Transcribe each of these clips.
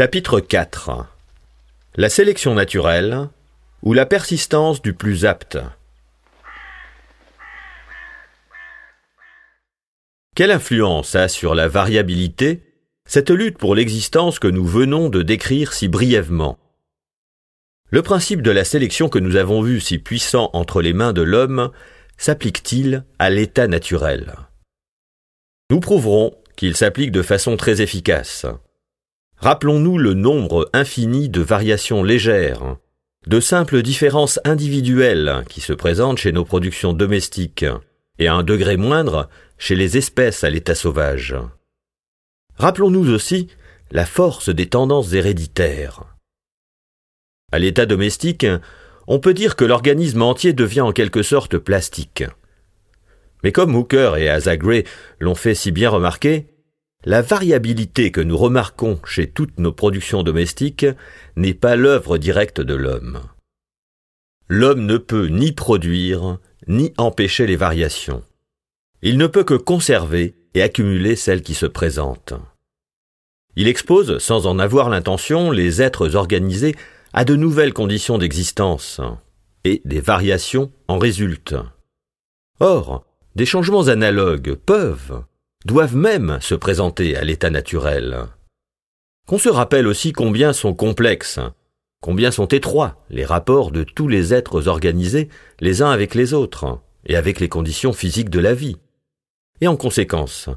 Chapitre 4 La sélection naturelle ou la persistance du plus apte. Quelle influence a sur la variabilité cette lutte pour l'existence que nous venons de décrire si brièvement Le principe de la sélection que nous avons vu si puissant entre les mains de l'homme s'applique-t-il à l'état naturel Nous prouverons qu'il s'applique de façon très efficace. Rappelons-nous le nombre infini de variations légères, de simples différences individuelles qui se présentent chez nos productions domestiques, et à un degré moindre chez les espèces à l'état sauvage. Rappelons-nous aussi la force des tendances héréditaires. À l'état domestique, on peut dire que l'organisme entier devient en quelque sorte plastique. Mais comme Hooker et Gray l'ont fait si bien remarquer, la variabilité que nous remarquons chez toutes nos productions domestiques n'est pas l'œuvre directe de l'homme. L'homme ne peut ni produire, ni empêcher les variations. Il ne peut que conserver et accumuler celles qui se présentent. Il expose, sans en avoir l'intention, les êtres organisés à de nouvelles conditions d'existence, et des variations en résultent. Or, des changements analogues peuvent, doivent même se présenter à l'état naturel. Qu'on se rappelle aussi combien sont complexes, combien sont étroits les rapports de tous les êtres organisés les uns avec les autres et avec les conditions physiques de la vie. Et en conséquence,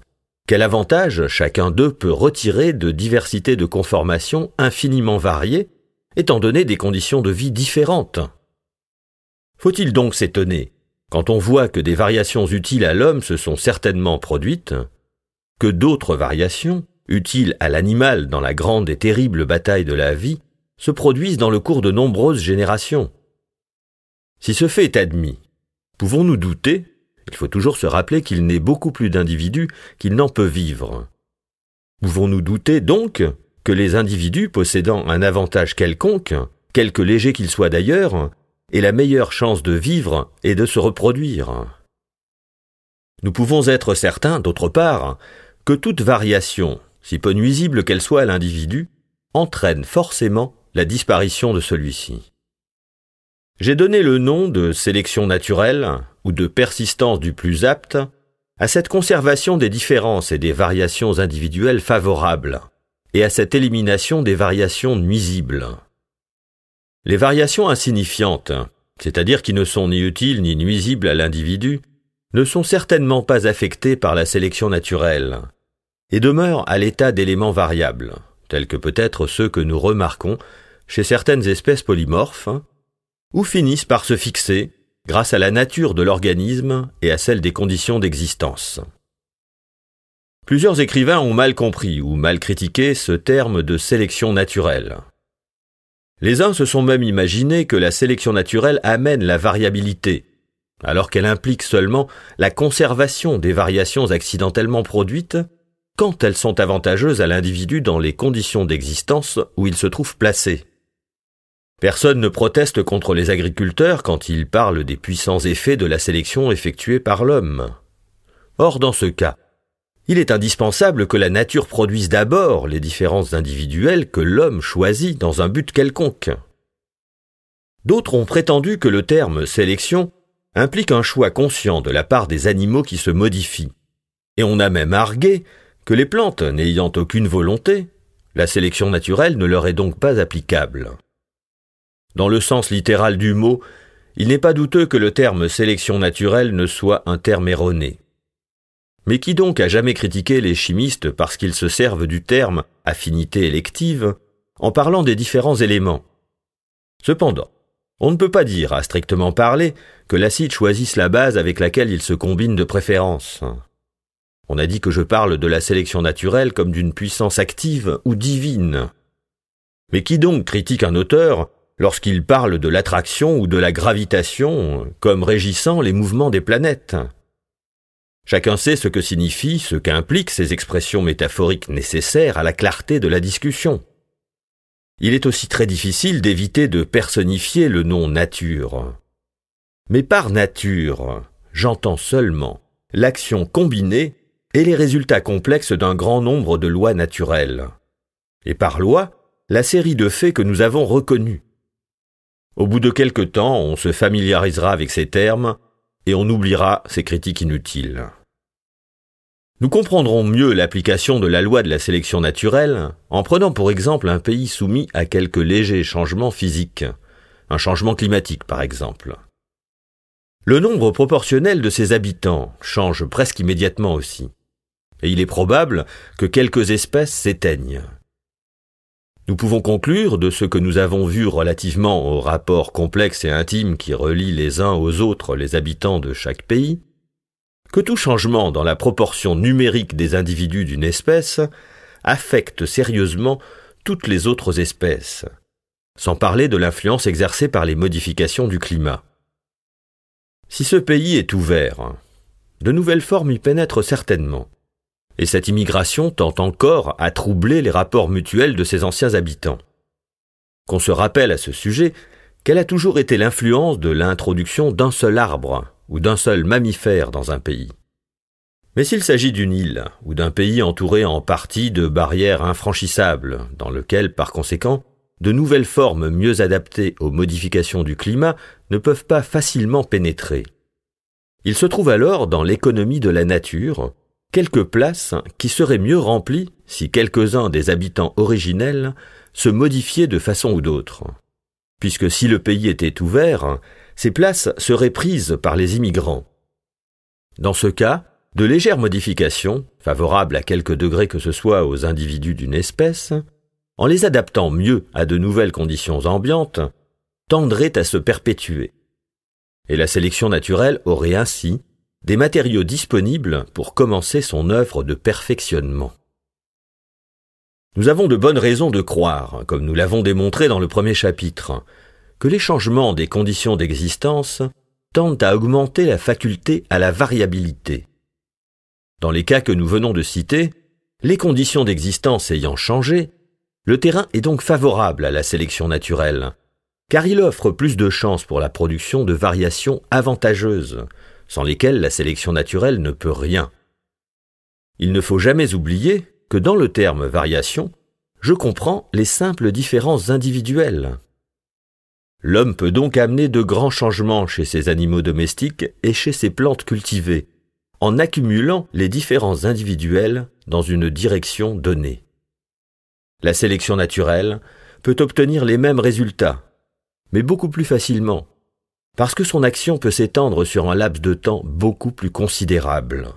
quel avantage chacun d'eux peut retirer de diversité de conformations infiniment variées, étant donné des conditions de vie différentes Faut-il donc s'étonner, quand on voit que des variations utiles à l'homme se sont certainement produites, que d'autres variations, utiles à l'animal dans la grande et terrible bataille de la vie, se produisent dans le cours de nombreuses générations. Si ce fait est admis, pouvons-nous douter Il faut toujours se rappeler qu'il n'est beaucoup plus d'individus qu'il n'en peut vivre. Pouvons-nous douter donc que les individus possédant un avantage quelconque, quelque léger qu'il soit d'ailleurs, aient la meilleure chance de vivre et de se reproduire Nous pouvons être certains, d'autre part, que toute variation, si peu nuisible qu'elle soit à l'individu, entraîne forcément la disparition de celui-ci. J'ai donné le nom de sélection naturelle ou de persistance du plus apte à cette conservation des différences et des variations individuelles favorables et à cette élimination des variations nuisibles. Les variations insignifiantes, c'est-à-dire qui ne sont ni utiles ni nuisibles à l'individu, ne sont certainement pas affectés par la sélection naturelle et demeurent à l'état d'éléments variables, tels que peut-être ceux que nous remarquons chez certaines espèces polymorphes, ou finissent par se fixer grâce à la nature de l'organisme et à celle des conditions d'existence. Plusieurs écrivains ont mal compris ou mal critiqué ce terme de sélection naturelle. Les uns se sont même imaginés que la sélection naturelle amène la variabilité, alors qu'elle implique seulement la conservation des variations accidentellement produites quand elles sont avantageuses à l'individu dans les conditions d'existence où il se trouve placé. Personne ne proteste contre les agriculteurs quand ils parlent des puissants effets de la sélection effectuée par l'homme. Or, dans ce cas, il est indispensable que la nature produise d'abord les différences individuelles que l'homme choisit dans un but quelconque. D'autres ont prétendu que le terme sélection implique un choix conscient de la part des animaux qui se modifient. Et on a même argué que les plantes n'ayant aucune volonté, la sélection naturelle ne leur est donc pas applicable. Dans le sens littéral du mot, il n'est pas douteux que le terme sélection naturelle ne soit un terme erroné. Mais qui donc a jamais critiqué les chimistes parce qu'ils se servent du terme affinité élective en parlant des différents éléments Cependant, on ne peut pas dire, à strictement parler, que l'acide choisisse la base avec laquelle il se combine de préférence. On a dit que je parle de la sélection naturelle comme d'une puissance active ou divine. Mais qui donc critique un auteur lorsqu'il parle de l'attraction ou de la gravitation comme régissant les mouvements des planètes Chacun sait ce que signifient, ce qu'impliquent ces expressions métaphoriques nécessaires à la clarté de la discussion. Il est aussi très difficile d'éviter de personnifier le nom nature. Mais par nature, j'entends seulement l'action combinée et les résultats complexes d'un grand nombre de lois naturelles. Et par loi, la série de faits que nous avons reconnus. Au bout de quelque temps, on se familiarisera avec ces termes et on oubliera ces critiques inutiles. Nous comprendrons mieux l'application de la loi de la sélection naturelle en prenant pour exemple un pays soumis à quelques légers changements physiques, un changement climatique par exemple. Le nombre proportionnel de ses habitants change presque immédiatement aussi, et il est probable que quelques espèces s'éteignent. Nous pouvons conclure de ce que nous avons vu relativement aux rapports complexes et intimes qui relient les uns aux autres les habitants de chaque pays, que tout changement dans la proportion numérique des individus d'une espèce affecte sérieusement toutes les autres espèces, sans parler de l'influence exercée par les modifications du climat. Si ce pays est ouvert, de nouvelles formes y pénètrent certainement, et cette immigration tend encore à troubler les rapports mutuels de ses anciens habitants. Qu'on se rappelle à ce sujet qu'elle a toujours été l'influence de l'introduction d'un seul arbre, ou d'un seul mammifère dans un pays. Mais s'il s'agit d'une île ou d'un pays entouré en partie de barrières infranchissables, dans lequel, par conséquent, de nouvelles formes mieux adaptées aux modifications du climat ne peuvent pas facilement pénétrer. Il se trouve alors dans l'économie de la nature quelques places qui seraient mieux remplies si quelques-uns des habitants originels se modifiaient de façon ou d'autre. Puisque si le pays était ouvert, ces places seraient prises par les immigrants. Dans ce cas, de légères modifications, favorables à quelque degré que ce soit aux individus d'une espèce, en les adaptant mieux à de nouvelles conditions ambiantes, tendraient à se perpétuer. Et la sélection naturelle aurait ainsi des matériaux disponibles pour commencer son œuvre de perfectionnement. Nous avons de bonnes raisons de croire, comme nous l'avons démontré dans le premier chapitre, que les changements des conditions d'existence tendent à augmenter la faculté à la variabilité. Dans les cas que nous venons de citer, les conditions d'existence ayant changé, le terrain est donc favorable à la sélection naturelle, car il offre plus de chances pour la production de variations avantageuses, sans lesquelles la sélection naturelle ne peut rien. Il ne faut jamais oublier que dans le terme variation, je comprends les simples différences individuelles, L'homme peut donc amener de grands changements chez ses animaux domestiques et chez ses plantes cultivées, en accumulant les différences individuelles dans une direction donnée. La sélection naturelle peut obtenir les mêmes résultats, mais beaucoup plus facilement, parce que son action peut s'étendre sur un laps de temps beaucoup plus considérable.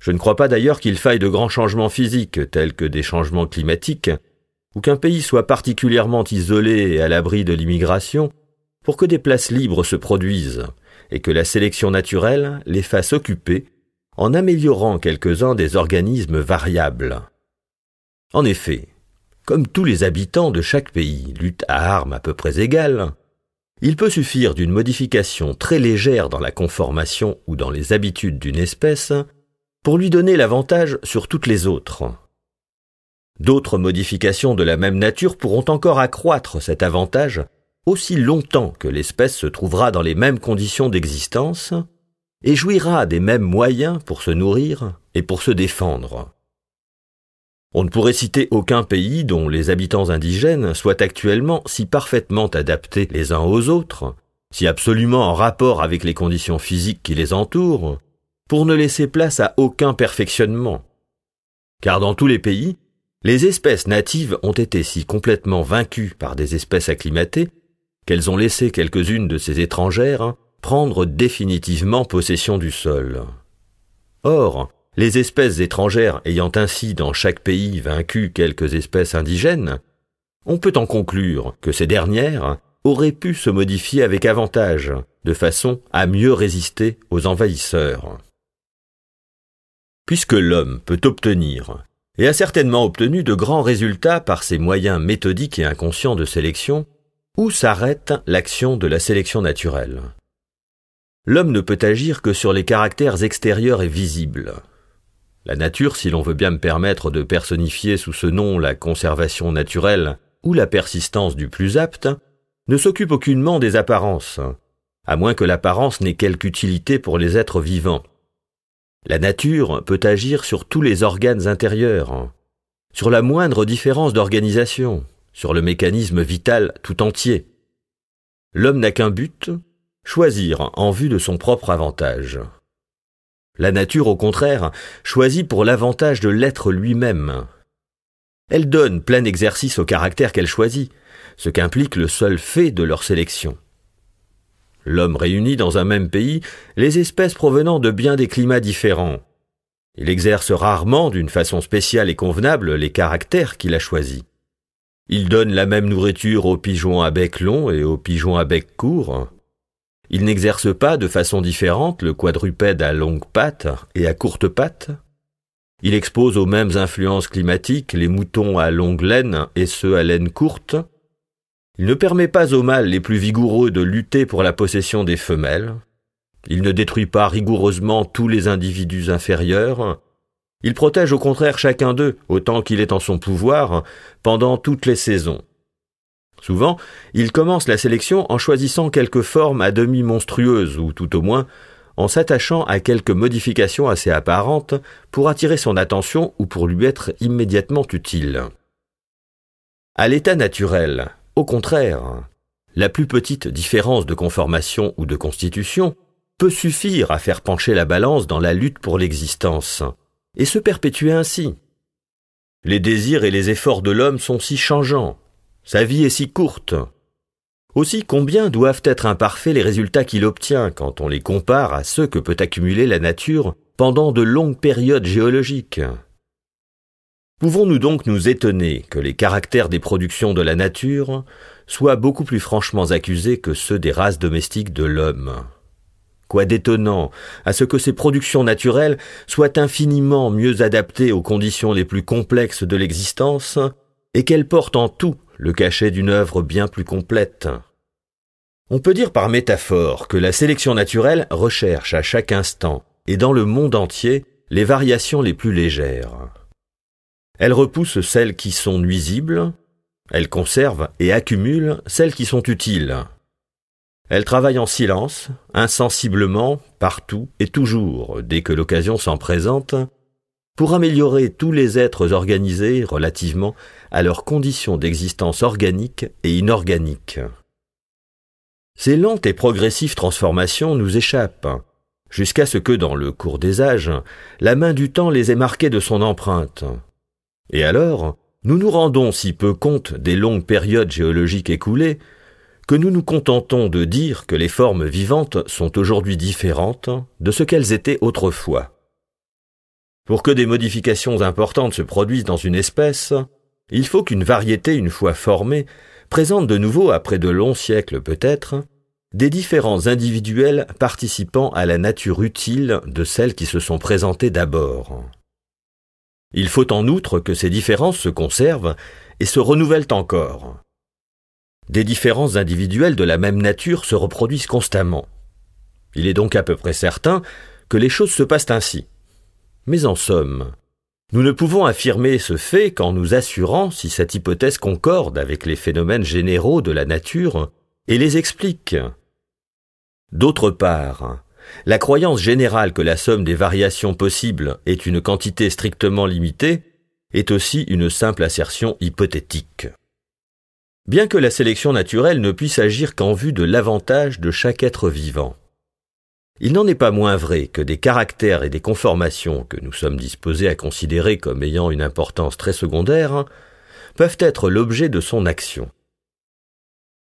Je ne crois pas d'ailleurs qu'il faille de grands changements physiques tels que des changements climatiques ou qu'un pays soit particulièrement isolé et à l'abri de l'immigration, pour que des places libres se produisent, et que la sélection naturelle les fasse occuper en améliorant quelques-uns des organismes variables. En effet, comme tous les habitants de chaque pays luttent à armes à peu près égales, il peut suffire d'une modification très légère dans la conformation ou dans les habitudes d'une espèce pour lui donner l'avantage sur toutes les autres. D'autres modifications de la même nature pourront encore accroître cet avantage aussi longtemps que l'espèce se trouvera dans les mêmes conditions d'existence et jouira des mêmes moyens pour se nourrir et pour se défendre. On ne pourrait citer aucun pays dont les habitants indigènes soient actuellement si parfaitement adaptés les uns aux autres, si absolument en rapport avec les conditions physiques qui les entourent, pour ne laisser place à aucun perfectionnement. Car dans tous les pays, les espèces natives ont été si complètement vaincues par des espèces acclimatées qu'elles ont laissé quelques-unes de ces étrangères prendre définitivement possession du sol. Or, les espèces étrangères ayant ainsi dans chaque pays vaincu quelques espèces indigènes, on peut en conclure que ces dernières auraient pu se modifier avec avantage, de façon à mieux résister aux envahisseurs. Puisque l'homme peut obtenir et a certainement obtenu de grands résultats par ses moyens méthodiques et inconscients de sélection, où s'arrête l'action de la sélection naturelle. L'homme ne peut agir que sur les caractères extérieurs et visibles. La nature, si l'on veut bien me permettre de personnifier sous ce nom la conservation naturelle ou la persistance du plus apte, ne s'occupe aucunement des apparences, à moins que l'apparence n'ait quelque utilité pour les êtres vivants. La nature peut agir sur tous les organes intérieurs, sur la moindre différence d'organisation, sur le mécanisme vital tout entier. L'homme n'a qu'un but, choisir en vue de son propre avantage. La nature, au contraire, choisit pour l'avantage de l'être lui-même. Elle donne plein exercice au caractère qu'elle choisit, ce qu'implique le seul fait de leur sélection l'homme réunit dans un même pays les espèces provenant de bien des climats différents. Il exerce rarement d'une façon spéciale et convenable les caractères qu'il a choisis. Il donne la même nourriture aux pigeons à bec long et aux pigeons à bec court. Il n'exerce pas de façon différente le quadrupède à longues pattes et à courtes pattes. Il expose aux mêmes influences climatiques les moutons à longue laine et ceux à laine courte. Il ne permet pas aux mâles les plus vigoureux de lutter pour la possession des femelles. Il ne détruit pas rigoureusement tous les individus inférieurs. Il protège au contraire chacun d'eux, autant qu'il est en son pouvoir, pendant toutes les saisons. Souvent, il commence la sélection en choisissant quelque forme à demi monstrueuse, ou tout au moins en s'attachant à quelques modifications assez apparentes pour attirer son attention ou pour lui être immédiatement utile. À l'état naturel, au contraire, la plus petite différence de conformation ou de constitution peut suffire à faire pencher la balance dans la lutte pour l'existence, et se perpétuer ainsi. Les désirs et les efforts de l'homme sont si changeants, sa vie est si courte. Aussi combien doivent être imparfaits les résultats qu'il obtient quand on les compare à ceux que peut accumuler la nature pendant de longues périodes géologiques. Pouvons-nous donc nous étonner que les caractères des productions de la nature soient beaucoup plus franchement accusés que ceux des races domestiques de l'homme Quoi d'étonnant à ce que ces productions naturelles soient infiniment mieux adaptées aux conditions les plus complexes de l'existence et qu'elles portent en tout le cachet d'une œuvre bien plus complète. On peut dire par métaphore que la sélection naturelle recherche à chaque instant et dans le monde entier les variations les plus légères. Elle repousse celles qui sont nuisibles, elle conserve et accumule celles qui sont utiles. Elle travaille en silence, insensiblement, partout et toujours, dès que l'occasion s'en présente, pour améliorer tous les êtres organisés relativement à leurs conditions d'existence organique et inorganiques. Ces lentes et progressives transformations nous échappent, jusqu'à ce que dans le cours des âges, la main du temps les ait marquées de son empreinte, et alors, nous nous rendons si peu compte des longues périodes géologiques écoulées que nous nous contentons de dire que les formes vivantes sont aujourd'hui différentes de ce qu'elles étaient autrefois. Pour que des modifications importantes se produisent dans une espèce, il faut qu'une variété, une fois formée, présente de nouveau, après de longs siècles peut-être, des différents individuels participant à la nature utile de celles qui se sont présentées d'abord. Il faut en outre que ces différences se conservent et se renouvellent encore. Des différences individuelles de la même nature se reproduisent constamment. Il est donc à peu près certain que les choses se passent ainsi. Mais en somme, nous ne pouvons affirmer ce fait qu'en nous assurant si cette hypothèse concorde avec les phénomènes généraux de la nature et les explique. D'autre part, la croyance générale que la somme des variations possibles est une quantité strictement limitée est aussi une simple assertion hypothétique. Bien que la sélection naturelle ne puisse agir qu'en vue de l'avantage de chaque être vivant, il n'en est pas moins vrai que des caractères et des conformations que nous sommes disposés à considérer comme ayant une importance très secondaire peuvent être l'objet de son action.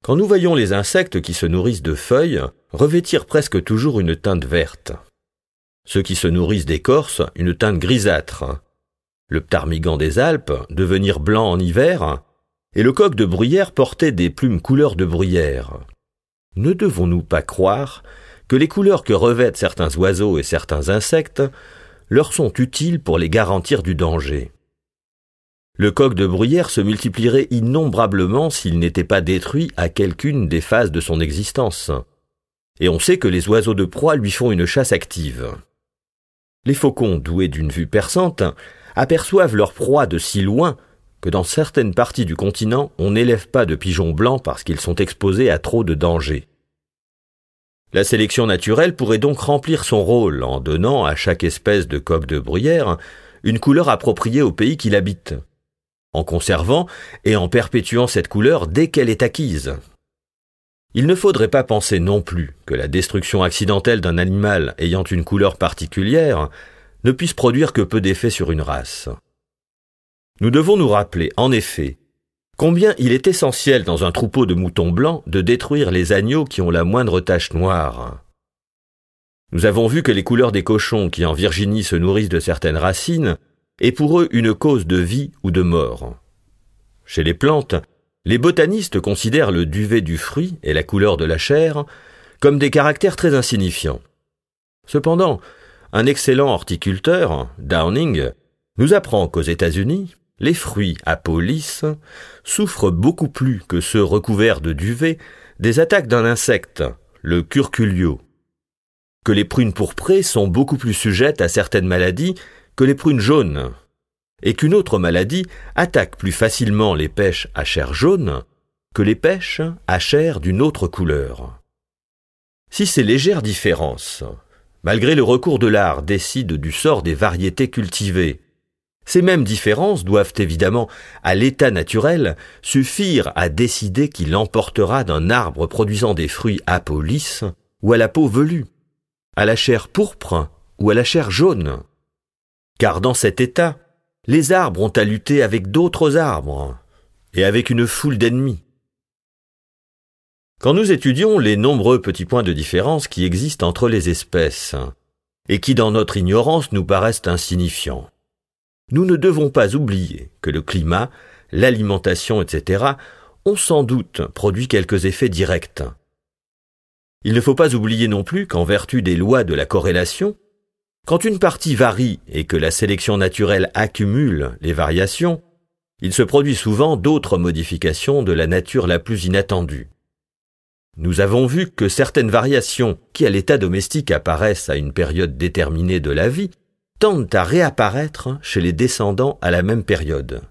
Quand nous voyons les insectes qui se nourrissent de feuilles, Revêtir presque toujours une teinte verte. Ceux qui se nourrissent d'écorce, une teinte grisâtre. Le ptarmigan des Alpes, devenir blanc en hiver, et le coq de bruyère portait des plumes couleur de bruyère. Ne devons-nous pas croire que les couleurs que revêtent certains oiseaux et certains insectes leur sont utiles pour les garantir du danger Le coq de bruyère se multiplierait innombrablement s'il n'était pas détruit à quelqu'une des phases de son existence et on sait que les oiseaux de proie lui font une chasse active. Les faucons, doués d'une vue perçante, aperçoivent leur proie de si loin que dans certaines parties du continent, on n'élève pas de pigeons blancs parce qu'ils sont exposés à trop de dangers. La sélection naturelle pourrait donc remplir son rôle en donnant à chaque espèce de coq de bruyère une couleur appropriée au pays qu'il habite, en conservant et en perpétuant cette couleur dès qu'elle est acquise, il ne faudrait pas penser non plus que la destruction accidentelle d'un animal ayant une couleur particulière ne puisse produire que peu d'effets sur une race. Nous devons nous rappeler, en effet, combien il est essentiel dans un troupeau de moutons blancs de détruire les agneaux qui ont la moindre tache noire. Nous avons vu que les couleurs des cochons qui en Virginie se nourrissent de certaines racines est pour eux une cause de vie ou de mort. Chez les plantes, les botanistes considèrent le duvet du fruit et la couleur de la chair comme des caractères très insignifiants. Cependant, un excellent horticulteur, Downing, nous apprend qu'aux États-Unis, les fruits à peau lisse souffrent beaucoup plus que ceux recouverts de duvet des attaques d'un insecte, le curculio, que les prunes pourprées sont beaucoup plus sujettes à certaines maladies que les prunes jaunes, et qu'une autre maladie attaque plus facilement les pêches à chair jaune que les pêches à chair d'une autre couleur. Si ces légères différences, malgré le recours de l'art, décident du sort des variétés cultivées, ces mêmes différences doivent évidemment, à l'état naturel, suffire à décider qui l'emportera d'un arbre produisant des fruits à peau lisse ou à la peau velue, à la chair pourpre ou à la chair jaune. Car dans cet état, les arbres ont à lutter avec d'autres arbres et avec une foule d'ennemis. Quand nous étudions les nombreux petits points de différence qui existent entre les espèces, et qui dans notre ignorance nous paraissent insignifiants, nous ne devons pas oublier que le climat, l'alimentation, etc., ont sans doute produit quelques effets directs. Il ne faut pas oublier non plus qu'en vertu des lois de la corrélation, quand une partie varie et que la sélection naturelle accumule les variations, il se produit souvent d'autres modifications de la nature la plus inattendue. Nous avons vu que certaines variations qui à l'état domestique apparaissent à une période déterminée de la vie tendent à réapparaître chez les descendants à la même période.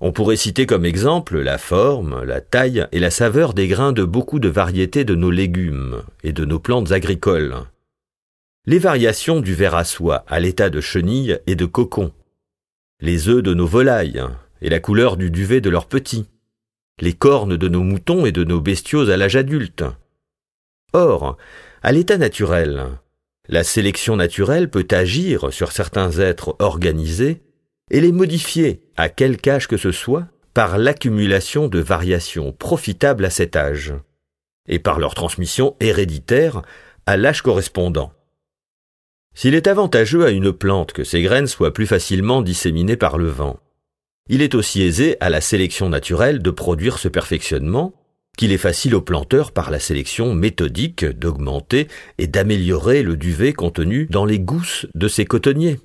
On pourrait citer comme exemple la forme, la taille et la saveur des grains de beaucoup de variétés de nos légumes et de nos plantes agricoles, les variations du ver à soie à l'état de chenille et de cocon, les œufs de nos volailles et la couleur du duvet de leurs petits, les cornes de nos moutons et de nos bestiaux à l'âge adulte. Or, à l'état naturel, la sélection naturelle peut agir sur certains êtres organisés et les modifier, à quelque âge que ce soit, par l'accumulation de variations profitables à cet âge, et par leur transmission héréditaire à l'âge correspondant. S'il est avantageux à une plante que ses graines soient plus facilement disséminées par le vent, il est aussi aisé à la sélection naturelle de produire ce perfectionnement qu'il est facile aux planteurs par la sélection méthodique d'augmenter et d'améliorer le duvet contenu dans les gousses de ses cotonniers.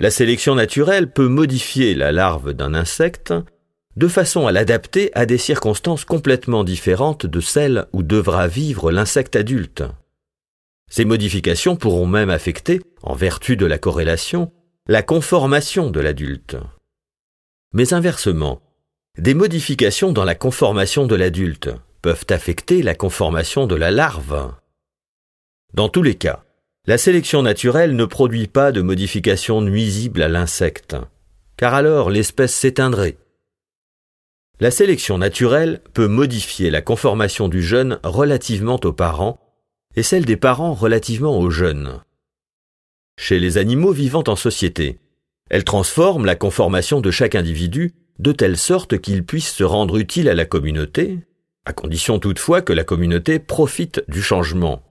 La sélection naturelle peut modifier la larve d'un insecte de façon à l'adapter à des circonstances complètement différentes de celles où devra vivre l'insecte adulte. Ces modifications pourront même affecter, en vertu de la corrélation, la conformation de l'adulte. Mais inversement, des modifications dans la conformation de l'adulte peuvent affecter la conformation de la larve. Dans tous les cas, la sélection naturelle ne produit pas de modifications nuisibles à l'insecte, car alors l'espèce s'éteindrait. La sélection naturelle peut modifier la conformation du jeune relativement aux parents et celle des parents relativement aux jeunes. Chez les animaux vivant en société, elle transforme la conformation de chaque individu de telle sorte qu'il puisse se rendre utile à la communauté, à condition toutefois que la communauté profite du changement.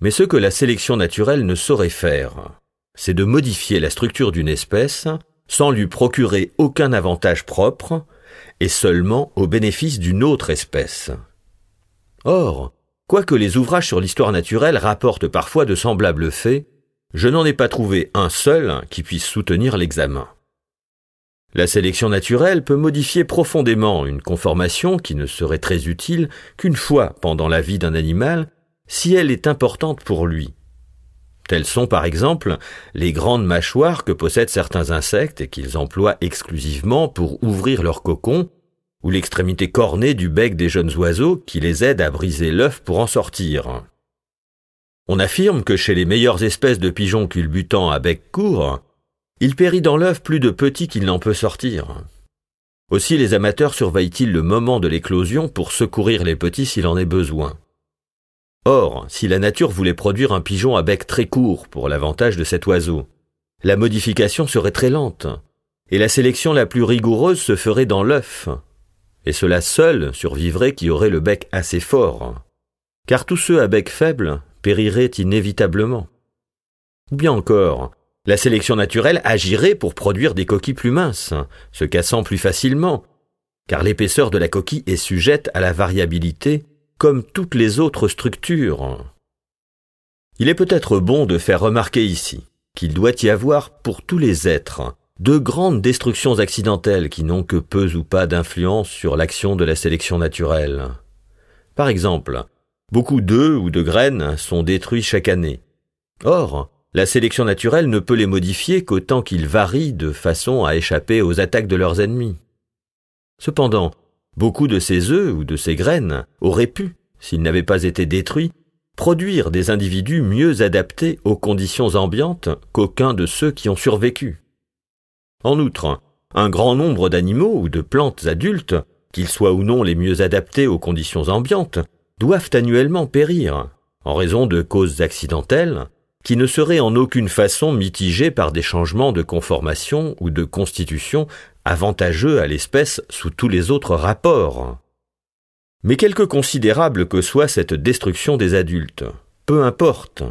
Mais ce que la sélection naturelle ne saurait faire, c'est de modifier la structure d'une espèce sans lui procurer aucun avantage propre et seulement au bénéfice d'une autre espèce. Or, Quoique les ouvrages sur l'histoire naturelle rapportent parfois de semblables faits, je n'en ai pas trouvé un seul qui puisse soutenir l'examen. La sélection naturelle peut modifier profondément une conformation qui ne serait très utile qu'une fois pendant la vie d'un animal si elle est importante pour lui. Telles sont par exemple les grandes mâchoires que possèdent certains insectes et qu'ils emploient exclusivement pour ouvrir leurs cocons, ou l'extrémité cornée du bec des jeunes oiseaux qui les aide à briser l'œuf pour en sortir. On affirme que chez les meilleures espèces de pigeons culbutants à bec court, il périt dans l'œuf plus de petits qu'il n'en peut sortir. Aussi les amateurs surveillent-ils le moment de l'éclosion pour secourir les petits s'il en est besoin. Or, si la nature voulait produire un pigeon à bec très court pour l'avantage de cet oiseau, la modification serait très lente, et la sélection la plus rigoureuse se ferait dans l'œuf, et cela seul survivrait qui aurait le bec assez fort, car tous ceux à bec faible périraient inévitablement. Ou bien encore, la sélection naturelle agirait pour produire des coquilles plus minces, se cassant plus facilement, car l'épaisseur de la coquille est sujette à la variabilité comme toutes les autres structures. Il est peut-être bon de faire remarquer ici qu'il doit y avoir pour tous les êtres de grandes destructions accidentelles qui n'ont que peu ou pas d'influence sur l'action de la sélection naturelle. Par exemple, beaucoup d'œufs ou de graines sont détruits chaque année. Or, la sélection naturelle ne peut les modifier qu'autant qu'ils varient de façon à échapper aux attaques de leurs ennemis. Cependant, beaucoup de ces œufs ou de ces graines auraient pu, s'ils n'avaient pas été détruits, produire des individus mieux adaptés aux conditions ambiantes qu'aucun de ceux qui ont survécu. En outre, un grand nombre d'animaux ou de plantes adultes, qu'ils soient ou non les mieux adaptés aux conditions ambiantes, doivent annuellement périr, en raison de causes accidentelles, qui ne seraient en aucune façon mitigées par des changements de conformation ou de constitution avantageux à l'espèce sous tous les autres rapports. Mais quelque considérable que soit cette destruction des adultes, peu importe,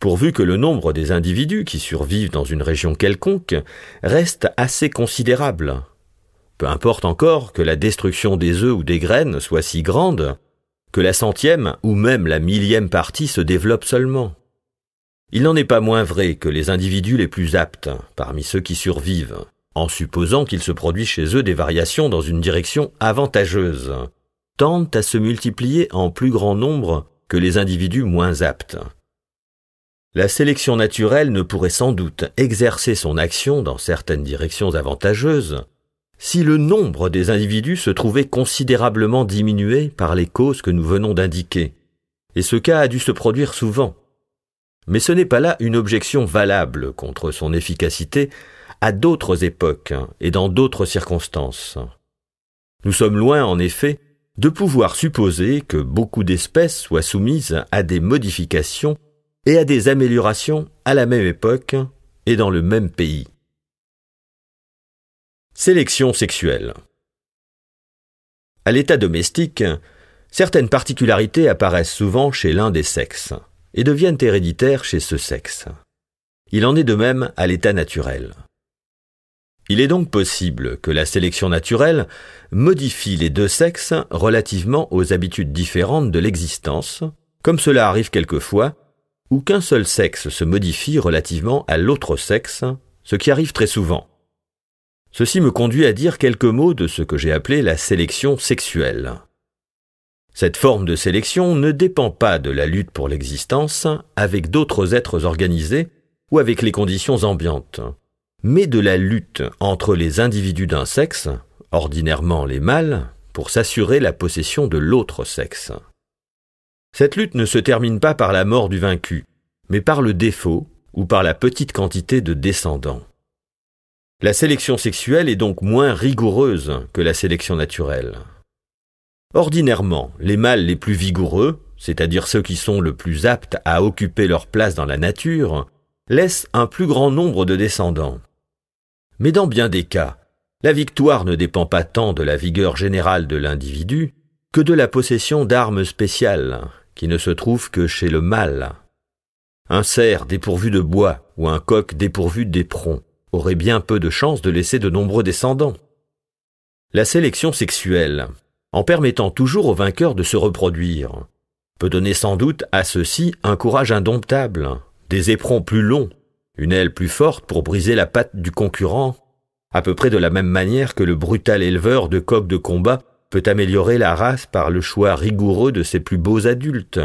pourvu que le nombre des individus qui survivent dans une région quelconque reste assez considérable. Peu importe encore que la destruction des œufs ou des graines soit si grande, que la centième ou même la millième partie se développe seulement. Il n'en est pas moins vrai que les individus les plus aptes, parmi ceux qui survivent, en supposant qu'il se produit chez eux des variations dans une direction avantageuse, tendent à se multiplier en plus grand nombre que les individus moins aptes, la sélection naturelle ne pourrait sans doute exercer son action dans certaines directions avantageuses si le nombre des individus se trouvait considérablement diminué par les causes que nous venons d'indiquer, et ce cas a dû se produire souvent. Mais ce n'est pas là une objection valable contre son efficacité à d'autres époques et dans d'autres circonstances. Nous sommes loin, en effet, de pouvoir supposer que beaucoup d'espèces soient soumises à des modifications et à des améliorations à la même époque et dans le même pays. Sélection sexuelle. À l'état domestique, certaines particularités apparaissent souvent chez l'un des sexes et deviennent héréditaires chez ce sexe. Il en est de même à l'état naturel. Il est donc possible que la sélection naturelle modifie les deux sexes relativement aux habitudes différentes de l'existence, comme cela arrive quelquefois ou qu'un seul sexe se modifie relativement à l'autre sexe, ce qui arrive très souvent. Ceci me conduit à dire quelques mots de ce que j'ai appelé la sélection sexuelle. Cette forme de sélection ne dépend pas de la lutte pour l'existence avec d'autres êtres organisés ou avec les conditions ambiantes, mais de la lutte entre les individus d'un sexe, ordinairement les mâles, pour s'assurer la possession de l'autre sexe. Cette lutte ne se termine pas par la mort du vaincu, mais par le défaut ou par la petite quantité de descendants. La sélection sexuelle est donc moins rigoureuse que la sélection naturelle. Ordinairement, les mâles les plus vigoureux, c'est-à-dire ceux qui sont le plus aptes à occuper leur place dans la nature, laissent un plus grand nombre de descendants. Mais dans bien des cas, la victoire ne dépend pas tant de la vigueur générale de l'individu que de la possession d'armes spéciales qui ne se trouve que chez le mâle. Un cerf dépourvu de bois ou un coq dépourvu d'éperons aurait bien peu de chances de laisser de nombreux descendants. La sélection sexuelle, en permettant toujours au vainqueurs de se reproduire, peut donner sans doute à ceux-ci un courage indomptable, des éperons plus longs, une aile plus forte pour briser la patte du concurrent, à peu près de la même manière que le brutal éleveur de coqs de combat peut améliorer la race par le choix rigoureux de ses plus beaux adultes.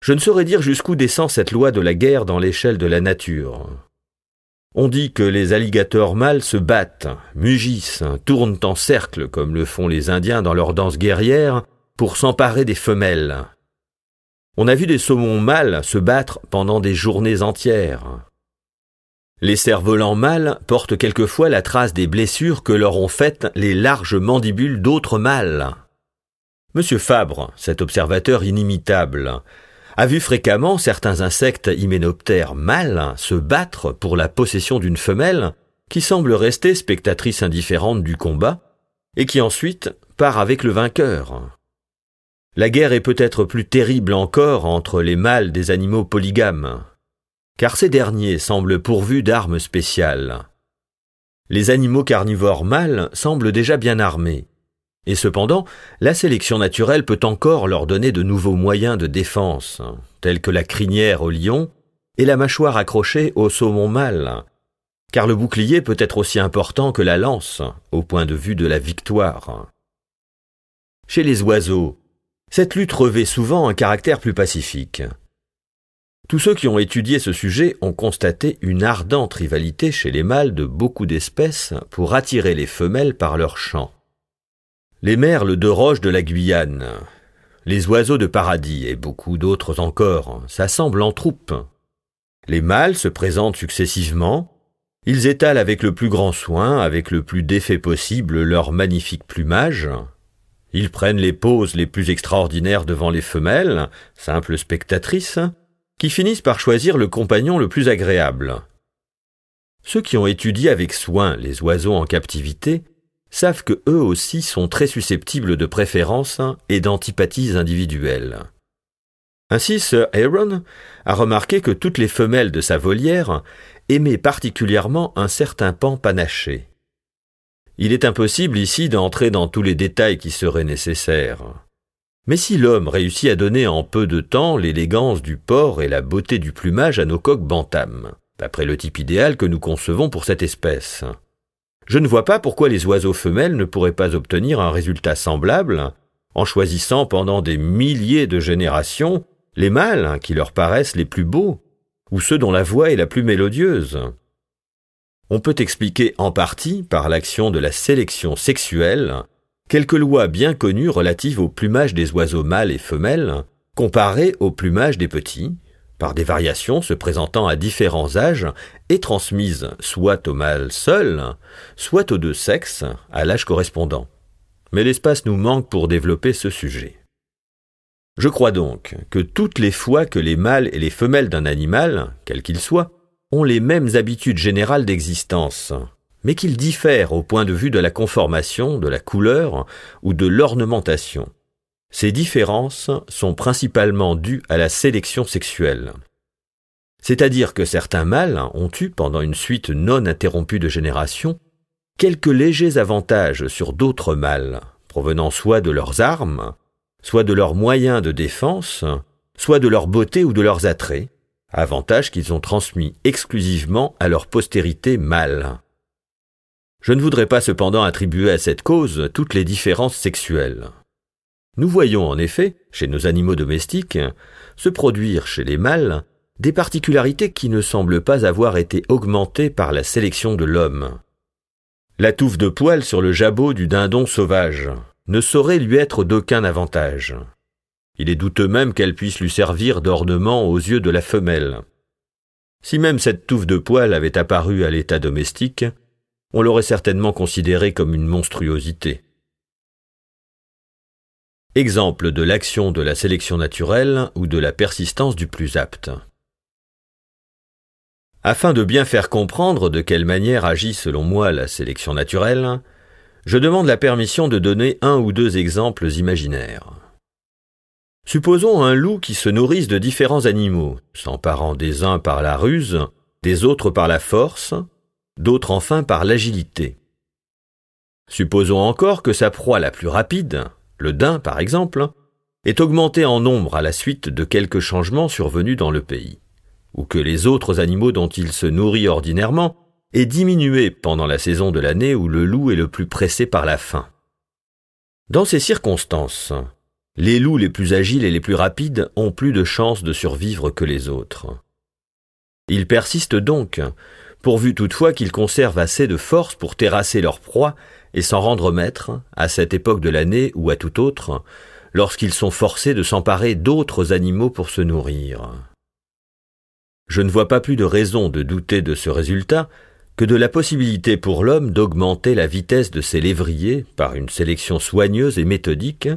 Je ne saurais dire jusqu'où descend cette loi de la guerre dans l'échelle de la nature. On dit que les alligators mâles se battent, mugissent, tournent en cercle comme le font les Indiens dans leur danse guerrière pour s'emparer des femelles. On a vu des saumons mâles se battre pendant des journées entières. Les cerfs-volants mâles portent quelquefois la trace des blessures que leur ont faites les larges mandibules d'autres mâles. Monsieur Fabre, cet observateur inimitable, a vu fréquemment certains insectes hyménoptères mâles se battre pour la possession d'une femelle qui semble rester spectatrice indifférente du combat et qui ensuite part avec le vainqueur. La guerre est peut-être plus terrible encore entre les mâles des animaux polygames car ces derniers semblent pourvus d'armes spéciales. Les animaux carnivores mâles semblent déjà bien armés, et cependant, la sélection naturelle peut encore leur donner de nouveaux moyens de défense, tels que la crinière au lion et la mâchoire accrochée au saumon mâle, car le bouclier peut être aussi important que la lance, au point de vue de la victoire. Chez les oiseaux, cette lutte revêt souvent un caractère plus pacifique, tous ceux qui ont étudié ce sujet ont constaté une ardente rivalité chez les mâles de beaucoup d'espèces pour attirer les femelles par leur chant. Les merles de roche de la Guyane, les oiseaux de paradis et beaucoup d'autres encore s'assemblent en troupe. Les mâles se présentent successivement, ils étalent avec le plus grand soin, avec le plus d'effet possible, leur magnifique plumage, ils prennent les poses les plus extraordinaires devant les femelles, simples spectatrices, qui finissent par choisir le compagnon le plus agréable. Ceux qui ont étudié avec soin les oiseaux en captivité savent que eux aussi sont très susceptibles de préférences et d'antipathies individuelles. Ainsi, Sir Aaron a remarqué que toutes les femelles de sa volière aimaient particulièrement un certain pan panaché. Il est impossible ici d'entrer dans tous les détails qui seraient nécessaires. Mais si l'homme réussit à donner en peu de temps l'élégance du porc et la beauté du plumage à nos coques bantam, d'après le type idéal que nous concevons pour cette espèce, je ne vois pas pourquoi les oiseaux femelles ne pourraient pas obtenir un résultat semblable en choisissant pendant des milliers de générations les mâles qui leur paraissent les plus beaux ou ceux dont la voix est la plus mélodieuse. On peut expliquer en partie par l'action de la sélection sexuelle quelques lois bien connues relatives au plumage des oiseaux mâles et femelles, comparées au plumage des petits, par des variations se présentant à différents âges et transmises soit au mâle seul, soit aux deux sexes à l'âge correspondant. Mais l'espace nous manque pour développer ce sujet. Je crois donc que toutes les fois que les mâles et les femelles d'un animal, quel qu'il soit, ont les mêmes habitudes générales d'existence, mais qu'ils diffèrent au point de vue de la conformation, de la couleur ou de l'ornementation. Ces différences sont principalement dues à la sélection sexuelle. C'est-à-dire que certains mâles ont eu, pendant une suite non interrompue de générations, quelques légers avantages sur d'autres mâles, provenant soit de leurs armes, soit de leurs moyens de défense, soit de leur beauté ou de leurs attraits, avantages qu'ils ont transmis exclusivement à leur postérité mâle. Je ne voudrais pas cependant attribuer à cette cause toutes les différences sexuelles. Nous voyons en effet, chez nos animaux domestiques, se produire chez les mâles des particularités qui ne semblent pas avoir été augmentées par la sélection de l'homme. La touffe de poil sur le jabot du dindon sauvage ne saurait lui être d'aucun avantage. Il est douteux même qu'elle puisse lui servir d'ornement aux yeux de la femelle. Si même cette touffe de poils avait apparu à l'état domestique, on l'aurait certainement considéré comme une monstruosité. Exemple de l'action de la sélection naturelle ou de la persistance du plus apte. Afin de bien faire comprendre de quelle manière agit selon moi la sélection naturelle, je demande la permission de donner un ou deux exemples imaginaires. Supposons un loup qui se nourrisse de différents animaux, s'emparant des uns par la ruse, des autres par la force, d'autres enfin par l'agilité. Supposons encore que sa proie la plus rapide, le daim par exemple, est augmentée en nombre à la suite de quelques changements survenus dans le pays, ou que les autres animaux dont il se nourrit ordinairement aient diminué pendant la saison de l'année où le loup est le plus pressé par la faim. Dans ces circonstances, les loups les plus agiles et les plus rapides ont plus de chances de survivre que les autres. Ils persistent donc pourvu toutefois qu'ils conservent assez de force pour terrasser leur proie et s'en rendre maître, à cette époque de l'année ou à toute autre, lorsqu'ils sont forcés de s'emparer d'autres animaux pour se nourrir. Je ne vois pas plus de raison de douter de ce résultat que de la possibilité pour l'homme d'augmenter la vitesse de ses lévriers par une sélection soigneuse et méthodique,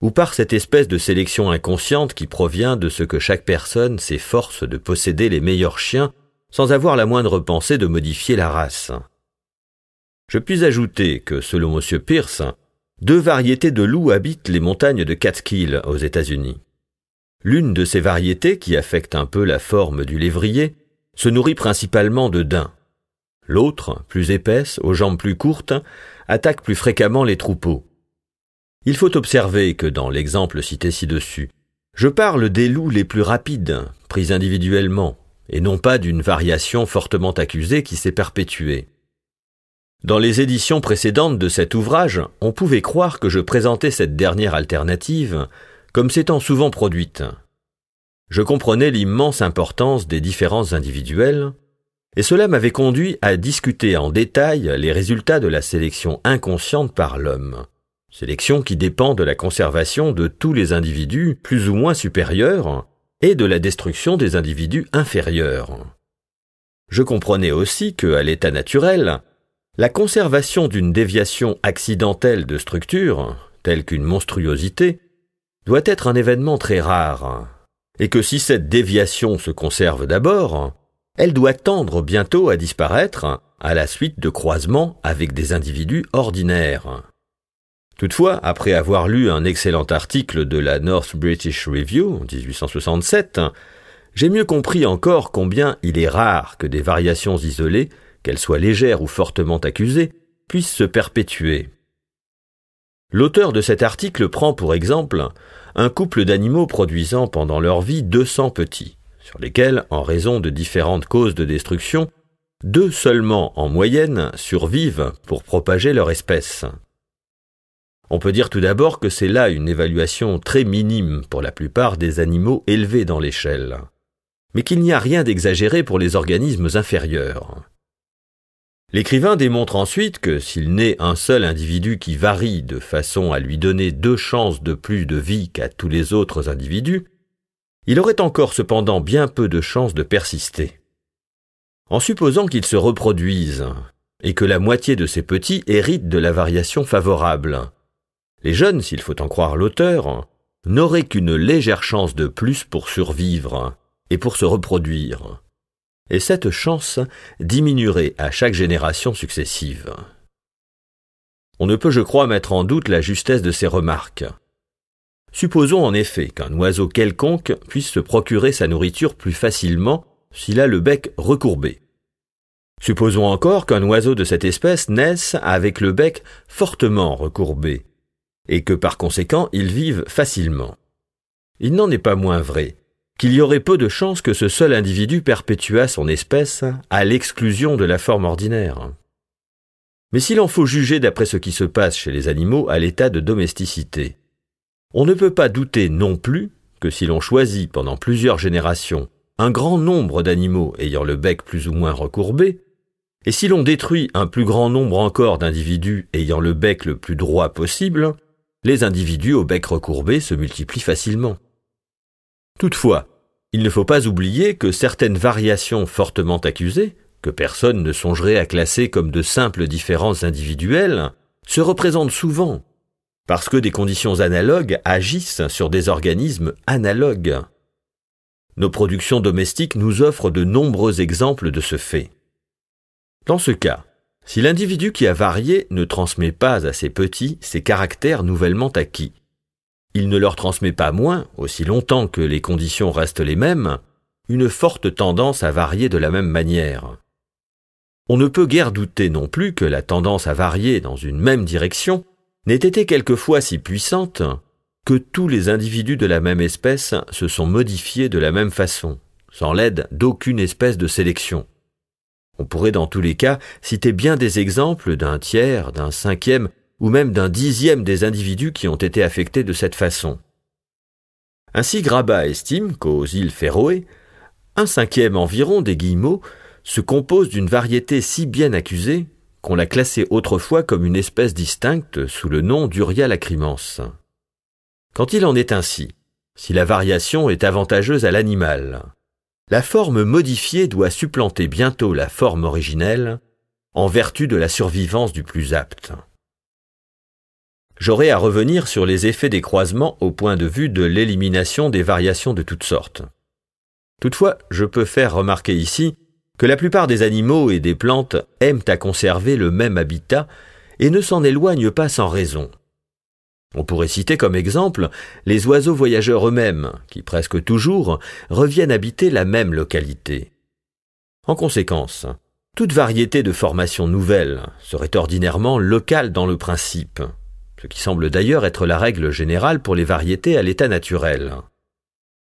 ou par cette espèce de sélection inconsciente qui provient de ce que chaque personne s'efforce de posséder les meilleurs chiens sans avoir la moindre pensée de modifier la race. Je puis ajouter que, selon M. Pierce, deux variétés de loups habitent les montagnes de Catskill aux États-Unis. L'une de ces variétés, qui affecte un peu la forme du lévrier, se nourrit principalement de daims. L'autre, plus épaisse, aux jambes plus courtes, attaque plus fréquemment les troupeaux. Il faut observer que dans l'exemple cité ci-dessus, je parle des loups les plus rapides, pris individuellement, et non pas d'une variation fortement accusée qui s'est perpétuée. Dans les éditions précédentes de cet ouvrage, on pouvait croire que je présentais cette dernière alternative comme s'étant souvent produite. Je comprenais l'immense importance des différences individuelles, et cela m'avait conduit à discuter en détail les résultats de la sélection inconsciente par l'homme, sélection qui dépend de la conservation de tous les individus plus ou moins supérieurs, et de la destruction des individus inférieurs. Je comprenais aussi que, à l'état naturel, la conservation d'une déviation accidentelle de structure, telle qu'une monstruosité, doit être un événement très rare, et que si cette déviation se conserve d'abord, elle doit tendre bientôt à disparaître à la suite de croisements avec des individus ordinaires. Toutefois, après avoir lu un excellent article de la North British Review en 1867, j'ai mieux compris encore combien il est rare que des variations isolées, qu'elles soient légères ou fortement accusées, puissent se perpétuer. L'auteur de cet article prend pour exemple un couple d'animaux produisant pendant leur vie 200 petits, sur lesquels, en raison de différentes causes de destruction, deux seulement en moyenne survivent pour propager leur espèce. On peut dire tout d'abord que c'est là une évaluation très minime pour la plupart des animaux élevés dans l'échelle, mais qu'il n'y a rien d'exagéré pour les organismes inférieurs. L'écrivain démontre ensuite que s'il n'est un seul individu qui varie de façon à lui donner deux chances de plus de vie qu'à tous les autres individus, il aurait encore cependant bien peu de chances de persister. En supposant qu'ils se reproduisent, et que la moitié de ces petits hérite de la variation favorable, les jeunes, s'il faut en croire l'auteur, n'auraient qu'une légère chance de plus pour survivre et pour se reproduire. Et cette chance diminuerait à chaque génération successive. On ne peut, je crois, mettre en doute la justesse de ces remarques. Supposons en effet qu'un oiseau quelconque puisse se procurer sa nourriture plus facilement s'il a le bec recourbé. Supposons encore qu'un oiseau de cette espèce naisse avec le bec fortement recourbé, et que par conséquent ils vivent facilement. Il n'en est pas moins vrai qu'il y aurait peu de chances que ce seul individu perpétuât son espèce à l'exclusion de la forme ordinaire. Mais s'il en faut juger d'après ce qui se passe chez les animaux à l'état de domesticité, on ne peut pas douter non plus que si l'on choisit pendant plusieurs générations un grand nombre d'animaux ayant le bec plus ou moins recourbé, et si l'on détruit un plus grand nombre encore d'individus ayant le bec le plus droit possible, les individus au bec recourbé se multiplient facilement. Toutefois, il ne faut pas oublier que certaines variations fortement accusées, que personne ne songerait à classer comme de simples différences individuelles, se représentent souvent, parce que des conditions analogues agissent sur des organismes analogues. Nos productions domestiques nous offrent de nombreux exemples de ce fait. Dans ce cas, si l'individu qui a varié ne transmet pas à ses petits ses caractères nouvellement acquis, il ne leur transmet pas moins, aussi longtemps que les conditions restent les mêmes, une forte tendance à varier de la même manière. On ne peut guère douter non plus que la tendance à varier dans une même direction n'ait été quelquefois si puissante que tous les individus de la même espèce se sont modifiés de la même façon, sans l'aide d'aucune espèce de sélection. On pourrait dans tous les cas citer bien des exemples d'un tiers, d'un cinquième ou même d'un dixième des individus qui ont été affectés de cette façon. Ainsi Grabat estime qu'aux îles Féroé, un cinquième environ des guillemots se compose d'une variété si bien accusée qu'on la classée autrefois comme une espèce distincte sous le nom d'Uria Quand il en est ainsi, si la variation est avantageuse à l'animal, la forme modifiée doit supplanter bientôt la forme originelle en vertu de la survivance du plus apte. J'aurai à revenir sur les effets des croisements au point de vue de l'élimination des variations de toutes sortes. Toutefois, je peux faire remarquer ici que la plupart des animaux et des plantes aiment à conserver le même habitat et ne s'en éloignent pas sans raison. On pourrait citer comme exemple les oiseaux voyageurs eux-mêmes, qui presque toujours reviennent habiter la même localité. En conséquence, toute variété de formation nouvelle serait ordinairement locale dans le principe, ce qui semble d'ailleurs être la règle générale pour les variétés à l'état naturel.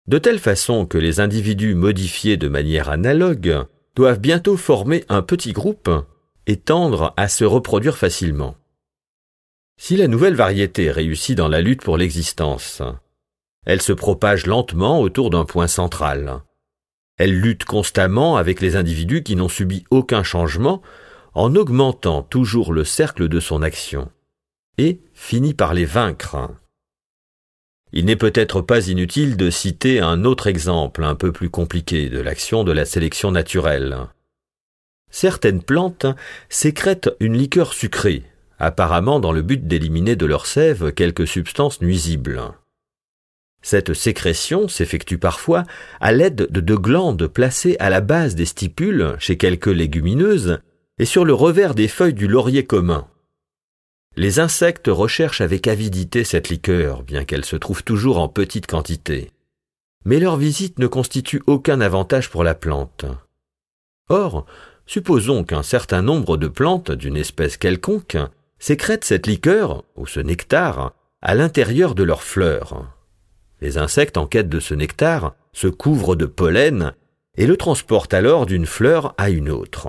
De telle façon que les individus modifiés de manière analogue doivent bientôt former un petit groupe et tendre à se reproduire facilement. Si la nouvelle variété réussit dans la lutte pour l'existence, elle se propage lentement autour d'un point central. Elle lutte constamment avec les individus qui n'ont subi aucun changement en augmentant toujours le cercle de son action, et finit par les vaincre. Il n'est peut-être pas inutile de citer un autre exemple un peu plus compliqué de l'action de la sélection naturelle. Certaines plantes sécrètent une liqueur sucrée, apparemment dans le but d'éliminer de leur sève quelques substances nuisibles. Cette sécrétion s'effectue parfois à l'aide de deux glandes placées à la base des stipules chez quelques légumineuses et sur le revers des feuilles du laurier commun. Les insectes recherchent avec avidité cette liqueur, bien qu'elle se trouve toujours en petite quantité. Mais leur visite ne constitue aucun avantage pour la plante. Or, supposons qu'un certain nombre de plantes d'une espèce quelconque sécrètent cette liqueur, ou ce nectar, à l'intérieur de leurs fleurs. Les insectes en quête de ce nectar se couvrent de pollen et le transportent alors d'une fleur à une autre.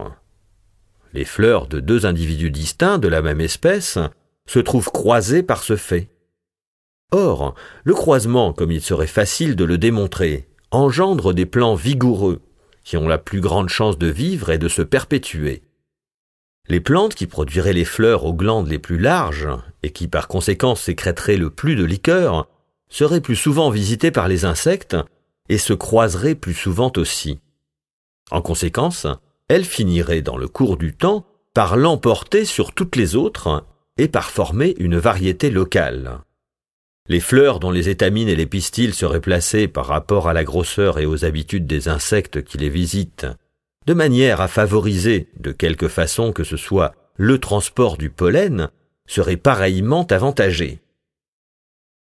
Les fleurs de deux individus distincts de la même espèce se trouvent croisées par ce fait. Or, le croisement, comme il serait facile de le démontrer, engendre des plants vigoureux, qui ont la plus grande chance de vivre et de se perpétuer. Les plantes qui produiraient les fleurs aux glandes les plus larges, et qui par conséquent sécréteraient le plus de liqueur, seraient plus souvent visitées par les insectes, et se croiseraient plus souvent aussi. En conséquence, elles finiraient dans le cours du temps par l'emporter sur toutes les autres et par former une variété locale. Les fleurs dont les étamines et les pistils seraient placées par rapport à la grosseur et aux habitudes des insectes qui les visitent de manière à favoriser, de quelque façon que ce soit, le transport du pollen, serait pareillement avantagé.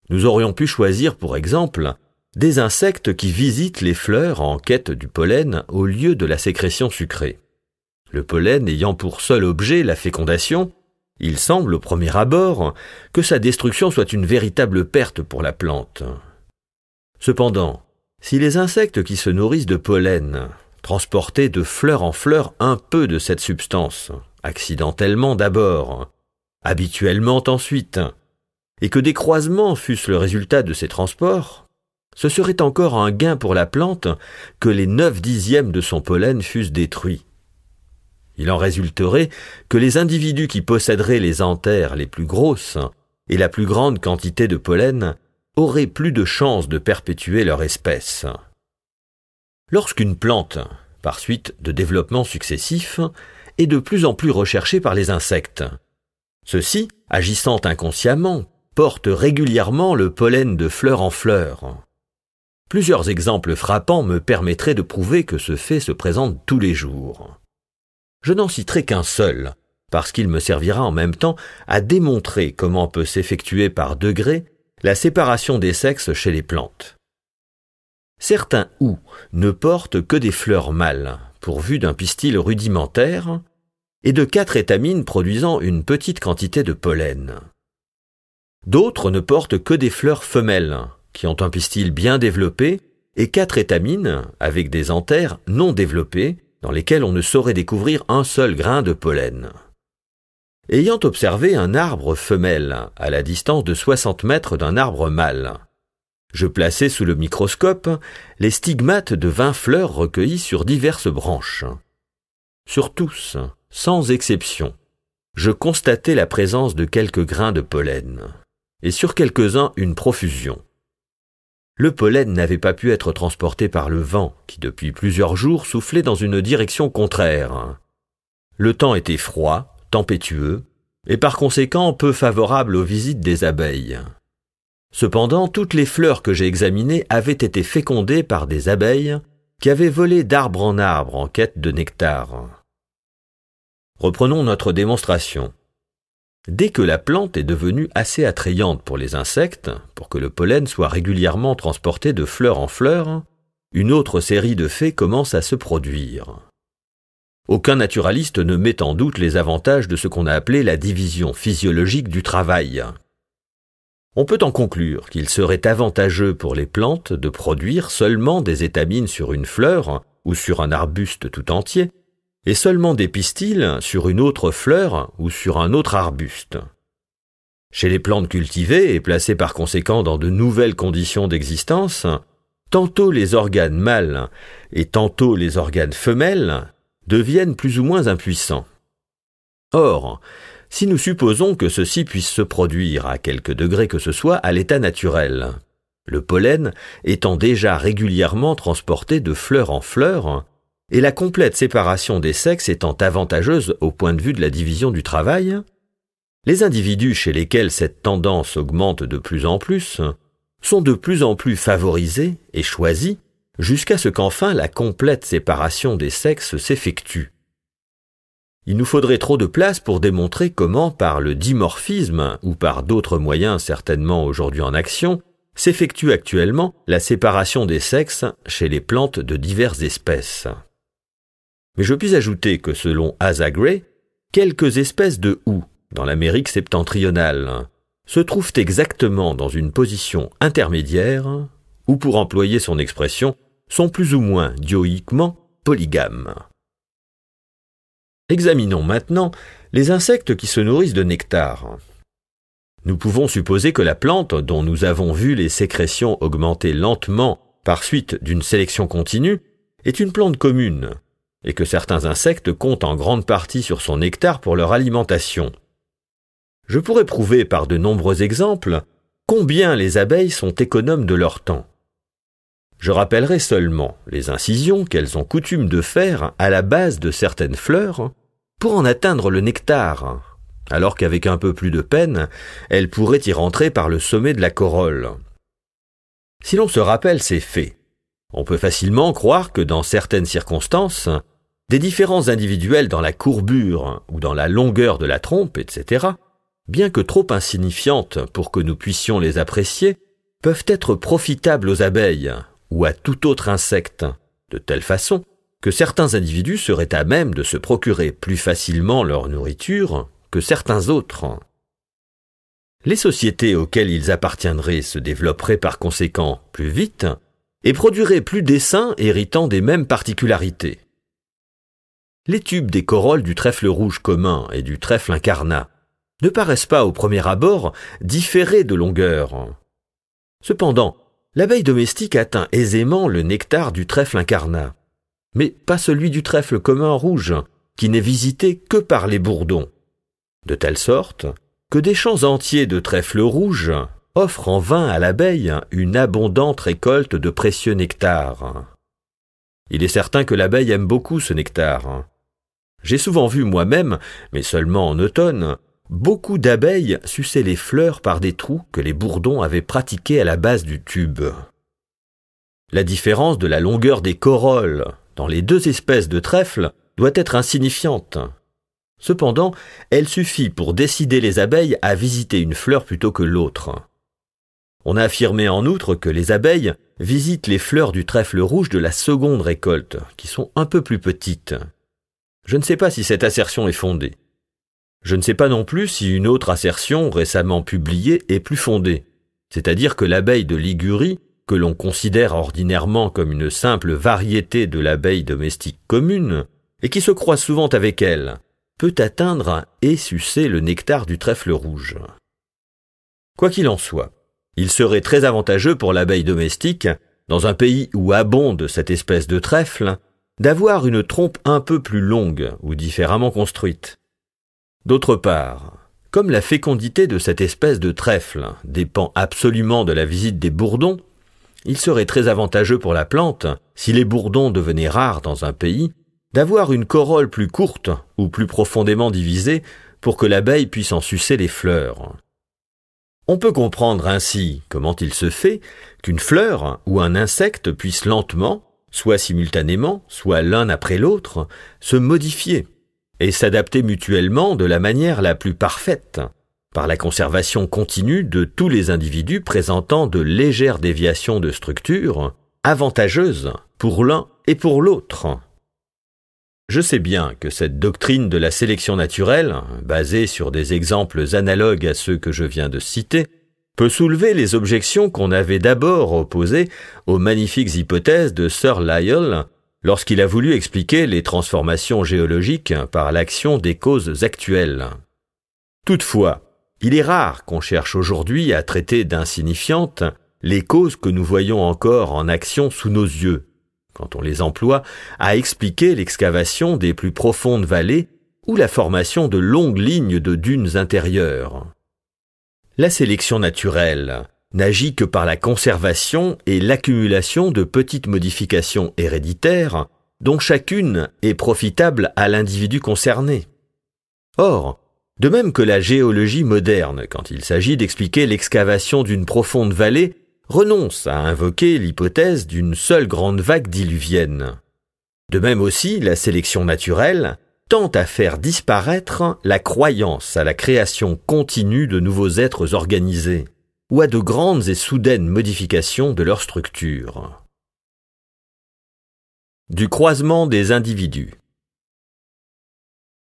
Nous aurions pu choisir, pour exemple, des insectes qui visitent les fleurs en quête du pollen au lieu de la sécrétion sucrée. Le pollen ayant pour seul objet la fécondation, il semble au premier abord que sa destruction soit une véritable perte pour la plante. Cependant, si les insectes qui se nourrissent de pollen transporter de fleur en fleur un peu de cette substance, accidentellement d'abord, habituellement ensuite, et que des croisements fussent le résultat de ces transports, ce serait encore un gain pour la plante que les neuf dixièmes de son pollen fussent détruits. Il en résulterait que les individus qui posséderaient les anthères les plus grosses et la plus grande quantité de pollen auraient plus de chances de perpétuer leur espèce. Lorsqu'une plante, par suite de développements successifs, est de plus en plus recherchée par les insectes, ceux-ci, agissant inconsciemment, portent régulièrement le pollen de fleur en fleur. Plusieurs exemples frappants me permettraient de prouver que ce fait se présente tous les jours. Je n'en citerai qu'un seul, parce qu'il me servira en même temps à démontrer comment peut s'effectuer par degrés la séparation des sexes chez les plantes. Certains ou ne portent que des fleurs mâles, pourvues d'un pistil rudimentaire, et de quatre étamines produisant une petite quantité de pollen. D'autres ne portent que des fleurs femelles, qui ont un pistil bien développé, et quatre étamines, avec des anthères non développées dans lesquelles on ne saurait découvrir un seul grain de pollen. Ayant observé un arbre femelle à la distance de 60 mètres d'un arbre mâle, je plaçai sous le microscope les stigmates de vingt fleurs recueillies sur diverses branches. Sur tous, sans exception, je constatai la présence de quelques grains de pollen, et sur quelques-uns une profusion. Le pollen n'avait pas pu être transporté par le vent, qui depuis plusieurs jours soufflait dans une direction contraire. Le temps était froid, tempétueux, et par conséquent peu favorable aux visites des abeilles. Cependant, toutes les fleurs que j'ai examinées avaient été fécondées par des abeilles qui avaient volé d'arbre en arbre en quête de nectar. Reprenons notre démonstration. Dès que la plante est devenue assez attrayante pour les insectes, pour que le pollen soit régulièrement transporté de fleur en fleur, une autre série de faits commence à se produire. Aucun naturaliste ne met en doute les avantages de ce qu'on a appelé la division physiologique du travail, on peut en conclure qu'il serait avantageux pour les plantes de produire seulement des étamines sur une fleur ou sur un arbuste tout entier, et seulement des pistils sur une autre fleur ou sur un autre arbuste. Chez les plantes cultivées et placées par conséquent dans de nouvelles conditions d'existence, tantôt les organes mâles et tantôt les organes femelles deviennent plus ou moins impuissants. Or, si nous supposons que ceci puisse se produire à quelque degré que ce soit à l'état naturel. Le pollen étant déjà régulièrement transporté de fleur en fleur, et la complète séparation des sexes étant avantageuse au point de vue de la division du travail, les individus chez lesquels cette tendance augmente de plus en plus sont de plus en plus favorisés et choisis jusqu'à ce qu'enfin la complète séparation des sexes s'effectue, il nous faudrait trop de place pour démontrer comment, par le dimorphisme ou par d'autres moyens certainement aujourd'hui en action, s'effectue actuellement la séparation des sexes chez les plantes de diverses espèces. Mais je puis ajouter que selon Asagray, quelques espèces de houx dans l'Amérique septentrionale se trouvent exactement dans une position intermédiaire, ou pour employer son expression, sont plus ou moins dioïquement polygames. Examinons maintenant les insectes qui se nourrissent de nectar. Nous pouvons supposer que la plante, dont nous avons vu les sécrétions augmenter lentement par suite d'une sélection continue, est une plante commune, et que certains insectes comptent en grande partie sur son nectar pour leur alimentation. Je pourrais prouver par de nombreux exemples combien les abeilles sont économes de leur temps. Je rappellerai seulement les incisions qu'elles ont coutume de faire à la base de certaines fleurs pour en atteindre le nectar, alors qu'avec un peu plus de peine, elles pourraient y rentrer par le sommet de la corolle. Si l'on se rappelle ces faits, on peut facilement croire que dans certaines circonstances, des différences individuelles dans la courbure ou dans la longueur de la trompe, etc., bien que trop insignifiantes pour que nous puissions les apprécier, peuvent être profitables aux abeilles ou à tout autre insecte, de telle façon que certains individus seraient à même de se procurer plus facilement leur nourriture que certains autres. Les sociétés auxquelles ils appartiendraient se développeraient par conséquent plus vite et produiraient plus d'essaims héritant des mêmes particularités. Les tubes des corolles du trèfle rouge commun et du trèfle incarnat ne paraissent pas au premier abord différer de longueur. Cependant, L'abeille domestique atteint aisément le nectar du trèfle incarnat, mais pas celui du trèfle commun rouge, qui n'est visité que par les bourdons. De telle sorte que des champs entiers de trèfle rouges offrent en vain à l'abeille une abondante récolte de précieux nectar. Il est certain que l'abeille aime beaucoup ce nectar. J'ai souvent vu moi-même, mais seulement en automne, Beaucoup d'abeilles suçaient les fleurs par des trous que les bourdons avaient pratiqués à la base du tube. La différence de la longueur des corolles dans les deux espèces de trèfles doit être insignifiante. Cependant, elle suffit pour décider les abeilles à visiter une fleur plutôt que l'autre. On a affirmé en outre que les abeilles visitent les fleurs du trèfle rouge de la seconde récolte, qui sont un peu plus petites. Je ne sais pas si cette assertion est fondée. Je ne sais pas non plus si une autre assertion récemment publiée est plus fondée, c'est-à-dire que l'abeille de Ligurie, que l'on considère ordinairement comme une simple variété de l'abeille domestique commune, et qui se croise souvent avec elle, peut atteindre et sucer le nectar du trèfle rouge. Quoi qu'il en soit, il serait très avantageux pour l'abeille domestique, dans un pays où abonde cette espèce de trèfle, d'avoir une trompe un peu plus longue ou différemment construite, D'autre part, comme la fécondité de cette espèce de trèfle dépend absolument de la visite des bourdons, il serait très avantageux pour la plante, si les bourdons devenaient rares dans un pays, d'avoir une corolle plus courte ou plus profondément divisée pour que l'abeille puisse en sucer les fleurs. On peut comprendre ainsi comment il se fait qu'une fleur ou un insecte puisse lentement, soit simultanément, soit l'un après l'autre, se modifier et s'adapter mutuellement de la manière la plus parfaite, par la conservation continue de tous les individus présentant de légères déviations de structure, avantageuses pour l'un et pour l'autre. Je sais bien que cette doctrine de la sélection naturelle, basée sur des exemples analogues à ceux que je viens de citer, peut soulever les objections qu'on avait d'abord opposées aux magnifiques hypothèses de Sir Lyell lorsqu'il a voulu expliquer les transformations géologiques par l'action des causes actuelles. Toutefois, il est rare qu'on cherche aujourd'hui à traiter d'insignifiantes les causes que nous voyons encore en action sous nos yeux, quand on les emploie à expliquer l'excavation des plus profondes vallées ou la formation de longues lignes de dunes intérieures. La sélection naturelle, n'agit que par la conservation et l'accumulation de petites modifications héréditaires dont chacune est profitable à l'individu concerné. Or, de même que la géologie moderne, quand il s'agit d'expliquer l'excavation d'une profonde vallée, renonce à invoquer l'hypothèse d'une seule grande vague diluvienne. De même aussi, la sélection naturelle tend à faire disparaître la croyance à la création continue de nouveaux êtres organisés ou à de grandes et soudaines modifications de leur structure. Du croisement des individus.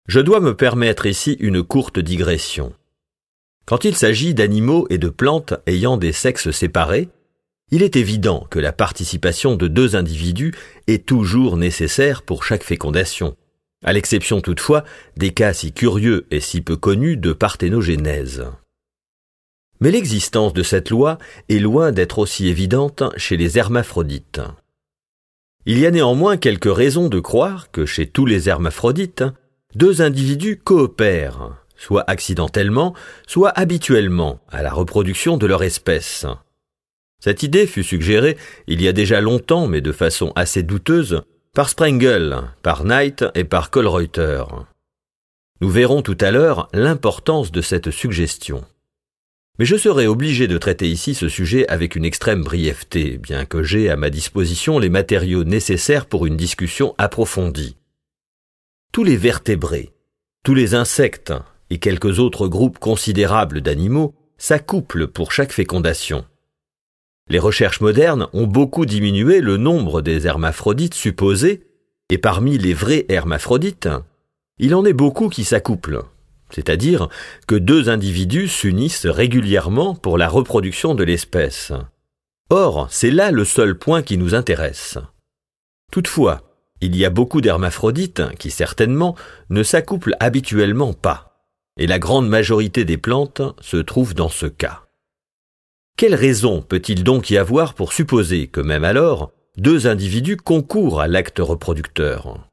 Je dois me permettre ici une courte digression. Quand il s'agit d'animaux et de plantes ayant des sexes séparés, il est évident que la participation de deux individus est toujours nécessaire pour chaque fécondation, à l'exception toutefois des cas si curieux et si peu connus de parthénogenèse. Mais l'existence de cette loi est loin d'être aussi évidente chez les hermaphrodites. Il y a néanmoins quelques raisons de croire que chez tous les hermaphrodites, deux individus coopèrent, soit accidentellement, soit habituellement, à la reproduction de leur espèce. Cette idée fut suggérée il y a déjà longtemps, mais de façon assez douteuse, par Sprengel, par Knight et par kolreuter Nous verrons tout à l'heure l'importance de cette suggestion. Mais je serai obligé de traiter ici ce sujet avec une extrême brièveté, bien que j'ai à ma disposition les matériaux nécessaires pour une discussion approfondie. Tous les vertébrés, tous les insectes et quelques autres groupes considérables d'animaux s'accouplent pour chaque fécondation. Les recherches modernes ont beaucoup diminué le nombre des hermaphrodites supposés, et parmi les vrais hermaphrodites, il en est beaucoup qui s'accouplent, c'est-à-dire que deux individus s'unissent régulièrement pour la reproduction de l'espèce. Or, c'est là le seul point qui nous intéresse. Toutefois, il y a beaucoup d'hermaphrodites qui certainement ne s'accouplent habituellement pas, et la grande majorité des plantes se trouvent dans ce cas. Quelle raison peut-il donc y avoir pour supposer que même alors, deux individus concourent à l'acte reproducteur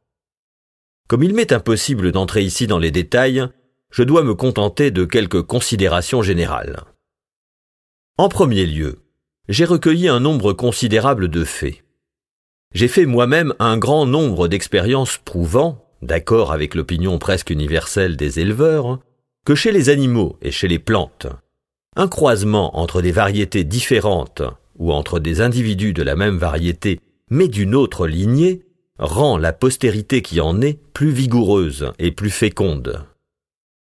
comme il m'est impossible d'entrer ici dans les détails, je dois me contenter de quelques considérations générales. En premier lieu, j'ai recueilli un nombre considérable de faits. J'ai fait moi-même un grand nombre d'expériences prouvant, d'accord avec l'opinion presque universelle des éleveurs, que chez les animaux et chez les plantes, un croisement entre des variétés différentes ou entre des individus de la même variété mais d'une autre lignée rend la postérité qui en est plus vigoureuse et plus féconde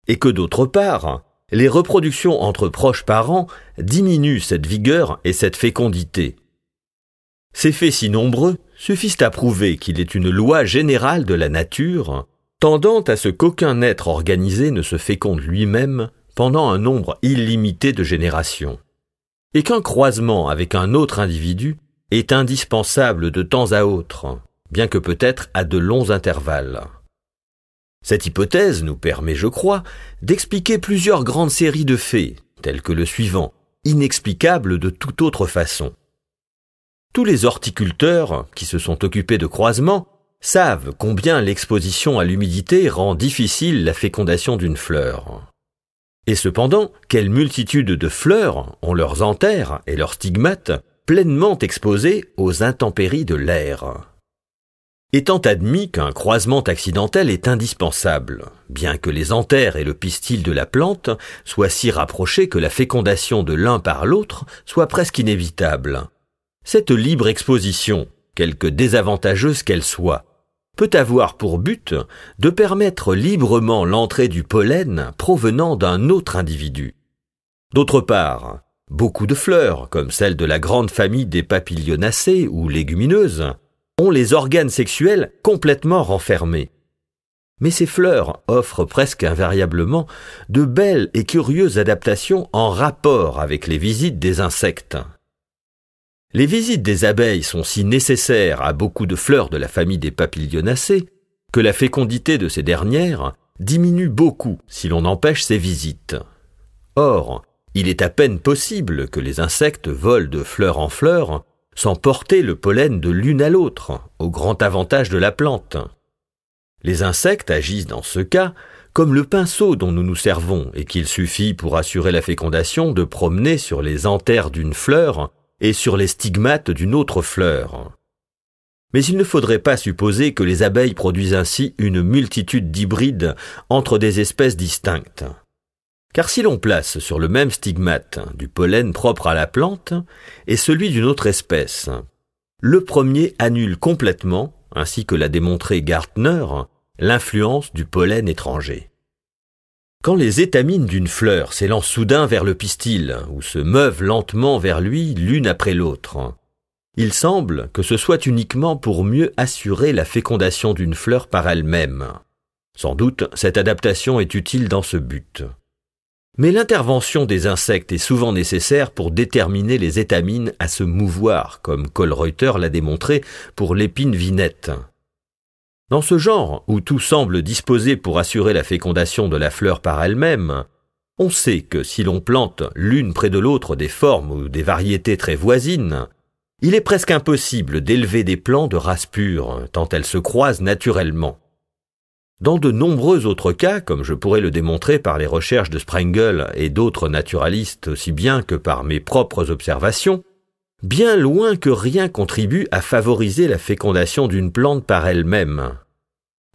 et que d'autre part, les reproductions entre proches parents diminuent cette vigueur et cette fécondité. Ces faits si nombreux suffisent à prouver qu'il est une loi générale de la nature, tendant à ce qu'aucun être organisé ne se féconde lui-même pendant un nombre illimité de générations, et qu'un croisement avec un autre individu est indispensable de temps à autre, bien que peut-être à de longs intervalles. Cette hypothèse nous permet, je crois, d'expliquer plusieurs grandes séries de faits, tels que le suivant, inexplicables de toute autre façon. Tous les horticulteurs qui se sont occupés de croisements savent combien l'exposition à l'humidité rend difficile la fécondation d'une fleur. Et cependant, quelle multitude de fleurs ont leurs anthères et leurs stigmates pleinement exposés aux intempéries de l'air. Étant admis qu'un croisement accidentel est indispensable, bien que les anthères et le pistil de la plante soient si rapprochés que la fécondation de l'un par l'autre soit presque inévitable, cette libre exposition, quelque désavantageuse qu'elle soit, peut avoir pour but de permettre librement l'entrée du pollen provenant d'un autre individu. D'autre part, beaucoup de fleurs, comme celles de la grande famille des papilionacées ou légumineuses, ont les organes sexuels complètement renfermés. Mais ces fleurs offrent presque invariablement de belles et curieuses adaptations en rapport avec les visites des insectes. Les visites des abeilles sont si nécessaires à beaucoup de fleurs de la famille des papilionacées que la fécondité de ces dernières diminue beaucoup si l'on empêche ces visites. Or, il est à peine possible que les insectes volent de fleur en fleur sans porter le pollen de l'une à l'autre, au grand avantage de la plante. Les insectes agissent dans ce cas comme le pinceau dont nous nous servons et qu'il suffit pour assurer la fécondation de promener sur les anthères d'une fleur et sur les stigmates d'une autre fleur. Mais il ne faudrait pas supposer que les abeilles produisent ainsi une multitude d'hybrides entre des espèces distinctes. Car si l'on place sur le même stigmate du pollen propre à la plante et celui d'une autre espèce, le premier annule complètement, ainsi que l'a démontré Gartner, l'influence du pollen étranger. Quand les étamines d'une fleur s'élancent soudain vers le pistil ou se meuvent lentement vers lui l'une après l'autre, il semble que ce soit uniquement pour mieux assurer la fécondation d'une fleur par elle-même. Sans doute cette adaptation est utile dans ce but. Mais l'intervention des insectes est souvent nécessaire pour déterminer les étamines à se mouvoir, comme Colreuter l'a démontré pour l'épine vinette. Dans ce genre, où tout semble disposé pour assurer la fécondation de la fleur par elle-même, on sait que si l'on plante l'une près de l'autre des formes ou des variétés très voisines, il est presque impossible d'élever des plants de race pure, tant elles se croisent naturellement. Dans de nombreux autres cas, comme je pourrais le démontrer par les recherches de Sprengel et d'autres naturalistes aussi bien que par mes propres observations, bien loin que rien contribue à favoriser la fécondation d'une plante par elle-même.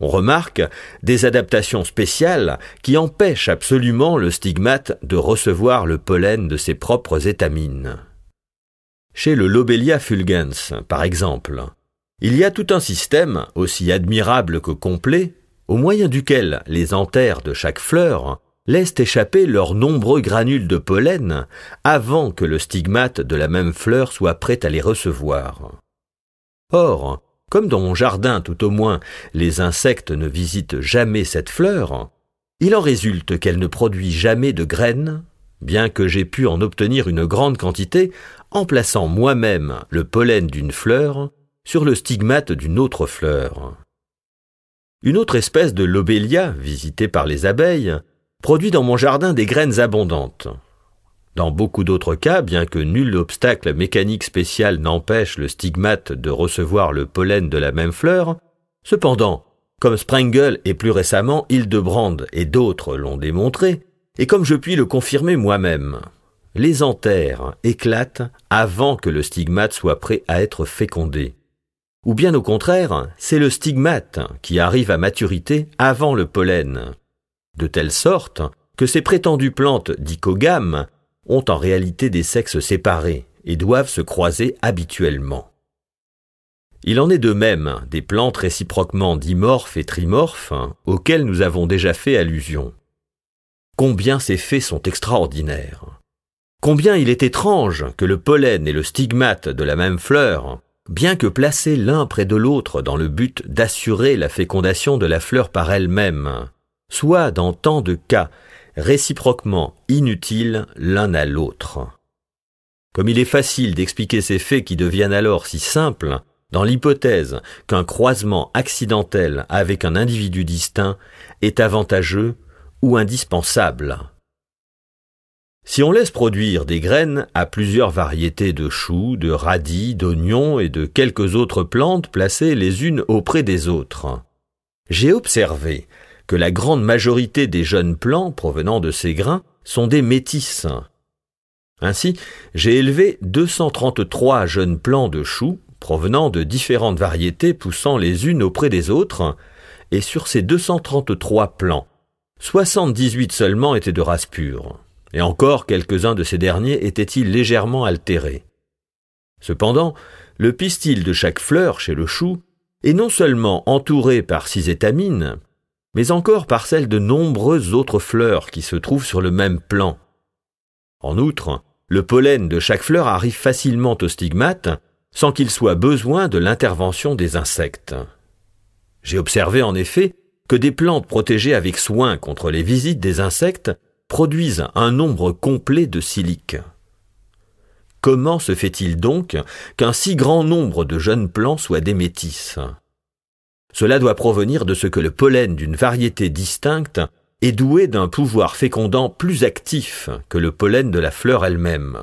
On remarque des adaptations spéciales qui empêchent absolument le stigmate de recevoir le pollen de ses propres étamines. Chez le Lobelia fulgens, par exemple, il y a tout un système, aussi admirable que complet, au moyen duquel les anthères de chaque fleur laissent échapper leurs nombreux granules de pollen avant que le stigmate de la même fleur soit prêt à les recevoir. Or, comme dans mon jardin tout au moins les insectes ne visitent jamais cette fleur, il en résulte qu'elle ne produit jamais de graines, bien que j'ai pu en obtenir une grande quantité en plaçant moi-même le pollen d'une fleur sur le stigmate d'une autre fleur. Une autre espèce de lobélia, visitée par les abeilles, produit dans mon jardin des graines abondantes. Dans beaucoup d'autres cas, bien que nul obstacle mécanique spécial n'empêche le stigmate de recevoir le pollen de la même fleur, cependant, comme Sprengel et plus récemment Hildebrand et d'autres l'ont démontré, et comme je puis le confirmer moi-même, les anthères éclatent avant que le stigmate soit prêt à être fécondé ou bien au contraire, c'est le stigmate qui arrive à maturité avant le pollen, de telle sorte que ces prétendues plantes dicogames ont en réalité des sexes séparés et doivent se croiser habituellement. Il en est de même des plantes réciproquement dimorphes et trimorphes auxquelles nous avons déjà fait allusion. Combien ces faits sont extraordinaires. Combien il est étrange que le pollen et le stigmate de la même fleur bien que placés l'un près de l'autre dans le but d'assurer la fécondation de la fleur par elle-même, soit dans tant de cas réciproquement inutiles l'un à l'autre. Comme il est facile d'expliquer ces faits qui deviennent alors si simples, dans l'hypothèse qu'un croisement accidentel avec un individu distinct est avantageux ou indispensable. Si on laisse produire des graines à plusieurs variétés de choux, de radis, d'oignons et de quelques autres plantes placées les unes auprès des autres, j'ai observé que la grande majorité des jeunes plants provenant de ces grains sont des métisses. Ainsi, j'ai élevé 233 jeunes plants de choux provenant de différentes variétés poussant les unes auprès des autres, et sur ces 233 plants, 78 seulement étaient de race pure et encore quelques-uns de ces derniers étaient-ils légèrement altérés. Cependant, le pistil de chaque fleur chez le chou est non seulement entouré par six étamines, mais encore par celles de nombreuses autres fleurs qui se trouvent sur le même plan. En outre, le pollen de chaque fleur arrive facilement au stigmate sans qu'il soit besoin de l'intervention des insectes. J'ai observé en effet que des plantes protégées avec soin contre les visites des insectes produisent un nombre complet de siliques. Comment se fait-il donc qu'un si grand nombre de jeunes plants soient des métisses Cela doit provenir de ce que le pollen d'une variété distincte est doué d'un pouvoir fécondant plus actif que le pollen de la fleur elle-même,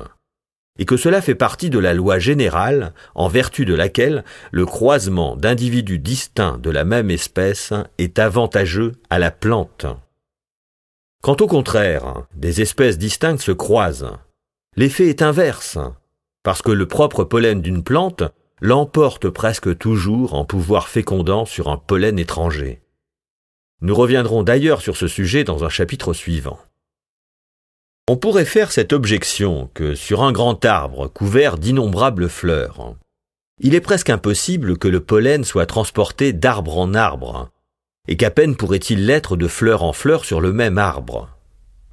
et que cela fait partie de la loi générale en vertu de laquelle le croisement d'individus distincts de la même espèce est avantageux à la plante. Quand au contraire, des espèces distinctes se croisent, l'effet est inverse, parce que le propre pollen d'une plante l'emporte presque toujours en pouvoir fécondant sur un pollen étranger. Nous reviendrons d'ailleurs sur ce sujet dans un chapitre suivant. On pourrait faire cette objection que sur un grand arbre couvert d'innombrables fleurs, il est presque impossible que le pollen soit transporté d'arbre en arbre, et qu'à peine pourrait-il l'être de fleur en fleur sur le même arbre.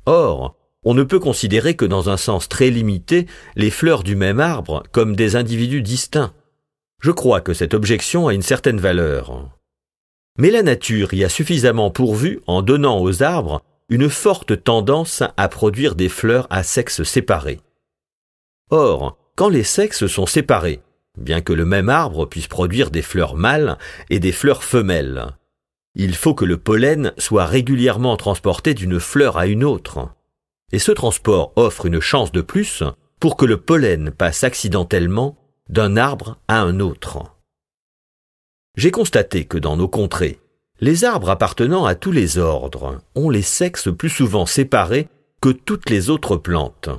Or, on ne peut considérer que dans un sens très limité les fleurs du même arbre comme des individus distincts. Je crois que cette objection a une certaine valeur. Mais la nature y a suffisamment pourvu en donnant aux arbres une forte tendance à produire des fleurs à sexe séparé. Or, quand les sexes sont séparés, bien que le même arbre puisse produire des fleurs mâles et des fleurs femelles, il faut que le pollen soit régulièrement transporté d'une fleur à une autre. Et ce transport offre une chance de plus pour que le pollen passe accidentellement d'un arbre à un autre. J'ai constaté que dans nos contrées, les arbres appartenant à tous les ordres ont les sexes plus souvent séparés que toutes les autres plantes.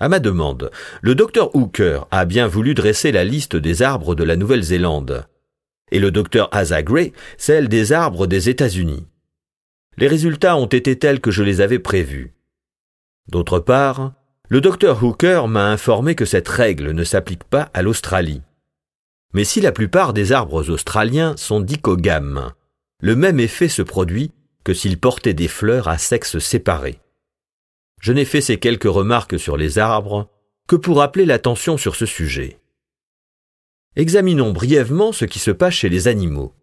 À ma demande, le docteur Hooker a bien voulu dresser la liste des arbres de la Nouvelle-Zélande, et le docteur Asa Gray celle des arbres des États-Unis. Les résultats ont été tels que je les avais prévus. D'autre part, le docteur Hooker m'a informé que cette règle ne s'applique pas à l'Australie. Mais si la plupart des arbres australiens sont dicogames, le même effet se produit que s'ils portaient des fleurs à sexe séparé. Je n'ai fait ces quelques remarques sur les arbres que pour appeler l'attention sur ce sujet. Examinons brièvement ce qui se passe chez les animaux.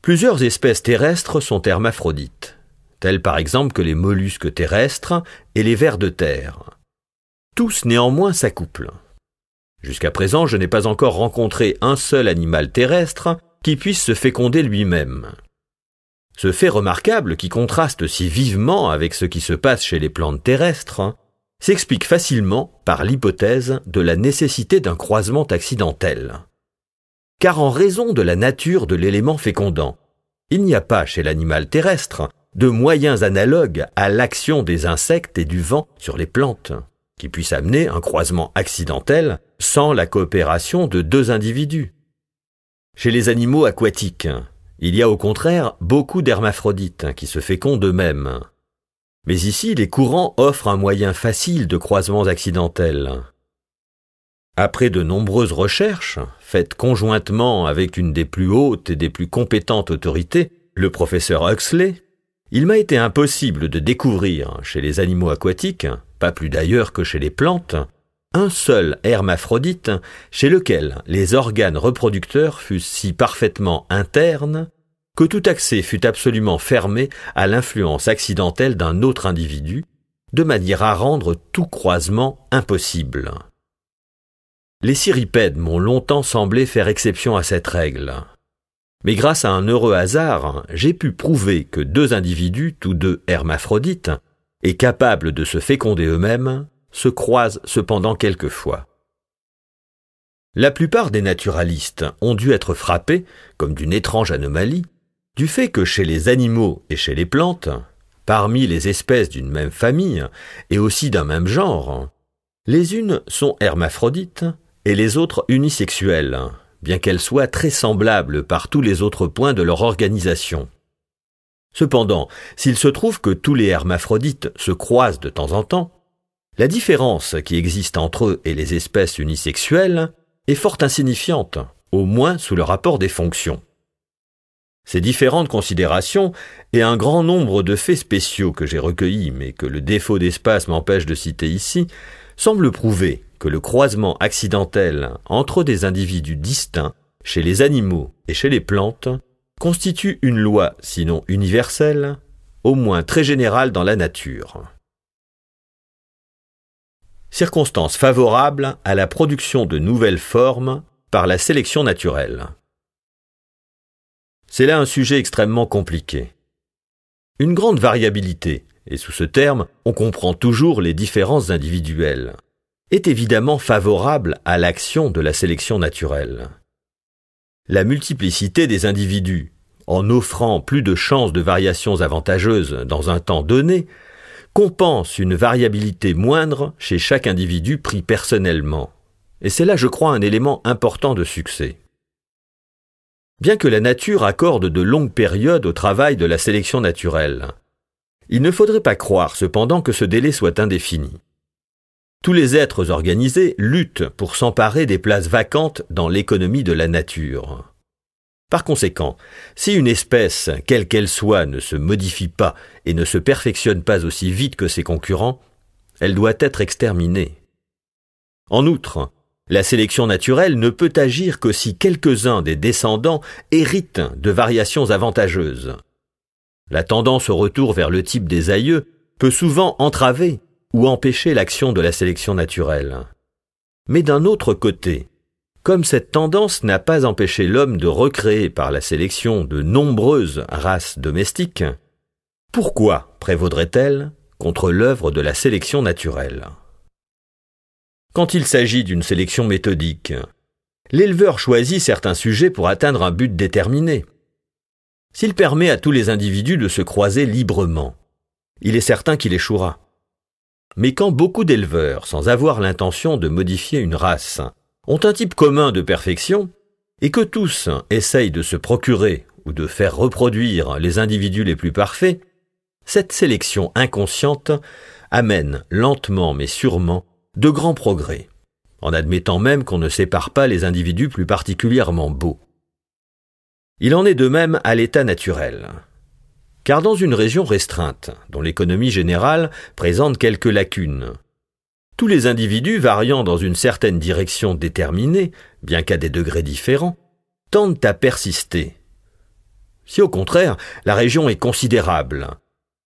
Plusieurs espèces terrestres sont hermaphrodites, telles par exemple que les mollusques terrestres et les vers de terre. Tous néanmoins s'accouplent. Jusqu'à présent, je n'ai pas encore rencontré un seul animal terrestre qui puisse se féconder lui-même. Ce fait remarquable qui contraste si vivement avec ce qui se passe chez les plantes terrestres s'explique facilement par l'hypothèse de la nécessité d'un croisement accidentel. Car en raison de la nature de l'élément fécondant, il n'y a pas chez l'animal terrestre de moyens analogues à l'action des insectes et du vent sur les plantes, qui puissent amener un croisement accidentel sans la coopération de deux individus. Chez les animaux aquatiques, il y a au contraire beaucoup d'hermaphrodites qui se fécondent eux-mêmes, mais ici, les courants offrent un moyen facile de croisements accidentels. Après de nombreuses recherches, faites conjointement avec une des plus hautes et des plus compétentes autorités, le professeur Huxley, il m'a été impossible de découvrir, chez les animaux aquatiques, pas plus d'ailleurs que chez les plantes, un seul hermaphrodite chez lequel les organes reproducteurs fussent si parfaitement internes que tout accès fut absolument fermé à l'influence accidentelle d'un autre individu, de manière à rendre tout croisement impossible. Les cirripèdes m'ont longtemps semblé faire exception à cette règle. Mais grâce à un heureux hasard, j'ai pu prouver que deux individus, tous deux hermaphrodites, et capables de se féconder eux-mêmes, se croisent cependant quelquefois. La plupart des naturalistes ont dû être frappés, comme d'une étrange anomalie, du fait que chez les animaux et chez les plantes, parmi les espèces d'une même famille et aussi d'un même genre, les unes sont hermaphrodites et les autres unisexuelles, bien qu'elles soient très semblables par tous les autres points de leur organisation. Cependant, s'il se trouve que tous les hermaphrodites se croisent de temps en temps, la différence qui existe entre eux et les espèces unisexuelles est fort insignifiante, au moins sous le rapport des fonctions. Ces différentes considérations et un grand nombre de faits spéciaux que j'ai recueillis mais que le défaut d'espace m'empêche de citer ici semblent prouver que le croisement accidentel entre des individus distincts chez les animaux et chez les plantes constitue une loi sinon universelle, au moins très générale dans la nature. Circonstances favorables à la production de nouvelles formes par la sélection naturelle. C'est là un sujet extrêmement compliqué. Une grande variabilité, et sous ce terme, on comprend toujours les différences individuelles, est évidemment favorable à l'action de la sélection naturelle. La multiplicité des individus, en offrant plus de chances de variations avantageuses dans un temps donné, compense une variabilité moindre chez chaque individu pris personnellement. Et c'est là, je crois, un élément important de succès bien que la nature accorde de longues périodes au travail de la sélection naturelle. Il ne faudrait pas croire cependant que ce délai soit indéfini. Tous les êtres organisés luttent pour s'emparer des places vacantes dans l'économie de la nature. Par conséquent, si une espèce, quelle qu'elle soit, ne se modifie pas et ne se perfectionne pas aussi vite que ses concurrents, elle doit être exterminée. En outre, la sélection naturelle ne peut agir que si quelques-uns des descendants héritent de variations avantageuses. La tendance au retour vers le type des aïeux peut souvent entraver ou empêcher l'action de la sélection naturelle. Mais d'un autre côté, comme cette tendance n'a pas empêché l'homme de recréer par la sélection de nombreuses races domestiques, pourquoi prévaudrait-elle contre l'œuvre de la sélection naturelle quand il s'agit d'une sélection méthodique. L'éleveur choisit certains sujets pour atteindre un but déterminé. S'il permet à tous les individus de se croiser librement, il est certain qu'il échouera. Mais quand beaucoup d'éleveurs, sans avoir l'intention de modifier une race, ont un type commun de perfection, et que tous essayent de se procurer ou de faire reproduire les individus les plus parfaits, cette sélection inconsciente amène lentement mais sûrement de grands progrès, en admettant même qu'on ne sépare pas les individus plus particulièrement beaux. Il en est de même à l'état naturel. Car dans une région restreinte, dont l'économie générale présente quelques lacunes, tous les individus variant dans une certaine direction déterminée, bien qu'à des degrés différents, tendent à persister. Si au contraire la région est considérable,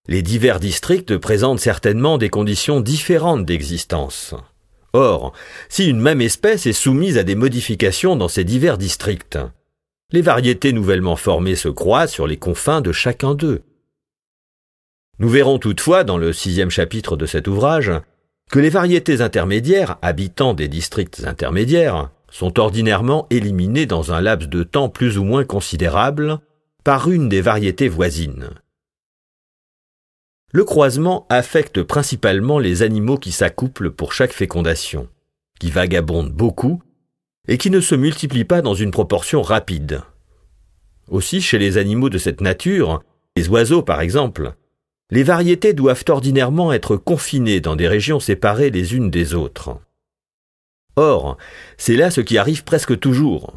les divers districts présentent certainement des conditions différentes d'existence. Or, si une même espèce est soumise à des modifications dans ces divers districts, les variétés nouvellement formées se croisent sur les confins de chacun d'eux. Nous verrons toutefois, dans le sixième chapitre de cet ouvrage, que les variétés intermédiaires, habitant des districts intermédiaires, sont ordinairement éliminées dans un laps de temps plus ou moins considérable par une des variétés voisines. Le croisement affecte principalement les animaux qui s'accouplent pour chaque fécondation, qui vagabondent beaucoup et qui ne se multiplient pas dans une proportion rapide. Aussi chez les animaux de cette nature, les oiseaux par exemple, les variétés doivent ordinairement être confinées dans des régions séparées les unes des autres. Or, c'est là ce qui arrive presque toujours.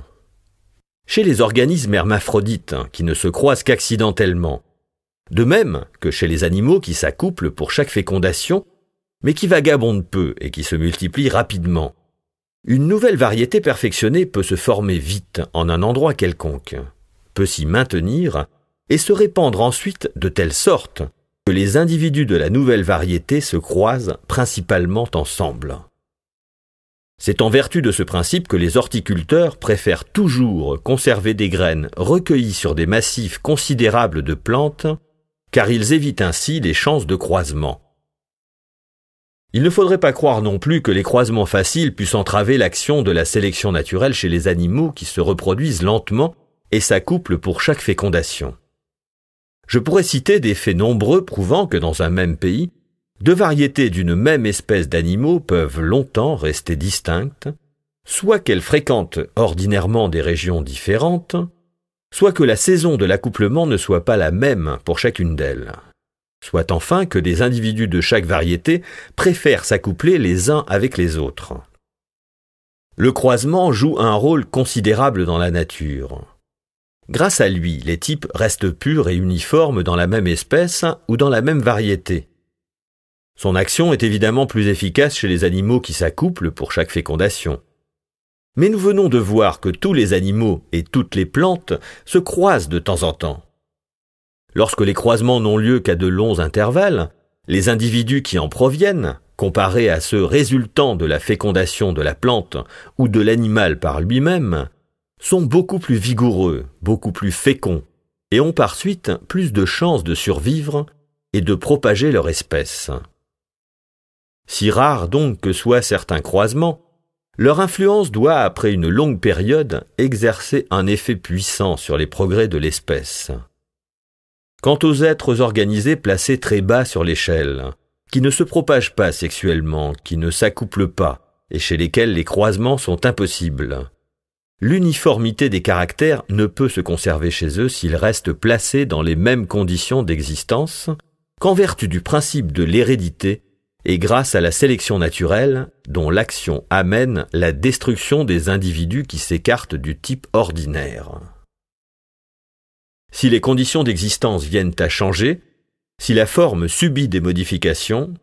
Chez les organismes hermaphrodites, qui ne se croisent qu'accidentellement, de même que chez les animaux qui s'accouplent pour chaque fécondation, mais qui vagabondent peu et qui se multiplient rapidement. Une nouvelle variété perfectionnée peut se former vite en un endroit quelconque, peut s'y maintenir et se répandre ensuite de telle sorte que les individus de la nouvelle variété se croisent principalement ensemble. C'est en vertu de ce principe que les horticulteurs préfèrent toujours conserver des graines recueillies sur des massifs considérables de plantes car ils évitent ainsi les chances de croisement. Il ne faudrait pas croire non plus que les croisements faciles puissent entraver l'action de la sélection naturelle chez les animaux qui se reproduisent lentement et s'accouplent pour chaque fécondation. Je pourrais citer des faits nombreux prouvant que dans un même pays, deux variétés d'une même espèce d'animaux peuvent longtemps rester distinctes, soit qu'elles fréquentent ordinairement des régions différentes, soit que la saison de l'accouplement ne soit pas la même pour chacune d'elles, soit enfin que des individus de chaque variété préfèrent s'accoupler les uns avec les autres. Le croisement joue un rôle considérable dans la nature. Grâce à lui, les types restent purs et uniformes dans la même espèce ou dans la même variété. Son action est évidemment plus efficace chez les animaux qui s'accouplent pour chaque fécondation. Mais nous venons de voir que tous les animaux et toutes les plantes se croisent de temps en temps. Lorsque les croisements n'ont lieu qu'à de longs intervalles, les individus qui en proviennent, comparés à ceux résultant de la fécondation de la plante ou de l'animal par lui-même, sont beaucoup plus vigoureux, beaucoup plus féconds, et ont par suite plus de chances de survivre et de propager leur espèce. Si rares donc que soient certains croisements, leur influence doit, après une longue période, exercer un effet puissant sur les progrès de l'espèce. Quant aux êtres organisés placés très bas sur l'échelle, qui ne se propagent pas sexuellement, qui ne s'accouplent pas, et chez lesquels les croisements sont impossibles, l'uniformité des caractères ne peut se conserver chez eux s'ils restent placés dans les mêmes conditions d'existence, qu'en vertu du principe de l'hérédité, et grâce à la sélection naturelle, dont l'action amène la destruction des individus qui s'écartent du type ordinaire. Si les conditions d'existence viennent à changer, si la forme subit des modifications,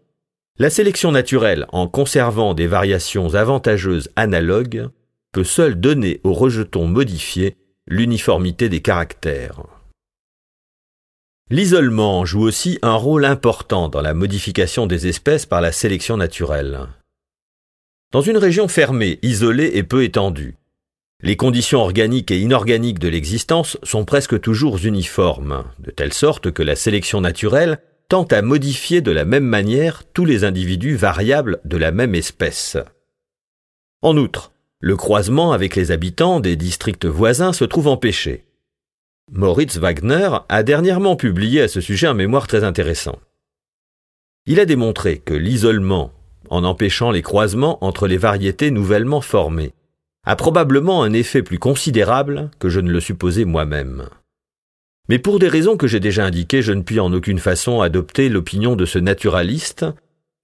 la sélection naturelle, en conservant des variations avantageuses analogues, peut seule donner aux rejetons modifiés l'uniformité des caractères. L'isolement joue aussi un rôle important dans la modification des espèces par la sélection naturelle. Dans une région fermée, isolée et peu étendue, les conditions organiques et inorganiques de l'existence sont presque toujours uniformes, de telle sorte que la sélection naturelle tend à modifier de la même manière tous les individus variables de la même espèce. En outre, le croisement avec les habitants des districts voisins se trouve empêché. Moritz Wagner a dernièrement publié à ce sujet un mémoire très intéressant. Il a démontré que l'isolement, en empêchant les croisements entre les variétés nouvellement formées, a probablement un effet plus considérable que je ne le supposais moi-même. Mais pour des raisons que j'ai déjà indiquées, je ne puis en aucune façon adopter l'opinion de ce naturaliste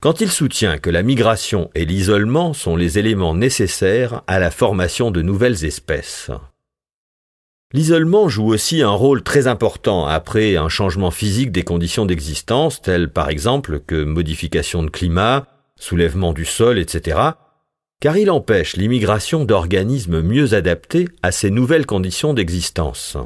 quand il soutient que la migration et l'isolement sont les éléments nécessaires à la formation de nouvelles espèces. L'isolement joue aussi un rôle très important après un changement physique des conditions d'existence, telles par exemple que modification de climat, soulèvement du sol, etc., car il empêche l'immigration d'organismes mieux adaptés à ces nouvelles conditions d'existence.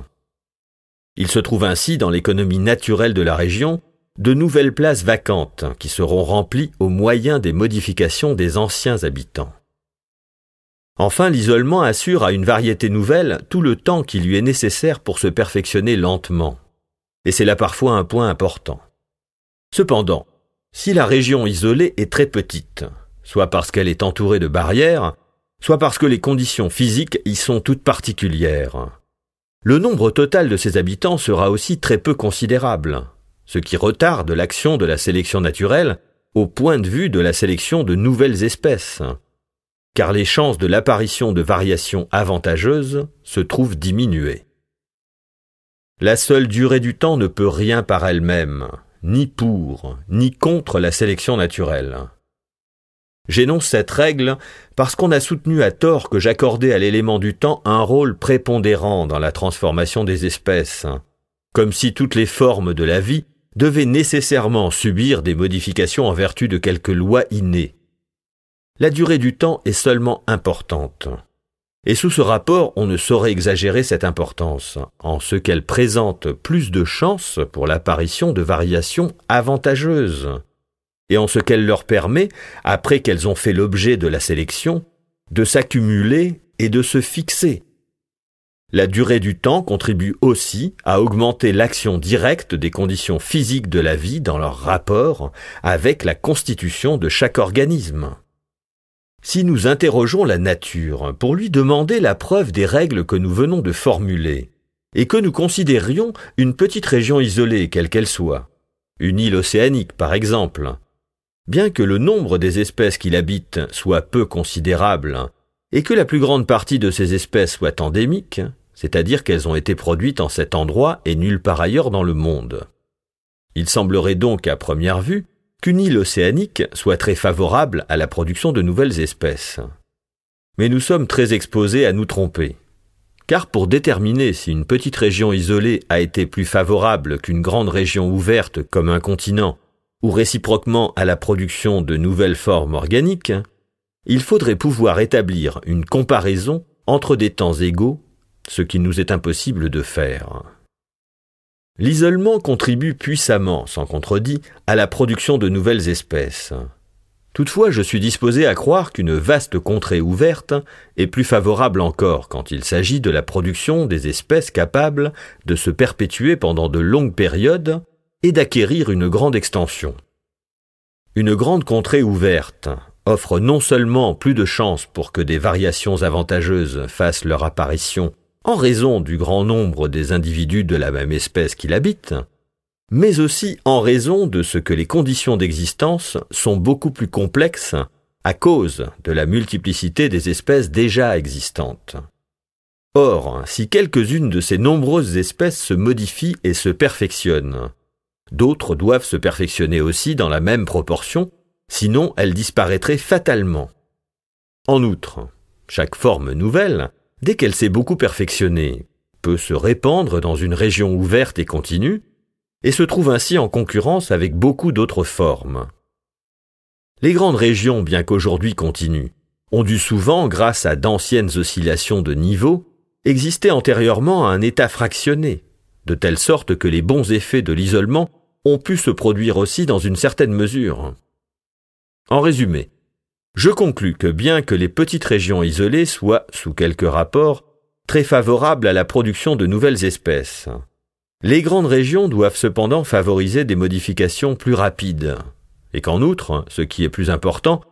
Il se trouve ainsi dans l'économie naturelle de la région de nouvelles places vacantes qui seront remplies au moyen des modifications des anciens habitants. Enfin, l'isolement assure à une variété nouvelle tout le temps qui lui est nécessaire pour se perfectionner lentement. Et c'est là parfois un point important. Cependant, si la région isolée est très petite, soit parce qu'elle est entourée de barrières, soit parce que les conditions physiques y sont toutes particulières, le nombre total de ses habitants sera aussi très peu considérable, ce qui retarde l'action de la sélection naturelle au point de vue de la sélection de nouvelles espèces, car les chances de l'apparition de variations avantageuses se trouvent diminuées. La seule durée du temps ne peut rien par elle-même, ni pour, ni contre la sélection naturelle. J'énonce cette règle parce qu'on a soutenu à tort que j'accordais à l'élément du temps un rôle prépondérant dans la transformation des espèces, comme si toutes les formes de la vie devaient nécessairement subir des modifications en vertu de quelques lois innées, la durée du temps est seulement importante. Et sous ce rapport, on ne saurait exagérer cette importance, en ce qu'elle présente plus de chances pour l'apparition de variations avantageuses, et en ce qu'elle leur permet, après qu'elles ont fait l'objet de la sélection, de s'accumuler et de se fixer. La durée du temps contribue aussi à augmenter l'action directe des conditions physiques de la vie dans leur rapport avec la constitution de chaque organisme. Si nous interrogeons la nature pour lui demander la preuve des règles que nous venons de formuler, et que nous considérions une petite région isolée, quelle qu'elle soit, une île océanique par exemple, bien que le nombre des espèces qu'il habite soit peu considérable, et que la plus grande partie de ces espèces soit endémique, c'est-à-dire qu'elles ont été produites en cet endroit et nulle part ailleurs dans le monde. Il semblerait donc à première vue qu'une île océanique soit très favorable à la production de nouvelles espèces. Mais nous sommes très exposés à nous tromper. Car pour déterminer si une petite région isolée a été plus favorable qu'une grande région ouverte comme un continent, ou réciproquement à la production de nouvelles formes organiques, il faudrait pouvoir établir une comparaison entre des temps égaux, ce qui nous est impossible de faire. L'isolement contribue puissamment, sans contredit, à la production de nouvelles espèces. Toutefois, je suis disposé à croire qu'une vaste contrée ouverte est plus favorable encore quand il s'agit de la production des espèces capables de se perpétuer pendant de longues périodes et d'acquérir une grande extension. Une grande contrée ouverte offre non seulement plus de chances pour que des variations avantageuses fassent leur apparition en raison du grand nombre des individus de la même espèce qui l'habitent, mais aussi en raison de ce que les conditions d'existence sont beaucoup plus complexes à cause de la multiplicité des espèces déjà existantes. Or, si quelques-unes de ces nombreuses espèces se modifient et se perfectionnent, d'autres doivent se perfectionner aussi dans la même proportion, sinon elles disparaîtraient fatalement. En outre, chaque forme nouvelle dès qu'elle s'est beaucoup perfectionnée, peut se répandre dans une région ouverte et continue, et se trouve ainsi en concurrence avec beaucoup d'autres formes. Les grandes régions, bien qu'aujourd'hui continues, ont dû souvent, grâce à d'anciennes oscillations de niveau, exister antérieurement à un état fractionné, de telle sorte que les bons effets de l'isolement ont pu se produire aussi dans une certaine mesure. En résumé, je conclus que bien que les petites régions isolées soient, sous quelques rapports, très favorables à la production de nouvelles espèces, les grandes régions doivent cependant favoriser des modifications plus rapides, et qu'en outre, ce qui est plus important,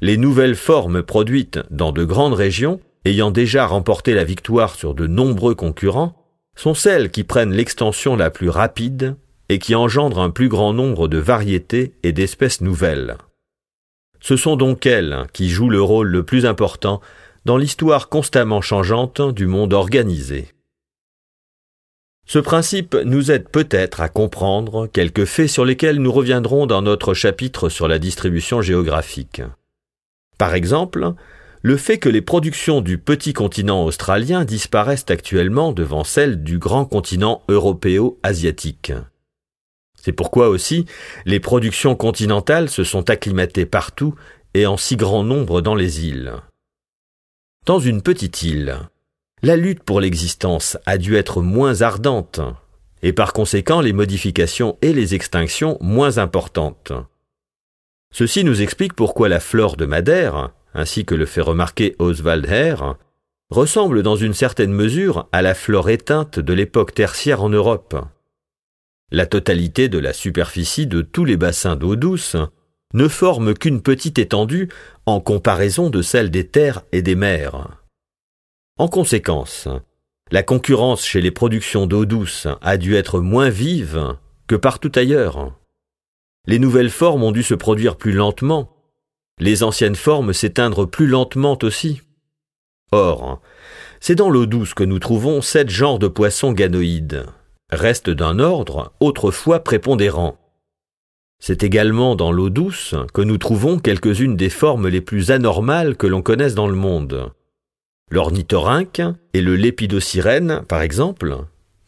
les nouvelles formes produites dans de grandes régions, ayant déjà remporté la victoire sur de nombreux concurrents, sont celles qui prennent l'extension la plus rapide et qui engendrent un plus grand nombre de variétés et d'espèces nouvelles. Ce sont donc elles qui jouent le rôle le plus important dans l'histoire constamment changeante du monde organisé. Ce principe nous aide peut-être à comprendre quelques faits sur lesquels nous reviendrons dans notre chapitre sur la distribution géographique. Par exemple, le fait que les productions du petit continent australien disparaissent actuellement devant celles du grand continent européo-asiatique. C'est pourquoi aussi les productions continentales se sont acclimatées partout et en si grand nombre dans les îles. Dans une petite île, la lutte pour l'existence a dû être moins ardente, et par conséquent les modifications et les extinctions moins importantes. Ceci nous explique pourquoi la flore de Madère, ainsi que le fait remarquer Oswald Hare, ressemble dans une certaine mesure à la flore éteinte de l'époque tertiaire en Europe. La totalité de la superficie de tous les bassins d'eau douce ne forme qu'une petite étendue en comparaison de celle des terres et des mers. En conséquence, la concurrence chez les productions d'eau douce a dû être moins vive que partout ailleurs. Les nouvelles formes ont dû se produire plus lentement, les anciennes formes s'éteindre plus lentement aussi. Or, c'est dans l'eau douce que nous trouvons sept genres de poissons ganoïdes reste d'un ordre autrefois prépondérant. C'est également dans l'eau douce que nous trouvons quelques-unes des formes les plus anormales que l'on connaisse dans le monde. L'ornithorynque et le lépidocyrène, par exemple,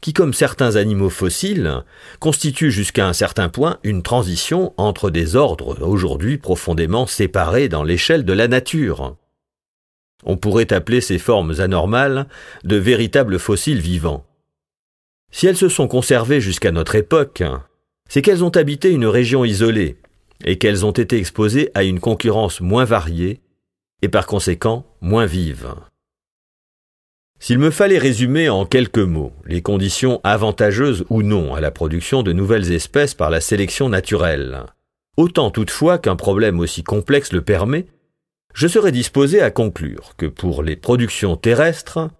qui, comme certains animaux fossiles, constituent jusqu'à un certain point une transition entre des ordres aujourd'hui profondément séparés dans l'échelle de la nature. On pourrait appeler ces formes anormales de véritables fossiles vivants. Si elles se sont conservées jusqu'à notre époque, c'est qu'elles ont habité une région isolée et qu'elles ont été exposées à une concurrence moins variée et par conséquent moins vive. S'il me fallait résumer en quelques mots les conditions avantageuses ou non à la production de nouvelles espèces par la sélection naturelle, autant toutefois qu'un problème aussi complexe le permet, je serais disposé à conclure que pour les productions terrestres,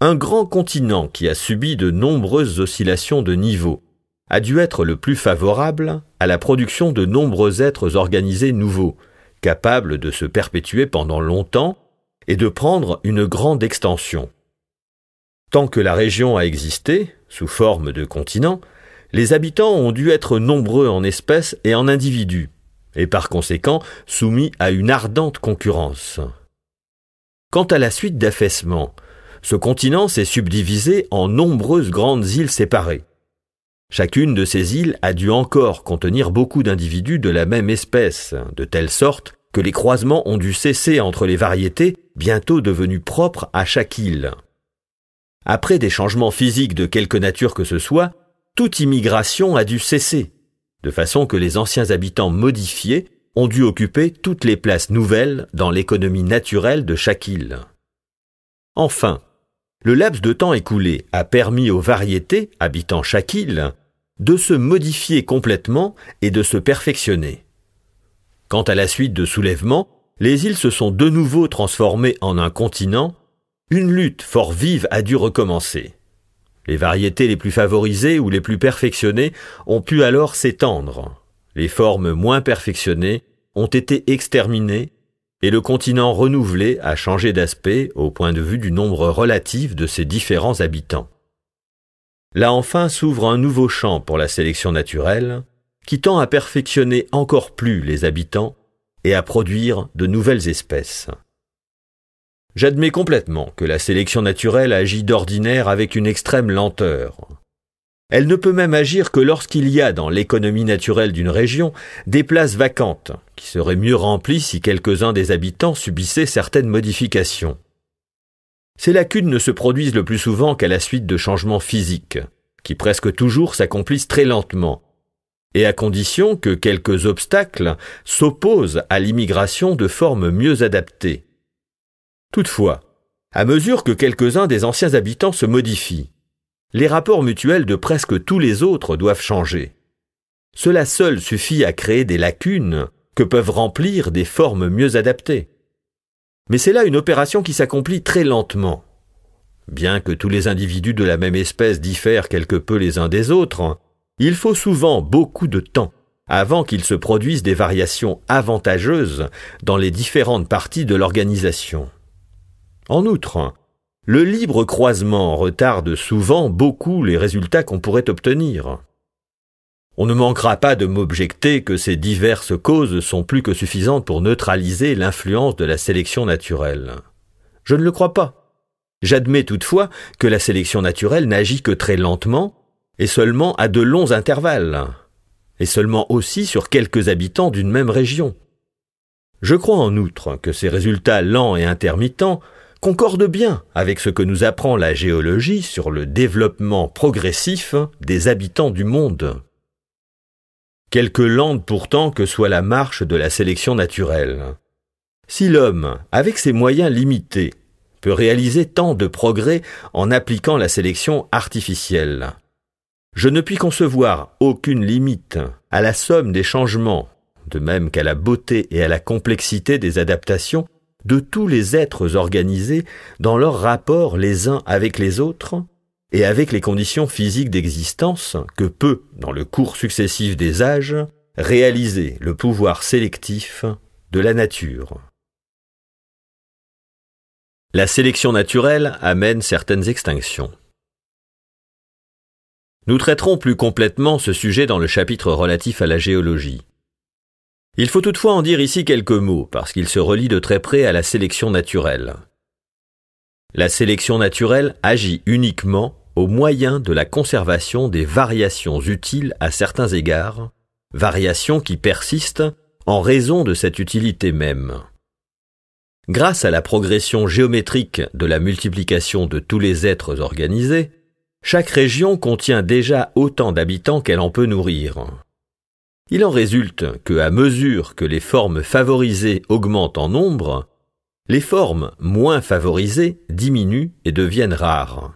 un grand continent qui a subi de nombreuses oscillations de niveau a dû être le plus favorable à la production de nombreux êtres organisés nouveaux, capables de se perpétuer pendant longtemps et de prendre une grande extension. Tant que la région a existé, sous forme de continent, les habitants ont dû être nombreux en espèces et en individus, et par conséquent soumis à une ardente concurrence. Quant à la suite d'affaissement, ce continent s'est subdivisé en nombreuses grandes îles séparées. Chacune de ces îles a dû encore contenir beaucoup d'individus de la même espèce, de telle sorte que les croisements ont dû cesser entre les variétés bientôt devenues propres à chaque île. Après des changements physiques de quelque nature que ce soit, toute immigration a dû cesser, de façon que les anciens habitants modifiés ont dû occuper toutes les places nouvelles dans l'économie naturelle de chaque île. Enfin, le laps de temps écoulé a permis aux variétés habitant chaque île de se modifier complètement et de se perfectionner. Quant à la suite de soulèvements, les îles se sont de nouveau transformées en un continent, une lutte fort vive a dû recommencer. Les variétés les plus favorisées ou les plus perfectionnées ont pu alors s'étendre. Les formes moins perfectionnées ont été exterminées et le continent renouvelé a changé d'aspect au point de vue du nombre relatif de ses différents habitants. Là enfin s'ouvre un nouveau champ pour la sélection naturelle, qui tend à perfectionner encore plus les habitants et à produire de nouvelles espèces. J'admets complètement que la sélection naturelle agit d'ordinaire avec une extrême lenteur, elle ne peut même agir que lorsqu'il y a dans l'économie naturelle d'une région des places vacantes, qui seraient mieux remplies si quelques-uns des habitants subissaient certaines modifications. Ces lacunes ne se produisent le plus souvent qu'à la suite de changements physiques, qui presque toujours s'accomplissent très lentement, et à condition que quelques obstacles s'opposent à l'immigration de formes mieux adaptées. Toutefois, à mesure que quelques-uns des anciens habitants se modifient, les rapports mutuels de presque tous les autres doivent changer. Cela seul suffit à créer des lacunes que peuvent remplir des formes mieux adaptées. Mais c'est là une opération qui s'accomplit très lentement. Bien que tous les individus de la même espèce diffèrent quelque peu les uns des autres, il faut souvent beaucoup de temps avant qu'il se produise des variations avantageuses dans les différentes parties de l'organisation. En outre, le libre croisement retarde souvent beaucoup les résultats qu'on pourrait obtenir. On ne manquera pas de m'objecter que ces diverses causes sont plus que suffisantes pour neutraliser l'influence de la sélection naturelle. Je ne le crois pas. J'admets toutefois que la sélection naturelle n'agit que très lentement et seulement à de longs intervalles, et seulement aussi sur quelques habitants d'une même région. Je crois en outre que ces résultats lents et intermittents concorde bien avec ce que nous apprend la géologie sur le développement progressif des habitants du monde. Quelque lente pourtant que soit la marche de la sélection naturelle. Si l'homme, avec ses moyens limités, peut réaliser tant de progrès en appliquant la sélection artificielle, je ne puis concevoir aucune limite à la somme des changements, de même qu'à la beauté et à la complexité des adaptations de tous les êtres organisés dans leurs rapports les uns avec les autres et avec les conditions physiques d'existence que peut, dans le cours successif des âges, réaliser le pouvoir sélectif de la nature. La sélection naturelle amène certaines extinctions. Nous traiterons plus complètement ce sujet dans le chapitre relatif à la géologie. Il faut toutefois en dire ici quelques mots, parce qu'il se relie de très près à la sélection naturelle. La sélection naturelle agit uniquement au moyen de la conservation des variations utiles à certains égards, variations qui persistent en raison de cette utilité même. Grâce à la progression géométrique de la multiplication de tous les êtres organisés, chaque région contient déjà autant d'habitants qu'elle en peut nourrir. Il en résulte que à mesure que les formes favorisées augmentent en nombre, les formes moins favorisées diminuent et deviennent rares.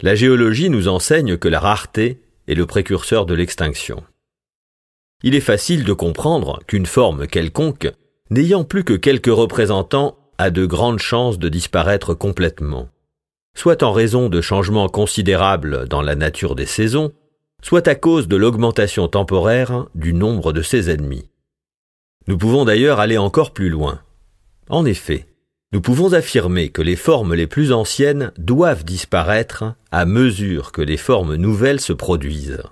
La géologie nous enseigne que la rareté est le précurseur de l'extinction. Il est facile de comprendre qu'une forme quelconque, n'ayant plus que quelques représentants, a de grandes chances de disparaître complètement, soit en raison de changements considérables dans la nature des saisons, soit à cause de l'augmentation temporaire du nombre de ses ennemis. Nous pouvons d'ailleurs aller encore plus loin. En effet, nous pouvons affirmer que les formes les plus anciennes doivent disparaître à mesure que les formes nouvelles se produisent,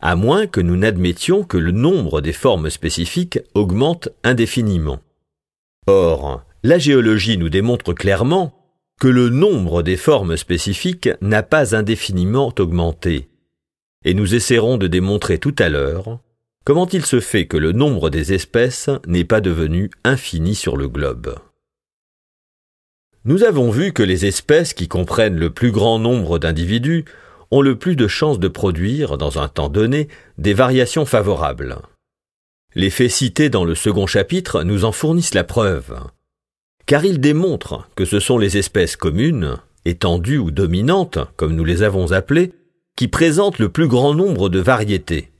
à moins que nous n'admettions que le nombre des formes spécifiques augmente indéfiniment. Or, la géologie nous démontre clairement que le nombre des formes spécifiques n'a pas indéfiniment augmenté, et nous essaierons de démontrer tout à l'heure comment il se fait que le nombre des espèces n'est pas devenu infini sur le globe. Nous avons vu que les espèces qui comprennent le plus grand nombre d'individus ont le plus de chances de produire, dans un temps donné, des variations favorables. Les faits cités dans le second chapitre nous en fournissent la preuve, car ils démontrent que ce sont les espèces communes, étendues ou dominantes, comme nous les avons appelées, qui présente le plus grand nombre de variétés.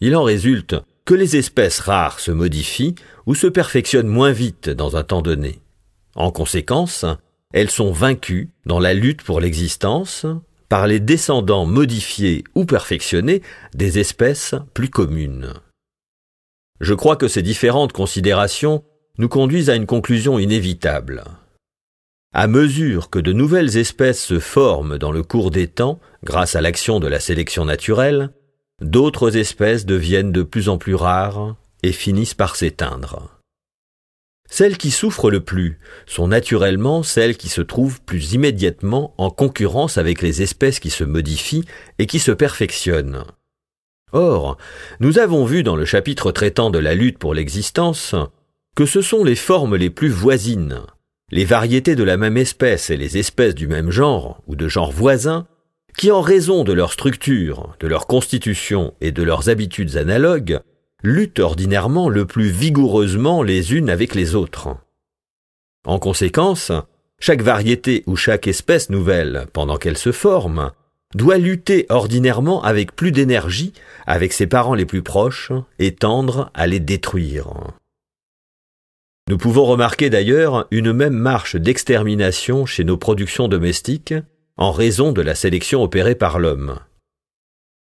Il en résulte que les espèces rares se modifient ou se perfectionnent moins vite dans un temps donné. En conséquence, elles sont vaincues dans la lutte pour l'existence par les descendants modifiés ou perfectionnés des espèces plus communes. Je crois que ces différentes considérations nous conduisent à une conclusion inévitable. À mesure que de nouvelles espèces se forment dans le cours des temps, grâce à l'action de la sélection naturelle, d'autres espèces deviennent de plus en plus rares et finissent par s'éteindre. Celles qui souffrent le plus sont naturellement celles qui se trouvent plus immédiatement en concurrence avec les espèces qui se modifient et qui se perfectionnent. Or, nous avons vu dans le chapitre traitant de la lutte pour l'existence que ce sont les formes les plus voisines, les variétés de la même espèce et les espèces du même genre ou de genre voisin, qui en raison de leur structure, de leur constitution et de leurs habitudes analogues, luttent ordinairement le plus vigoureusement les unes avec les autres. En conséquence, chaque variété ou chaque espèce nouvelle, pendant qu'elle se forme, doit lutter ordinairement avec plus d'énergie avec ses parents les plus proches et tendre à les détruire. Nous pouvons remarquer d'ailleurs une même marche d'extermination chez nos productions domestiques en raison de la sélection opérée par l'homme.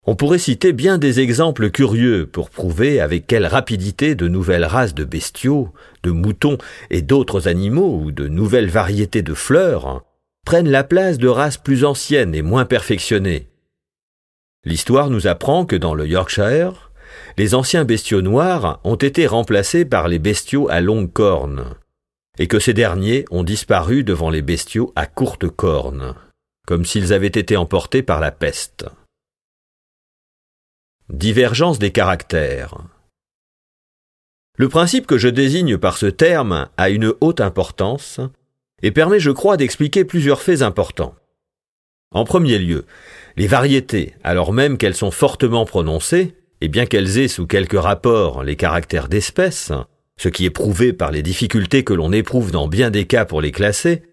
On pourrait citer bien des exemples curieux pour prouver avec quelle rapidité de nouvelles races de bestiaux, de moutons et d'autres animaux ou de nouvelles variétés de fleurs prennent la place de races plus anciennes et moins perfectionnées. L'histoire nous apprend que dans le Yorkshire, les anciens bestiaux noirs ont été remplacés par les bestiaux à longues cornes, et que ces derniers ont disparu devant les bestiaux à courtes cornes, comme s'ils avaient été emportés par la peste. Divergence des caractères. Le principe que je désigne par ce terme a une haute importance et permet, je crois, d'expliquer plusieurs faits importants. En premier lieu, les variétés, alors même qu'elles sont fortement prononcées, et bien qu'elles aient sous quelques rapports les caractères d'espèces, ce qui est prouvé par les difficultés que l'on éprouve dans bien des cas pour les classer,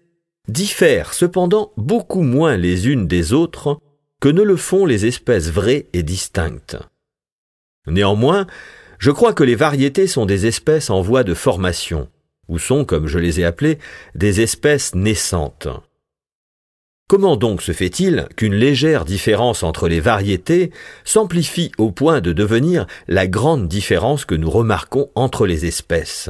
diffèrent cependant beaucoup moins les unes des autres que ne le font les espèces vraies et distinctes. Néanmoins, je crois que les variétés sont des espèces en voie de formation, ou sont, comme je les ai appelées, des espèces naissantes. Comment donc se fait-il qu'une légère différence entre les variétés s'amplifie au point de devenir la grande différence que nous remarquons entre les espèces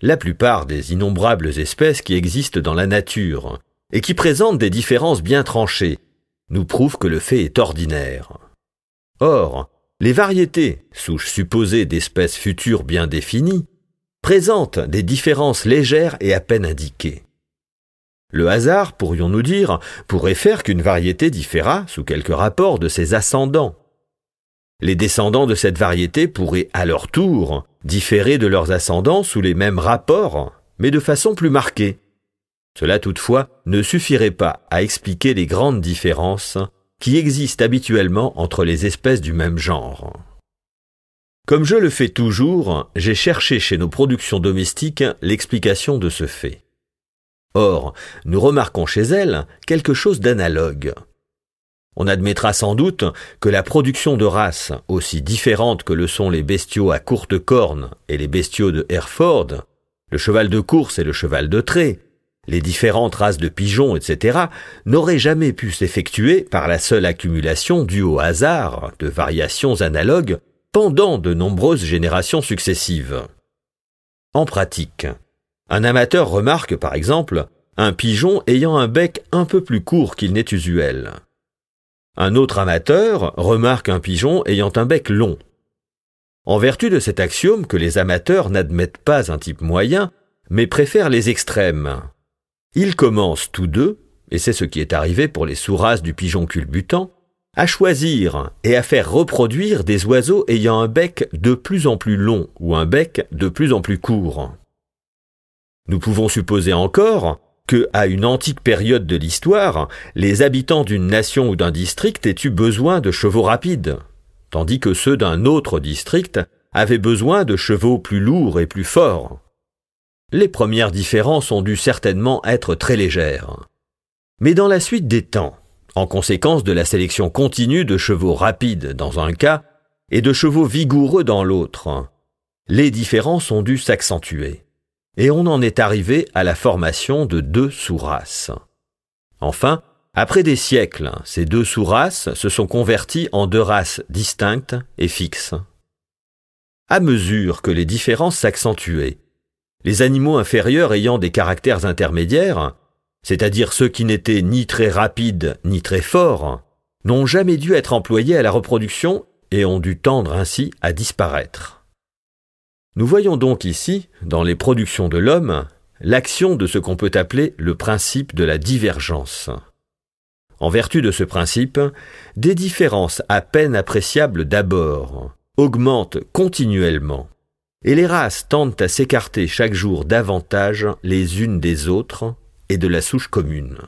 La plupart des innombrables espèces qui existent dans la nature et qui présentent des différences bien tranchées nous prouvent que le fait est ordinaire. Or, les variétés, souches supposées d'espèces futures bien définies, présentent des différences légères et à peine indiquées. Le hasard, pourrions-nous dire, pourrait faire qu'une variété différa sous quelques rapports de ses ascendants. Les descendants de cette variété pourraient à leur tour différer de leurs ascendants sous les mêmes rapports, mais de façon plus marquée. Cela toutefois ne suffirait pas à expliquer les grandes différences qui existent habituellement entre les espèces du même genre. Comme je le fais toujours, j'ai cherché chez nos productions domestiques l'explication de ce fait. Or, nous remarquons chez elle quelque chose d'analogue. On admettra sans doute que la production de races, aussi différentes que le sont les bestiaux à courtes cornes et les bestiaux de Hereford, le cheval de course et le cheval de trait, les différentes races de pigeons, etc., n'aurait jamais pu s'effectuer par la seule accumulation due au hasard de variations analogues pendant de nombreuses générations successives. En pratique, un amateur remarque, par exemple, un pigeon ayant un bec un peu plus court qu'il n'est usuel. Un autre amateur remarque un pigeon ayant un bec long. En vertu de cet axiome que les amateurs n'admettent pas un type moyen, mais préfèrent les extrêmes. Ils commencent tous deux, et c'est ce qui est arrivé pour les sous du pigeon culbutant, à choisir et à faire reproduire des oiseaux ayant un bec de plus en plus long ou un bec de plus en plus court. Nous pouvons supposer encore que, à une antique période de l'histoire, les habitants d'une nation ou d'un district aient eu besoin de chevaux rapides, tandis que ceux d'un autre district avaient besoin de chevaux plus lourds et plus forts. Les premières différences ont dû certainement être très légères. Mais dans la suite des temps, en conséquence de la sélection continue de chevaux rapides dans un cas et de chevaux vigoureux dans l'autre, les différences ont dû s'accentuer et on en est arrivé à la formation de deux sous-races. Enfin, après des siècles, ces deux sous-races se sont converties en deux races distinctes et fixes. À mesure que les différences s'accentuaient, les animaux inférieurs ayant des caractères intermédiaires, c'est-à-dire ceux qui n'étaient ni très rapides ni très forts, n'ont jamais dû être employés à la reproduction et ont dû tendre ainsi à disparaître. Nous voyons donc ici, dans les productions de l'homme, l'action de ce qu'on peut appeler le principe de la divergence. En vertu de ce principe, des différences à peine appréciables d'abord augmentent continuellement, et les races tendent à s'écarter chaque jour davantage les unes des autres et de la souche commune.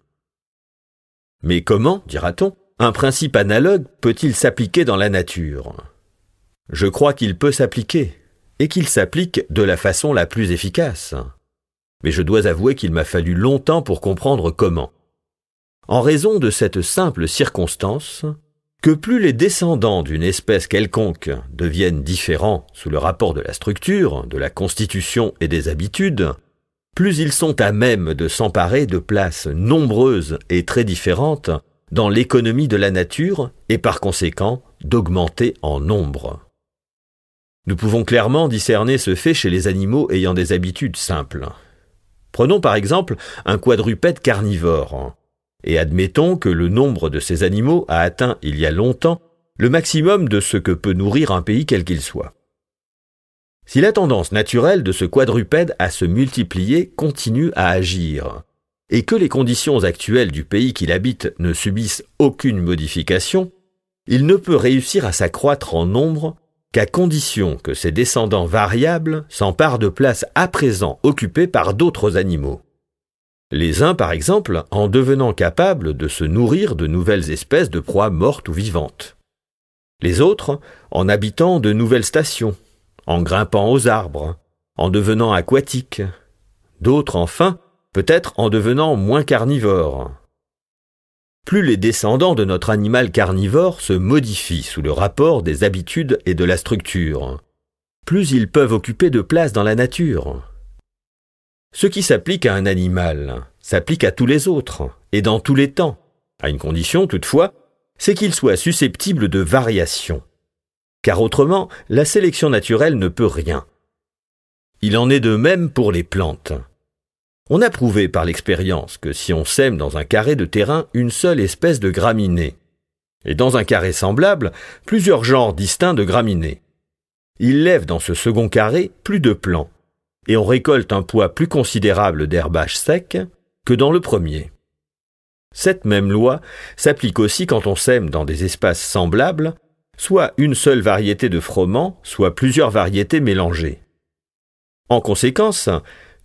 Mais comment, dira-t-on, un principe analogue peut-il s'appliquer dans la nature Je crois qu'il peut s'appliquer, et qu'il s'applique de la façon la plus efficace. Mais je dois avouer qu'il m'a fallu longtemps pour comprendre comment. En raison de cette simple circonstance, que plus les descendants d'une espèce quelconque deviennent différents sous le rapport de la structure, de la constitution et des habitudes, plus ils sont à même de s'emparer de places nombreuses et très différentes dans l'économie de la nature et par conséquent d'augmenter en nombre. Nous pouvons clairement discerner ce fait chez les animaux ayant des habitudes simples. Prenons par exemple un quadrupède carnivore, et admettons que le nombre de ces animaux a atteint il y a longtemps le maximum de ce que peut nourrir un pays quel qu'il soit. Si la tendance naturelle de ce quadrupède à se multiplier continue à agir, et que les conditions actuelles du pays qu'il habite ne subissent aucune modification, il ne peut réussir à s'accroître en nombre qu'à condition que ses descendants variables s'emparent de places à présent occupées par d'autres animaux. Les uns, par exemple, en devenant capables de se nourrir de nouvelles espèces de proies mortes ou vivantes. Les autres, en habitant de nouvelles stations, en grimpant aux arbres, en devenant aquatiques. D'autres, enfin, peut-être en devenant moins carnivores, plus les descendants de notre animal carnivore se modifient sous le rapport des habitudes et de la structure, plus ils peuvent occuper de place dans la nature. Ce qui s'applique à un animal s'applique à tous les autres, et dans tous les temps, à une condition toutefois, c'est qu'il soit susceptible de variation. Car autrement, la sélection naturelle ne peut rien. Il en est de même pour les plantes. On a prouvé par l'expérience que si on sème dans un carré de terrain une seule espèce de graminée, et dans un carré semblable, plusieurs genres distincts de graminées, il lève dans ce second carré plus de plants, et on récolte un poids plus considérable d'herbage sec que dans le premier. Cette même loi s'applique aussi quand on sème dans des espaces semblables, soit une seule variété de froment, soit plusieurs variétés mélangées. En conséquence,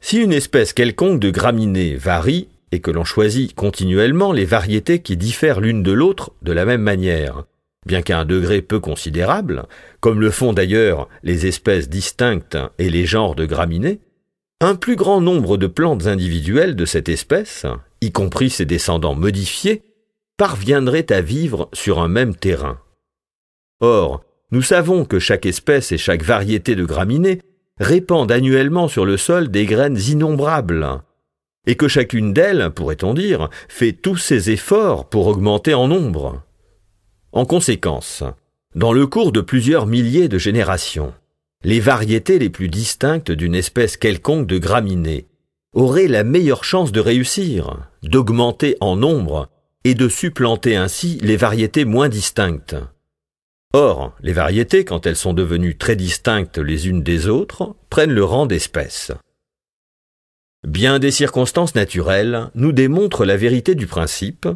si une espèce quelconque de graminée varie, et que l'on choisit continuellement les variétés qui diffèrent l'une de l'autre de la même manière, bien qu'à un degré peu considérable, comme le font d'ailleurs les espèces distinctes et les genres de graminées, un plus grand nombre de plantes individuelles de cette espèce, y compris ses descendants modifiés, parviendraient à vivre sur un même terrain. Or, nous savons que chaque espèce et chaque variété de graminées répandent annuellement sur le sol des graines innombrables, et que chacune d'elles, pourrait-on dire, fait tous ses efforts pour augmenter en nombre. En conséquence, dans le cours de plusieurs milliers de générations, les variétés les plus distinctes d'une espèce quelconque de graminée auraient la meilleure chance de réussir, d'augmenter en nombre et de supplanter ainsi les variétés moins distinctes. Or, les variétés, quand elles sont devenues très distinctes les unes des autres, prennent le rang d'espèces. Bien des circonstances naturelles nous démontrent la vérité du principe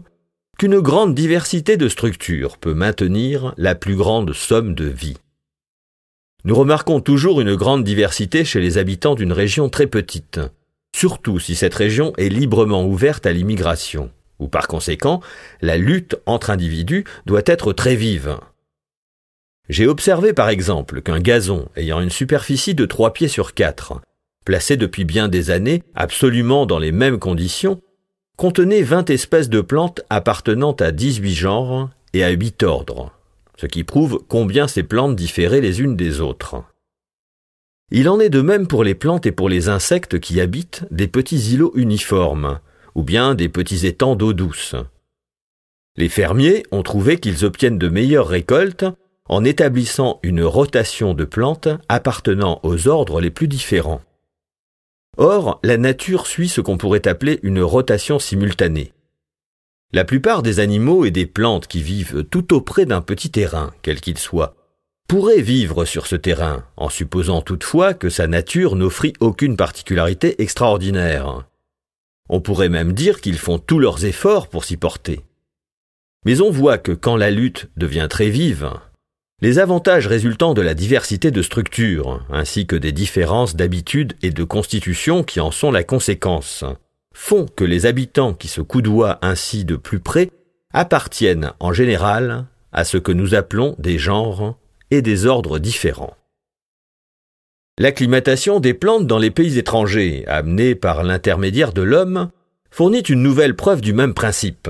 qu'une grande diversité de structures peut maintenir la plus grande somme de vie. Nous remarquons toujours une grande diversité chez les habitants d'une région très petite, surtout si cette région est librement ouverte à l'immigration, où par conséquent la lutte entre individus doit être très vive, j'ai observé par exemple qu'un gazon ayant une superficie de 3 pieds sur 4, placé depuis bien des années absolument dans les mêmes conditions, contenait 20 espèces de plantes appartenant à 18 genres et à 8 ordres, ce qui prouve combien ces plantes différaient les unes des autres. Il en est de même pour les plantes et pour les insectes qui habitent des petits îlots uniformes, ou bien des petits étangs d'eau douce. Les fermiers ont trouvé qu'ils obtiennent de meilleures récoltes en établissant une rotation de plantes appartenant aux ordres les plus différents. Or, la nature suit ce qu'on pourrait appeler une rotation simultanée. La plupart des animaux et des plantes qui vivent tout auprès d'un petit terrain, quel qu'il soit, pourraient vivre sur ce terrain, en supposant toutefois que sa nature n'offrit aucune particularité extraordinaire. On pourrait même dire qu'ils font tous leurs efforts pour s'y porter. Mais on voit que quand la lutte devient très vive, les avantages résultant de la diversité de structures, ainsi que des différences d'habitude et de constitution qui en sont la conséquence, font que les habitants qui se coudoient ainsi de plus près appartiennent en général à ce que nous appelons des genres et des ordres différents. L'acclimatation des plantes dans les pays étrangers, amenée par l'intermédiaire de l'homme, fournit une nouvelle preuve du même principe.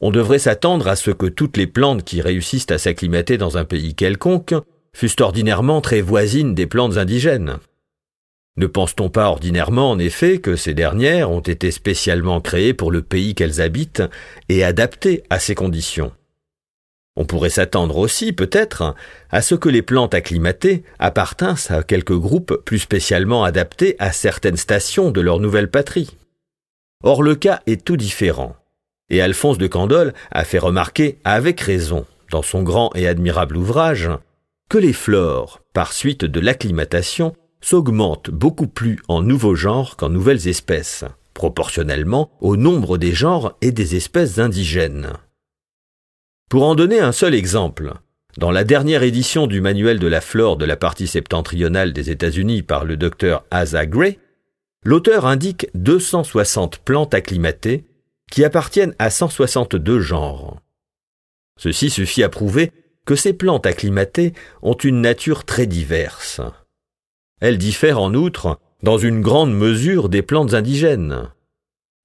On devrait s'attendre à ce que toutes les plantes qui réussissent à s'acclimater dans un pays quelconque fussent ordinairement très voisines des plantes indigènes. Ne pense-t-on pas ordinairement, en effet, que ces dernières ont été spécialement créées pour le pays qu'elles habitent et adaptées à ces conditions On pourrait s'attendre aussi, peut-être, à ce que les plantes acclimatées appartinssent à quelques groupes plus spécialement adaptés à certaines stations de leur nouvelle patrie. Or le cas est tout différent. Et Alphonse de Candolle a fait remarquer avec raison, dans son grand et admirable ouvrage, que les flores, par suite de l'acclimatation, s'augmentent beaucoup plus en nouveaux genres qu'en nouvelles espèces, proportionnellement au nombre des genres et des espèces indigènes. Pour en donner un seul exemple, dans la dernière édition du manuel de la flore de la partie septentrionale des États-Unis par le docteur Asa Gray, l'auteur indique 260 plantes acclimatées qui appartiennent à 162 genres. Ceci suffit à prouver que ces plantes acclimatées ont une nature très diverse. Elles diffèrent en outre dans une grande mesure des plantes indigènes.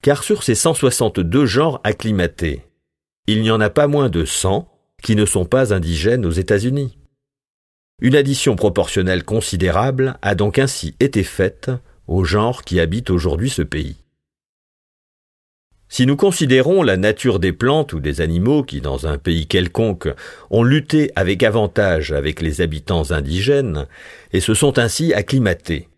Car sur ces 162 genres acclimatés, il n'y en a pas moins de 100 qui ne sont pas indigènes aux États-Unis. Une addition proportionnelle considérable a donc ainsi été faite aux genres qui habitent aujourd'hui ce pays. Si nous considérons la nature des plantes ou des animaux qui, dans un pays quelconque, ont lutté avec avantage avec les habitants indigènes et se sont ainsi acclimatés,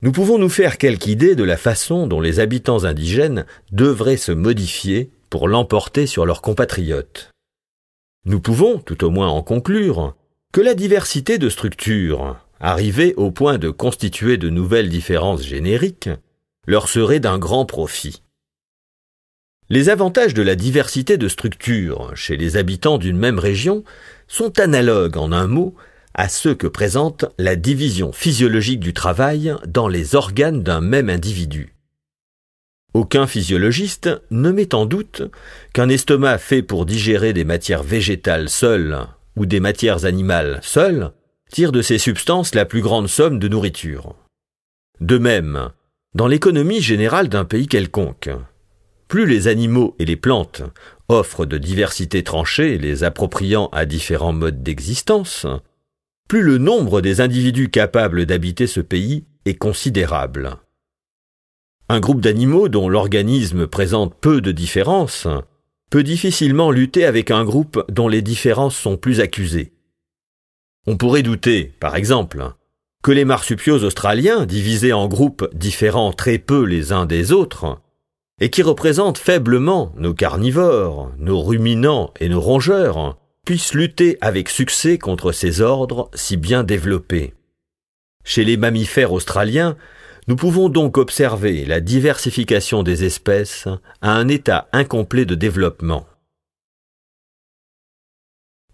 nous pouvons nous faire quelque idée de la façon dont les habitants indigènes devraient se modifier pour l'emporter sur leurs compatriotes. Nous pouvons, tout au moins, en conclure que la diversité de structures, arrivée au point de constituer de nouvelles différences génériques, leur serait d'un grand profit. Les avantages de la diversité de structure chez les habitants d'une même région sont analogues en un mot à ceux que présente la division physiologique du travail dans les organes d'un même individu. Aucun physiologiste ne met en doute qu'un estomac fait pour digérer des matières végétales seules ou des matières animales seules tire de ces substances la plus grande somme de nourriture. De même, dans l'économie générale d'un pays quelconque, plus les animaux et les plantes offrent de diversité tranchée, les appropriant à différents modes d'existence, plus le nombre des individus capables d'habiter ce pays est considérable. Un groupe d'animaux dont l'organisme présente peu de différences peut difficilement lutter avec un groupe dont les différences sont plus accusées. On pourrait douter, par exemple, que les marsupiaux australiens, divisés en groupes différents très peu les uns des autres, et qui représentent faiblement nos carnivores, nos ruminants et nos rongeurs, puissent lutter avec succès contre ces ordres si bien développés. Chez les mammifères australiens, nous pouvons donc observer la diversification des espèces à un état incomplet de développement.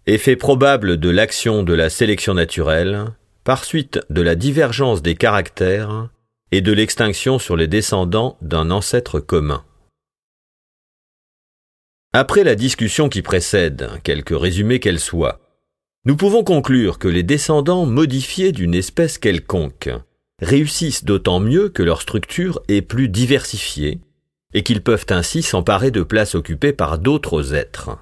Effet probable de l'action de la sélection naturelle, par suite de la divergence des caractères et de l'extinction sur les descendants d'un ancêtre commun. Après la discussion qui précède, quelque résumé qu'elle soit, nous pouvons conclure que les descendants modifiés d'une espèce quelconque réussissent d'autant mieux que leur structure est plus diversifiée et qu'ils peuvent ainsi s'emparer de places occupées par d'autres êtres.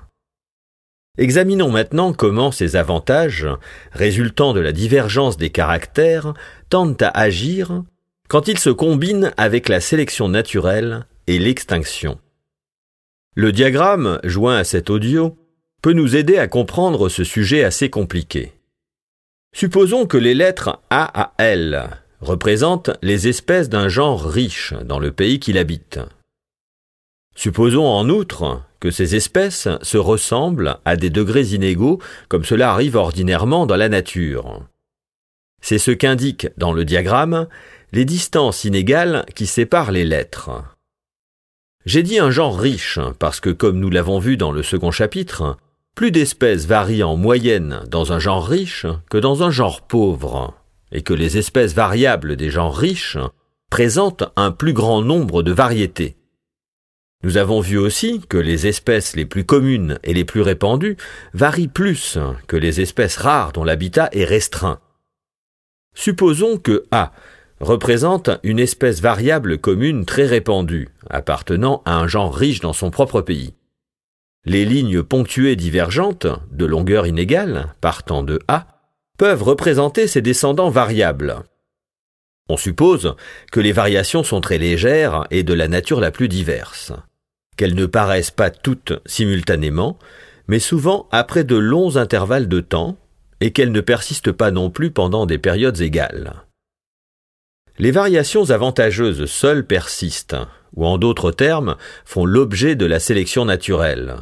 Examinons maintenant comment ces avantages, résultant de la divergence des caractères, tendent à agir quand il se combinent avec la sélection naturelle et l'extinction. Le diagramme, joint à cet audio, peut nous aider à comprendre ce sujet assez compliqué. Supposons que les lettres A à L représentent les espèces d'un genre riche dans le pays qu'il habite. Supposons en outre que ces espèces se ressemblent à des degrés inégaux comme cela arrive ordinairement dans la nature. C'est ce qu'indique dans le diagramme les distances inégales qui séparent les lettres. J'ai dit un genre riche, parce que comme nous l'avons vu dans le second chapitre, plus d'espèces varient en moyenne dans un genre riche que dans un genre pauvre, et que les espèces variables des genres riches présentent un plus grand nombre de variétés. Nous avons vu aussi que les espèces les plus communes et les plus répandues varient plus que les espèces rares dont l'habitat est restreint. Supposons que A représente une espèce variable commune très répandue, appartenant à un genre riche dans son propre pays. Les lignes ponctuées divergentes, de longueur inégale, partant de A, peuvent représenter ces descendants variables. On suppose que les variations sont très légères et de la nature la plus diverse, qu'elles ne paraissent pas toutes simultanément, mais souvent après de longs intervalles de temps, et qu'elles ne persistent pas non plus pendant des périodes égales. Les variations avantageuses seules persistent, ou en d'autres termes, font l'objet de la sélection naturelle.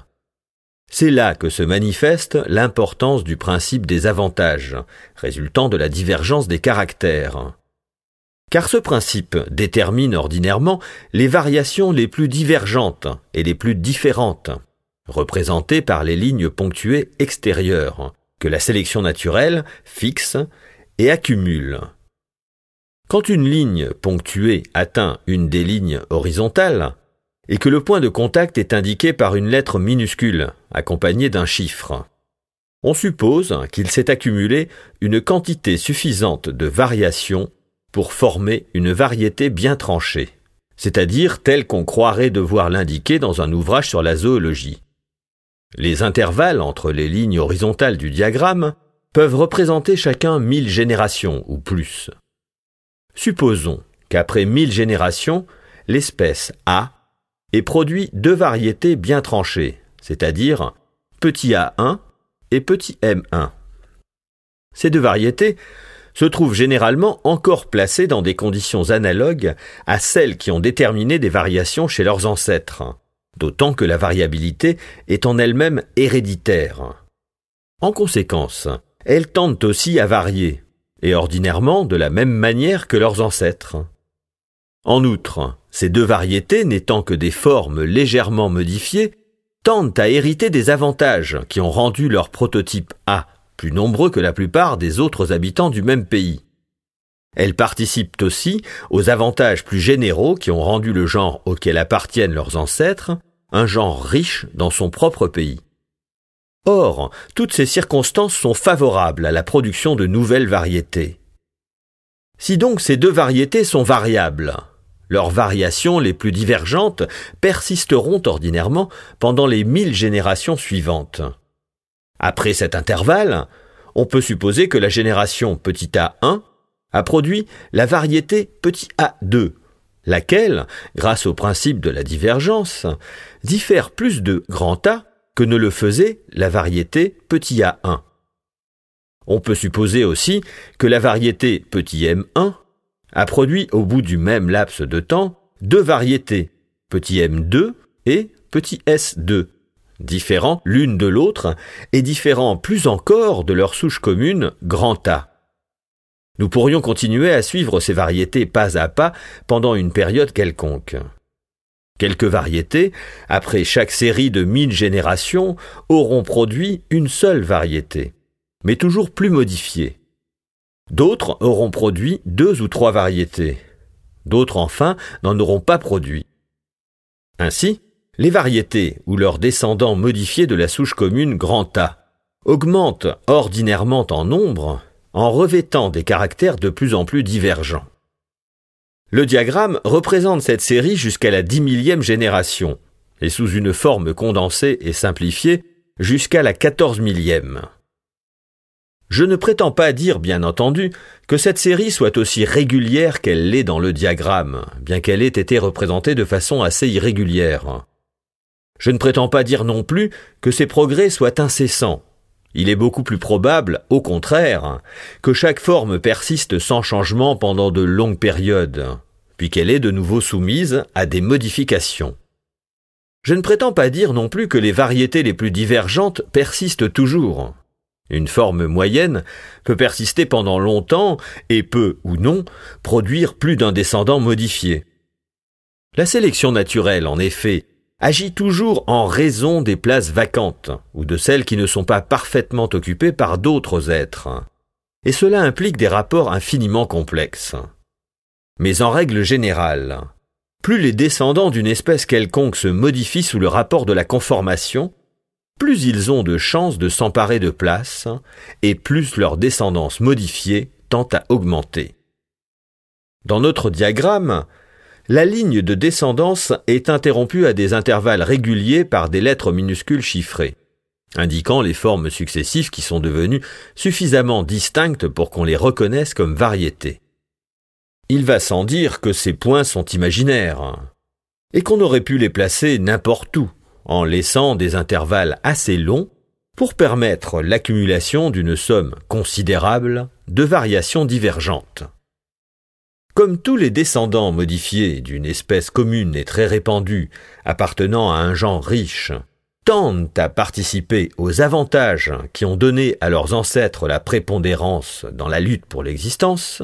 C'est là que se manifeste l'importance du principe des avantages, résultant de la divergence des caractères. Car ce principe détermine ordinairement les variations les plus divergentes et les plus différentes, représentées par les lignes ponctuées extérieures, que la sélection naturelle fixe et accumule. Quand une ligne ponctuée atteint une des lignes horizontales, et que le point de contact est indiqué par une lettre minuscule, accompagnée d'un chiffre, on suppose qu'il s'est accumulé une quantité suffisante de variations pour former une variété bien tranchée, c'est-à-dire telle qu'on croirait devoir l'indiquer dans un ouvrage sur la zoologie. Les intervalles entre les lignes horizontales du diagramme peuvent représenter chacun mille générations ou plus. Supposons qu'après mille générations, l'espèce A ait produit deux variétés bien tranchées, c'est-à-dire petit a1 et petit m1. Ces deux variétés se trouvent généralement encore placées dans des conditions analogues à celles qui ont déterminé des variations chez leurs ancêtres, d'autant que la variabilité est en elle-même héréditaire. En conséquence, elles tendent aussi à varier, et ordinairement de la même manière que leurs ancêtres. En outre, ces deux variétés n'étant que des formes légèrement modifiées, tendent à hériter des avantages qui ont rendu leur prototype A plus nombreux que la plupart des autres habitants du même pays. Elles participent aussi aux avantages plus généraux qui ont rendu le genre auquel appartiennent leurs ancêtres un genre riche dans son propre pays. Or, toutes ces circonstances sont favorables à la production de nouvelles variétés. Si donc ces deux variétés sont variables, leurs variations les plus divergentes persisteront ordinairement pendant les mille générations suivantes. Après cet intervalle, on peut supposer que la génération petit a1 a produit la variété petit a2, laquelle, grâce au principe de la divergence, diffère plus de grand A que ne le faisait la variété petit a1. On peut supposer aussi que la variété petit m1 a produit au bout du même laps de temps deux variétés, petit m2 et petit s2, différents l'une de l'autre et différents plus encore de leur souche commune grand A. Nous pourrions continuer à suivre ces variétés pas à pas pendant une période quelconque. Quelques variétés, après chaque série de mille générations, auront produit une seule variété, mais toujours plus modifiée. D'autres auront produit deux ou trois variétés. D'autres enfin n'en auront pas produit. Ainsi, les variétés ou leurs descendants modifiés de la souche commune grand A augmentent ordinairement en nombre en revêtant des caractères de plus en plus divergents. Le diagramme représente cette série jusqu'à la dix millième génération, et sous une forme condensée et simplifiée jusqu'à la quatorze millième. Je ne prétends pas dire, bien entendu, que cette série soit aussi régulière qu'elle l'est dans le diagramme, bien qu'elle ait été représentée de façon assez irrégulière. Je ne prétends pas dire non plus que ces progrès soient incessants, il est beaucoup plus probable, au contraire, que chaque forme persiste sans changement pendant de longues périodes, puis qu'elle est de nouveau soumise à des modifications. Je ne prétends pas dire non plus que les variétés les plus divergentes persistent toujours. Une forme moyenne peut persister pendant longtemps et peut, ou non, produire plus d'un descendant modifié. La sélection naturelle, en effet, agit toujours en raison des places vacantes ou de celles qui ne sont pas parfaitement occupées par d'autres êtres. Et cela implique des rapports infiniment complexes. Mais en règle générale, plus les descendants d'une espèce quelconque se modifient sous le rapport de la conformation, plus ils ont de chances de s'emparer de places et plus leur descendance modifiée tend à augmenter. Dans notre diagramme, la ligne de descendance est interrompue à des intervalles réguliers par des lettres minuscules chiffrées, indiquant les formes successives qui sont devenues suffisamment distinctes pour qu'on les reconnaisse comme variétés. Il va sans dire que ces points sont imaginaires, et qu'on aurait pu les placer n'importe où, en laissant des intervalles assez longs pour permettre l'accumulation d'une somme considérable de variations divergentes. Comme tous les descendants modifiés d'une espèce commune et très répandue, appartenant à un genre riche, tendent à participer aux avantages qui ont donné à leurs ancêtres la prépondérance dans la lutte pour l'existence,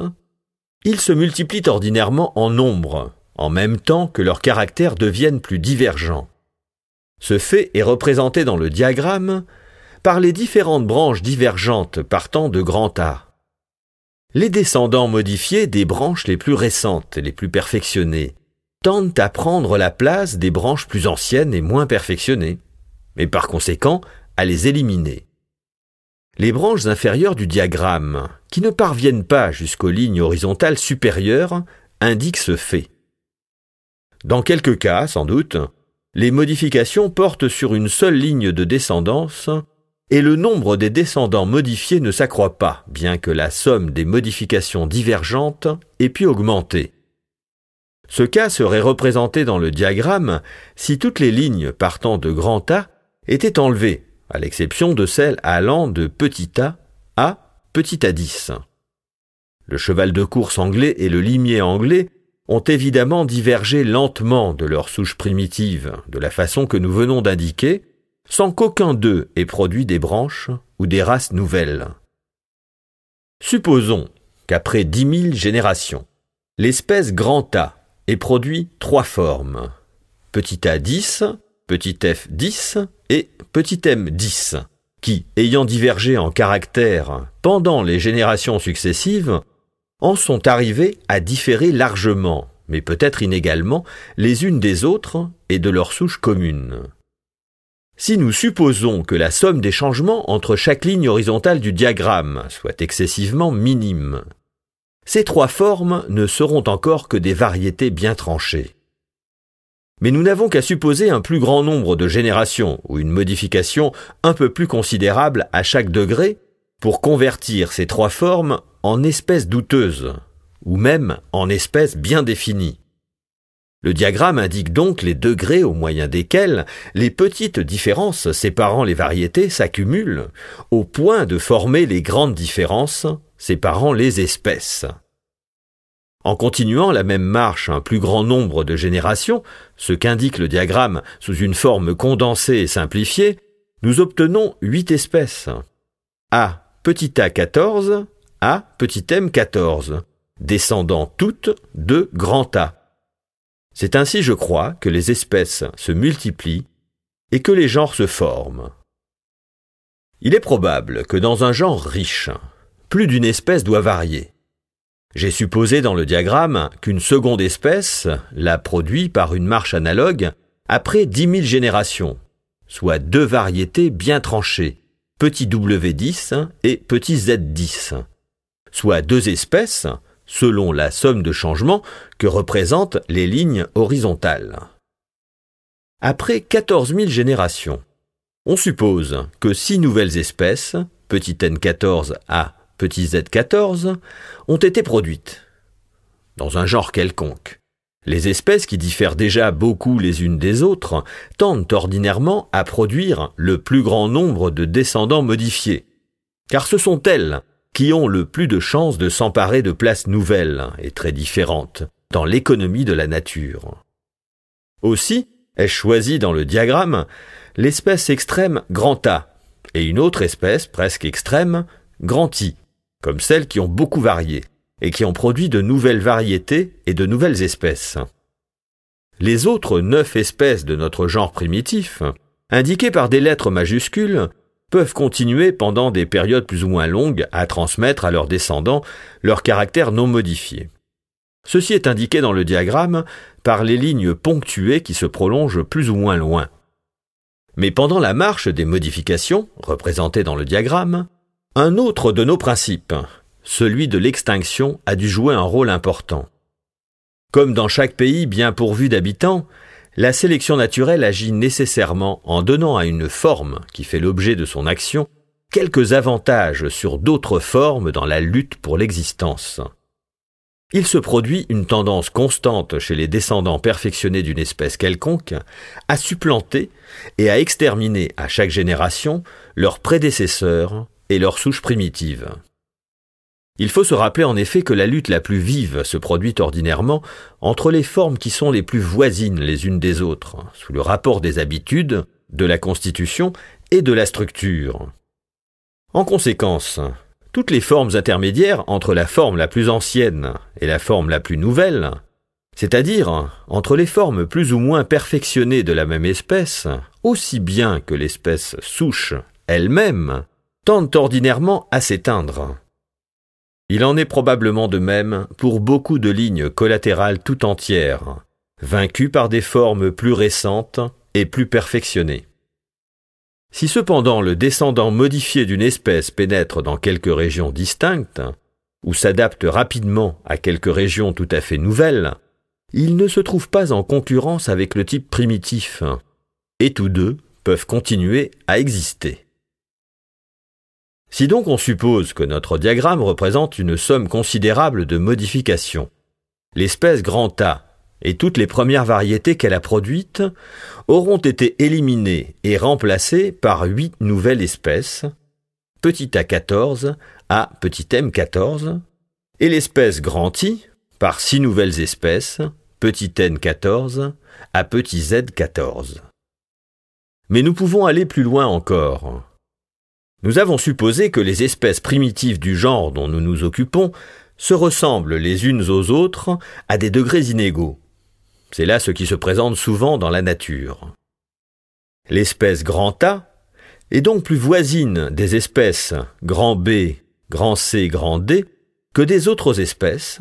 ils se multiplient ordinairement en nombre, en même temps que leurs caractères deviennent plus divergents. Ce fait est représenté dans le diagramme par les différentes branches divergentes partant de grand A les descendants modifiés des branches les plus récentes, et les plus perfectionnées, tendent à prendre la place des branches plus anciennes et moins perfectionnées, mais par conséquent à les éliminer. Les branches inférieures du diagramme, qui ne parviennent pas jusqu'aux lignes horizontales supérieures, indiquent ce fait. Dans quelques cas, sans doute, les modifications portent sur une seule ligne de descendance et le nombre des descendants modifiés ne s'accroît pas, bien que la somme des modifications divergentes ait pu augmenter. Ce cas serait représenté dans le diagramme si toutes les lignes partant de grand A étaient enlevées, à l'exception de celles allant de petit a à petit a10. Le cheval de course anglais et le limier anglais ont évidemment divergé lentement de leur souche primitive, de la façon que nous venons d'indiquer, sans qu'aucun d'eux ait produit des branches ou des races nouvelles. Supposons qu'après dix mille générations, l'espèce grand A ait produit trois formes, petit a 10, petit f 10 et petit m 10, qui, ayant divergé en caractère pendant les générations successives, en sont arrivées à différer largement, mais peut-être inégalement, les unes des autres et de leur souche commune. Si nous supposons que la somme des changements entre chaque ligne horizontale du diagramme soit excessivement minime, ces trois formes ne seront encore que des variétés bien tranchées. Mais nous n'avons qu'à supposer un plus grand nombre de générations ou une modification un peu plus considérable à chaque degré pour convertir ces trois formes en espèces douteuses, ou même en espèces bien définies. Le diagramme indique donc les degrés au moyen desquels les petites différences séparant les variétés s'accumulent, au point de former les grandes différences séparant les espèces. En continuant la même marche un plus grand nombre de générations, ce qu'indique le diagramme sous une forme condensée et simplifiée, nous obtenons huit espèces. A petit a 14, A petit m 14, descendant toutes de grand A. C'est ainsi, je crois, que les espèces se multiplient et que les genres se forment. Il est probable que dans un genre riche, plus d'une espèce doit varier. J'ai supposé dans le diagramme qu'une seconde espèce la produit par une marche analogue après dix mille générations, soit deux variétés bien tranchées, petit W10 et petit Z10, soit deux espèces selon la somme de changements que représentent les lignes horizontales. Après 14 000 générations, on suppose que six nouvelles espèces, petit n14 à petit z14, ont été produites. Dans un genre quelconque, les espèces qui diffèrent déjà beaucoup les unes des autres tendent ordinairement à produire le plus grand nombre de descendants modifiés, car ce sont elles qui ont le plus de chances de s'emparer de places nouvelles et très différentes dans l'économie de la nature. Aussi est choisi dans le diagramme l'espèce extrême grand A et une autre espèce presque extrême grand I, comme celles qui ont beaucoup varié et qui ont produit de nouvelles variétés et de nouvelles espèces. Les autres neuf espèces de notre genre primitif, indiquées par des lettres majuscules, peuvent continuer pendant des périodes plus ou moins longues à transmettre à leurs descendants leur caractère non modifié. Ceci est indiqué dans le diagramme par les lignes ponctuées qui se prolongent plus ou moins loin. Mais pendant la marche des modifications, représentées dans le diagramme, un autre de nos principes, celui de l'extinction, a dû jouer un rôle important. Comme dans chaque pays bien pourvu d'habitants, la sélection naturelle agit nécessairement en donnant à une forme qui fait l'objet de son action quelques avantages sur d'autres formes dans la lutte pour l'existence. Il se produit une tendance constante chez les descendants perfectionnés d'une espèce quelconque à supplanter et à exterminer à chaque génération leurs prédécesseurs et leurs souches primitives. Il faut se rappeler en effet que la lutte la plus vive se produit ordinairement entre les formes qui sont les plus voisines les unes des autres, sous le rapport des habitudes, de la constitution et de la structure. En conséquence, toutes les formes intermédiaires entre la forme la plus ancienne et la forme la plus nouvelle, c'est-à-dire entre les formes plus ou moins perfectionnées de la même espèce, aussi bien que l'espèce souche elle-même, tendent ordinairement à s'éteindre. Il en est probablement de même pour beaucoup de lignes collatérales tout entières, vaincues par des formes plus récentes et plus perfectionnées. Si cependant le descendant modifié d'une espèce pénètre dans quelques régions distinctes, ou s'adapte rapidement à quelques régions tout à fait nouvelles, il ne se trouve pas en concurrence avec le type primitif, et tous deux peuvent continuer à exister. Si donc on suppose que notre diagramme représente une somme considérable de modifications, l'espèce grand A et toutes les premières variétés qu'elle a produites auront été éliminées et remplacées par huit nouvelles espèces, petit a 14 à petit m 14, et l'espèce grand I par six nouvelles espèces, petit n 14 à petit z 14. Mais nous pouvons aller plus loin encore. Nous avons supposé que les espèces primitives du genre dont nous nous occupons se ressemblent les unes aux autres à des degrés inégaux. C'est là ce qui se présente souvent dans la nature. L'espèce grand A est donc plus voisine des espèces grand B, grand C, grand D que des autres espèces,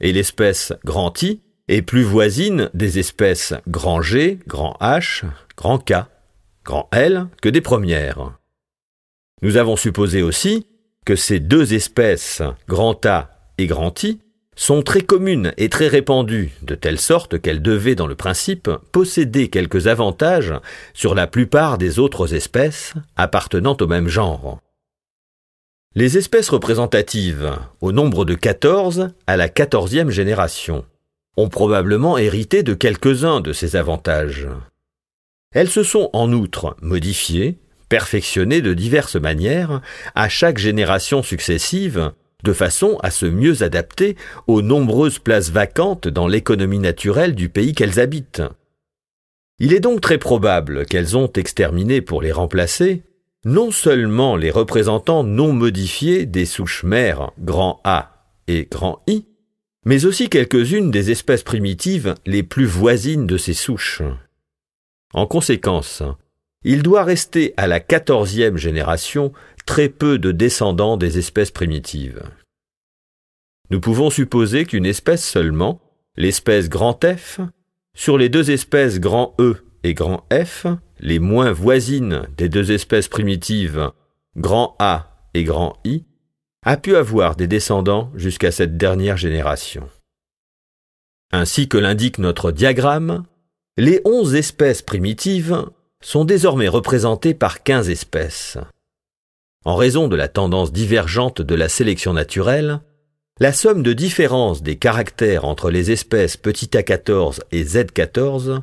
et l'espèce grand I est plus voisine des espèces grand G, grand H, grand K, grand L que des premières. Nous avons supposé aussi que ces deux espèces, grand A et grand I, sont très communes et très répandues, de telle sorte qu'elles devaient dans le principe posséder quelques avantages sur la plupart des autres espèces appartenant au même genre. Les espèces représentatives, au nombre de 14 à la 14e génération, ont probablement hérité de quelques-uns de ces avantages. Elles se sont en outre modifiées, perfectionnées de diverses manières à chaque génération successive, de façon à se mieux adapter aux nombreuses places vacantes dans l'économie naturelle du pays qu'elles habitent. Il est donc très probable qu'elles ont exterminé pour les remplacer non seulement les représentants non modifiés des souches mères grand A et grand I, mais aussi quelques-unes des espèces primitives les plus voisines de ces souches. En conséquence, il doit rester à la quatorzième génération très peu de descendants des espèces primitives. Nous pouvons supposer qu'une espèce seulement, l'espèce grand F, sur les deux espèces grand E et grand F, les moins voisines des deux espèces primitives grand A et grand I, a pu avoir des descendants jusqu'à cette dernière génération. Ainsi que l'indique notre diagramme, les onze espèces primitives sont désormais représentées par 15 espèces. En raison de la tendance divergente de la sélection naturelle, la somme de différence des caractères entre les espèces petit a14 et z14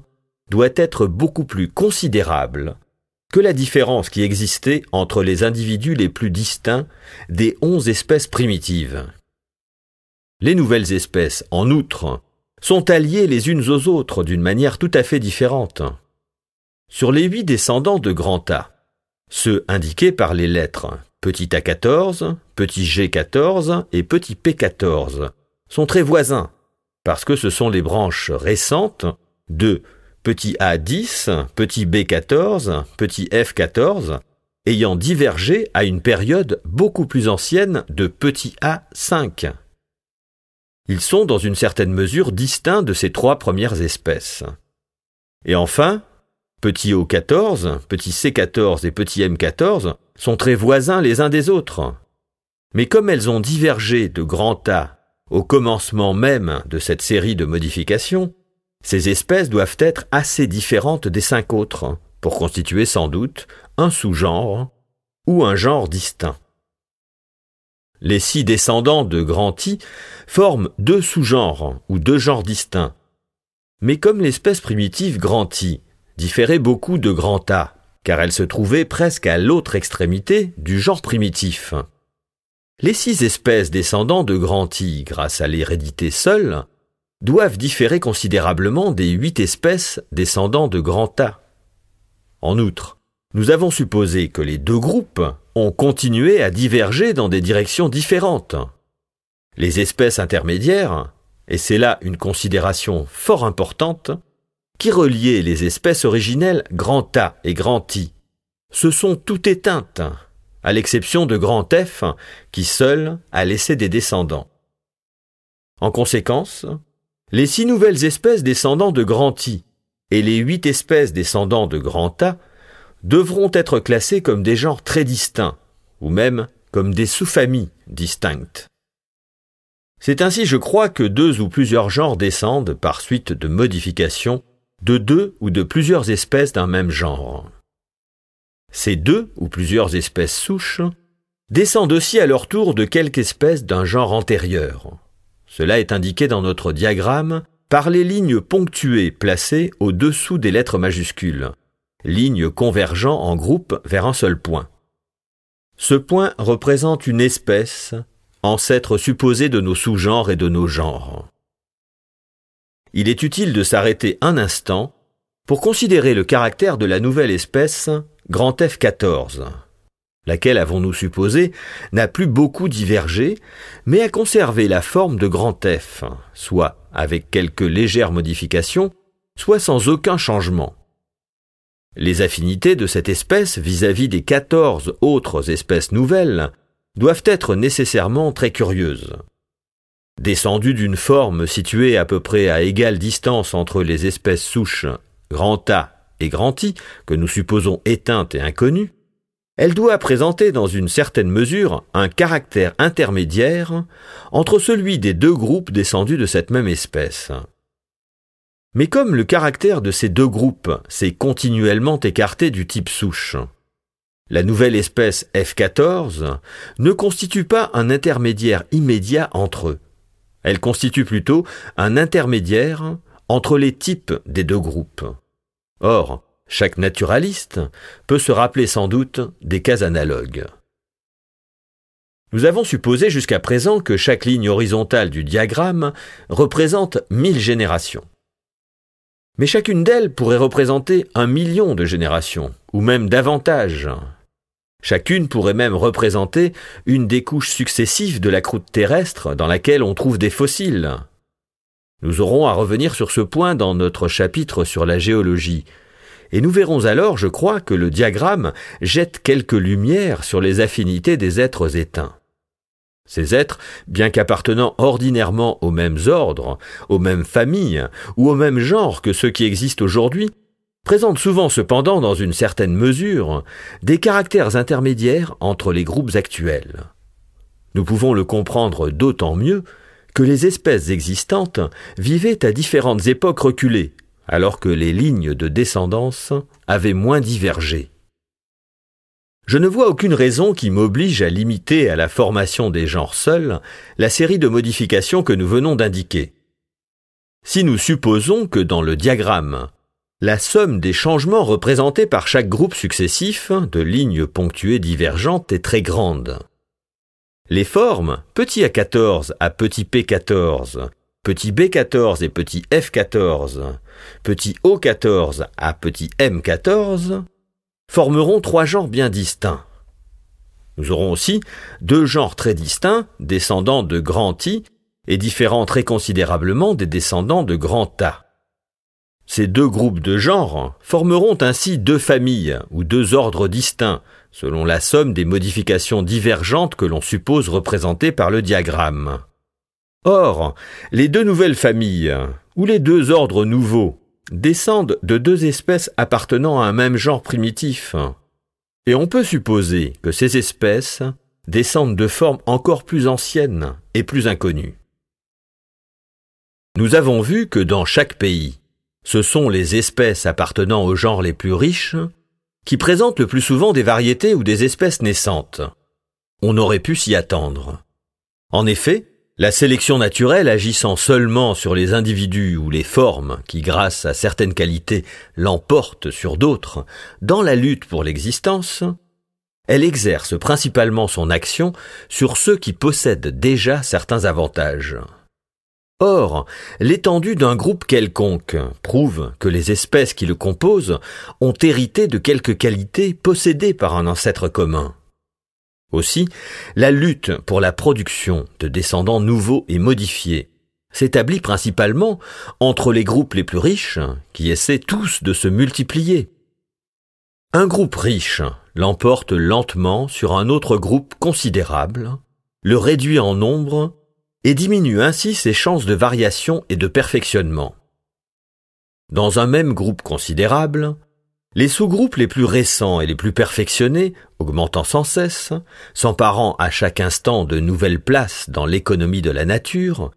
doit être beaucoup plus considérable que la différence qui existait entre les individus les plus distincts des 11 espèces primitives. Les nouvelles espèces, en outre, sont alliées les unes aux autres d'une manière tout à fait différente sur les huit descendants de grand A, ceux indiqués par les lettres petit a14, petit g14 et petit p14, sont très voisins, parce que ce sont les branches récentes de petit a10, petit b14, petit f14, ayant divergé à une période beaucoup plus ancienne de petit a5. Ils sont dans une certaine mesure distincts de ces trois premières espèces. Et enfin, Petit O14, petit C14 et petit M14 sont très voisins les uns des autres. Mais comme elles ont divergé de grand A au commencement même de cette série de modifications, ces espèces doivent être assez différentes des cinq autres pour constituer sans doute un sous-genre ou un genre distinct. Les six descendants de grand I forment deux sous-genres ou deux genres distincts. Mais comme l'espèce primitive grand I différaient beaucoup de grand A, car elles se trouvaient presque à l'autre extrémité du genre primitif. Les six espèces descendant de grand I grâce à l'hérédité seule doivent différer considérablement des huit espèces descendant de grand A. En outre, nous avons supposé que les deux groupes ont continué à diverger dans des directions différentes. Les espèces intermédiaires, et c'est là une considération fort importante, qui reliaient les espèces originelles grand A et grand I, se sont toutes éteintes, à l'exception de grand F, qui seul a laissé des descendants. En conséquence, les six nouvelles espèces descendant de grand I et les huit espèces descendant de grand A devront être classées comme des genres très distincts, ou même comme des sous-familles distinctes. C'est ainsi, je crois, que deux ou plusieurs genres descendent, par suite de modifications, de deux ou de plusieurs espèces d'un même genre. Ces deux ou plusieurs espèces souches descendent aussi à leur tour de quelque espèce d'un genre antérieur. Cela est indiqué dans notre diagramme par les lignes ponctuées placées au-dessous des lettres majuscules, lignes convergeant en groupe vers un seul point. Ce point représente une espèce, ancêtre supposé de nos sous-genres et de nos genres il est utile de s'arrêter un instant pour considérer le caractère de la nouvelle espèce grand F14, laquelle, avons-nous supposé, n'a plus beaucoup divergé, mais a conservé la forme de grand F, soit avec quelques légères modifications, soit sans aucun changement. Les affinités de cette espèce vis-à-vis des 14 autres espèces nouvelles doivent être nécessairement très curieuses descendue d'une forme située à peu près à égale distance entre les espèces souches grand A et grand I, que nous supposons éteintes et inconnues, elle doit présenter dans une certaine mesure un caractère intermédiaire entre celui des deux groupes descendus de cette même espèce. Mais comme le caractère de ces deux groupes s'est continuellement écarté du type souche, la nouvelle espèce F14 ne constitue pas un intermédiaire immédiat entre eux. Elle constitue plutôt un intermédiaire entre les types des deux groupes. Or, chaque naturaliste peut se rappeler sans doute des cas analogues. Nous avons supposé jusqu'à présent que chaque ligne horizontale du diagramme représente mille générations. Mais chacune d'elles pourrait représenter un million de générations, ou même davantage, Chacune pourrait même représenter une des couches successives de la croûte terrestre dans laquelle on trouve des fossiles. Nous aurons à revenir sur ce point dans notre chapitre sur la géologie, et nous verrons alors, je crois, que le diagramme jette quelques lumières sur les affinités des êtres éteints. Ces êtres, bien qu'appartenant ordinairement aux mêmes ordres, aux mêmes familles ou au même genre que ceux qui existent aujourd'hui, présentent souvent cependant dans une certaine mesure des caractères intermédiaires entre les groupes actuels. Nous pouvons le comprendre d'autant mieux que les espèces existantes vivaient à différentes époques reculées, alors que les lignes de descendance avaient moins divergé. Je ne vois aucune raison qui m'oblige à limiter à la formation des genres seuls la série de modifications que nous venons d'indiquer. Si nous supposons que dans le diagramme, la somme des changements représentés par chaque groupe successif, de lignes ponctuées divergentes, est très grande. Les formes, petit A14 à petit P14, petit B14 et petit F14, petit O14 à petit M14, formeront trois genres bien distincts. Nous aurons aussi deux genres très distincts, descendants de grand I et différents très considérablement des descendants de grand A. Ces deux groupes de genres formeront ainsi deux familles ou deux ordres distincts, selon la somme des modifications divergentes que l'on suppose représentées par le diagramme. Or, les deux nouvelles familles, ou les deux ordres nouveaux, descendent de deux espèces appartenant à un même genre primitif. Et on peut supposer que ces espèces descendent de formes encore plus anciennes et plus inconnues. Nous avons vu que dans chaque pays, ce sont les espèces appartenant aux genres les plus riches qui présentent le plus souvent des variétés ou des espèces naissantes. On aurait pu s'y attendre. En effet, la sélection naturelle agissant seulement sur les individus ou les formes qui, grâce à certaines qualités, l'emportent sur d'autres, dans la lutte pour l'existence, elle exerce principalement son action sur ceux qui possèdent déjà certains avantages. Or, l'étendue d'un groupe quelconque prouve que les espèces qui le composent ont hérité de quelques qualités possédées par un ancêtre commun. Aussi, la lutte pour la production de descendants nouveaux et modifiés s'établit principalement entre les groupes les plus riches, qui essaient tous de se multiplier. Un groupe riche l'emporte lentement sur un autre groupe considérable, le réduit en nombre et diminue ainsi ses chances de variation et de perfectionnement. Dans un même groupe considérable, les sous-groupes les plus récents et les plus perfectionnés, augmentant sans cesse, s'emparant à chaque instant de nouvelles places dans l'économie de la nature,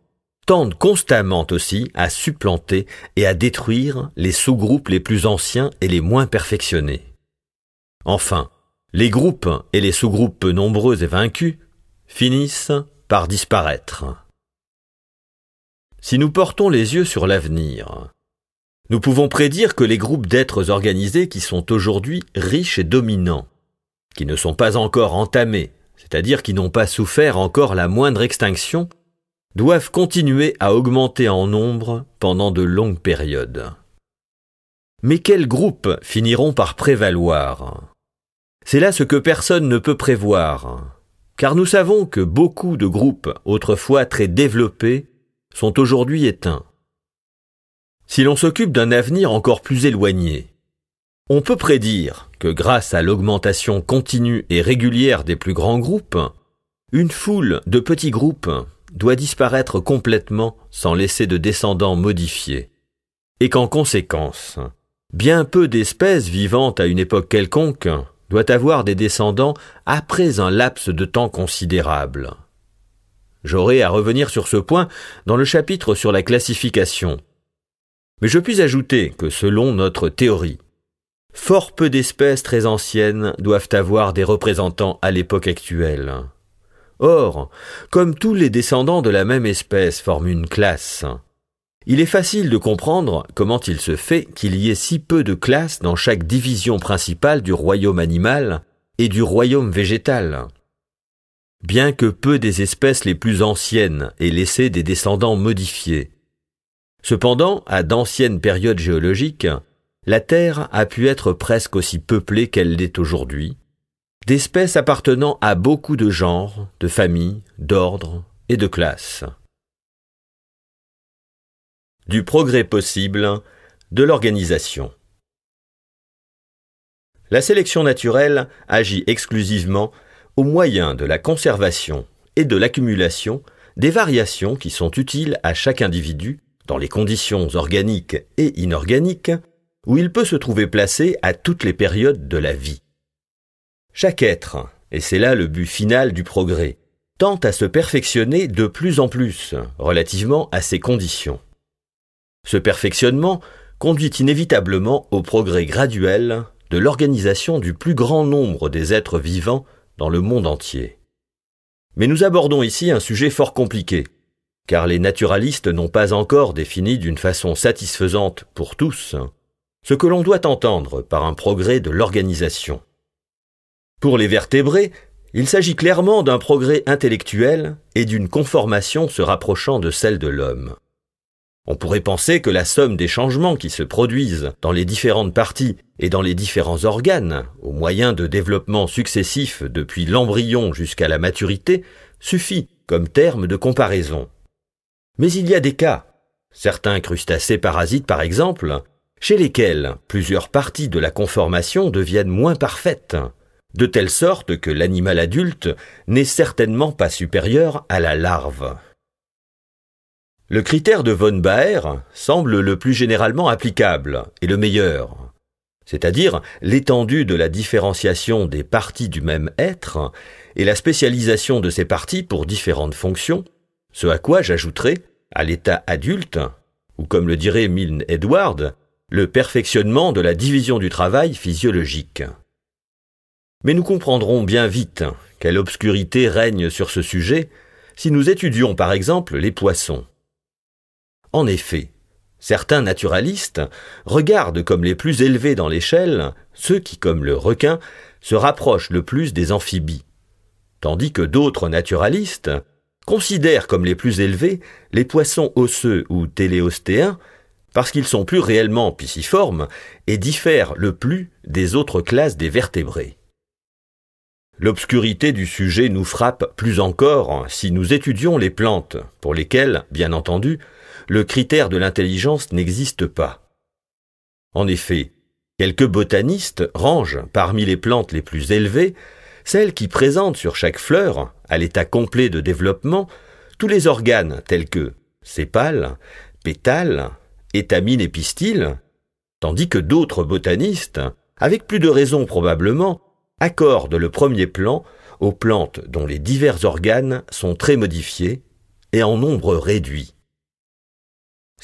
tendent constamment aussi à supplanter et à détruire les sous-groupes les plus anciens et les moins perfectionnés. Enfin, les groupes et les sous-groupes peu nombreux et vaincus finissent par disparaître. Si nous portons les yeux sur l'avenir, nous pouvons prédire que les groupes d'êtres organisés qui sont aujourd'hui riches et dominants, qui ne sont pas encore entamés, c'est-à-dire qui n'ont pas souffert encore la moindre extinction, doivent continuer à augmenter en nombre pendant de longues périodes. Mais quels groupes finiront par prévaloir C'est là ce que personne ne peut prévoir. Car nous savons que beaucoup de groupes autrefois très développés sont aujourd'hui éteints. Si l'on s'occupe d'un avenir encore plus éloigné, on peut prédire que grâce à l'augmentation continue et régulière des plus grands groupes, une foule de petits groupes doit disparaître complètement sans laisser de descendants modifiés, et qu'en conséquence, bien peu d'espèces vivantes à une époque quelconque doit avoir des descendants après un laps de temps considérable. J'aurai à revenir sur ce point dans le chapitre sur la classification. Mais je puis ajouter que selon notre théorie, fort peu d'espèces très anciennes doivent avoir des représentants à l'époque actuelle. Or, comme tous les descendants de la même espèce forment une classe, il est facile de comprendre comment il se fait qu'il y ait si peu de classes dans chaque division principale du royaume animal et du royaume végétal. Bien que peu des espèces les plus anciennes aient laissé des descendants modifiés. Cependant, à d'anciennes périodes géologiques, la Terre a pu être presque aussi peuplée qu'elle l'est aujourd'hui, d'espèces appartenant à beaucoup de genres, de familles, d'ordres et de classes du progrès possible de l'organisation. La sélection naturelle agit exclusivement au moyen de la conservation et de l'accumulation des variations qui sont utiles à chaque individu dans les conditions organiques et inorganiques où il peut se trouver placé à toutes les périodes de la vie. Chaque être, et c'est là le but final du progrès, tend à se perfectionner de plus en plus relativement à ses conditions. Ce perfectionnement conduit inévitablement au progrès graduel de l'organisation du plus grand nombre des êtres vivants dans le monde entier. Mais nous abordons ici un sujet fort compliqué, car les naturalistes n'ont pas encore défini d'une façon satisfaisante pour tous ce que l'on doit entendre par un progrès de l'organisation. Pour les vertébrés, il s'agit clairement d'un progrès intellectuel et d'une conformation se rapprochant de celle de l'homme. On pourrait penser que la somme des changements qui se produisent dans les différentes parties et dans les différents organes, au moyen de développements successifs depuis l'embryon jusqu'à la maturité, suffit comme terme de comparaison. Mais il y a des cas, certains crustacés parasites par exemple, chez lesquels plusieurs parties de la conformation deviennent moins parfaites, de telle sorte que l'animal adulte n'est certainement pas supérieur à la larve. Le critère de von Baer semble le plus généralement applicable et le meilleur, c'est-à-dire l'étendue de la différenciation des parties du même être et la spécialisation de ces parties pour différentes fonctions, ce à quoi j'ajouterai, à l'état adulte, ou comme le dirait Milne Edward, le perfectionnement de la division du travail physiologique. Mais nous comprendrons bien vite quelle obscurité règne sur ce sujet si nous étudions par exemple les poissons. En effet, certains naturalistes regardent comme les plus élevés dans l'échelle ceux qui, comme le requin, se rapprochent le plus des amphibies, tandis que d'autres naturalistes considèrent comme les plus élevés les poissons osseux ou téléostéens parce qu'ils sont plus réellement pisciformes et diffèrent le plus des autres classes des vertébrés. L'obscurité du sujet nous frappe plus encore si nous étudions les plantes, pour lesquelles, bien entendu, le critère de l'intelligence n'existe pas. En effet, quelques botanistes rangent parmi les plantes les plus élevées celles qui présentent sur chaque fleur, à l'état complet de développement, tous les organes tels que sépales, pétales, étamines et pistils, tandis que d'autres botanistes, avec plus de raison probablement, accordent le premier plan aux plantes dont les divers organes sont très modifiés et en nombre réduit.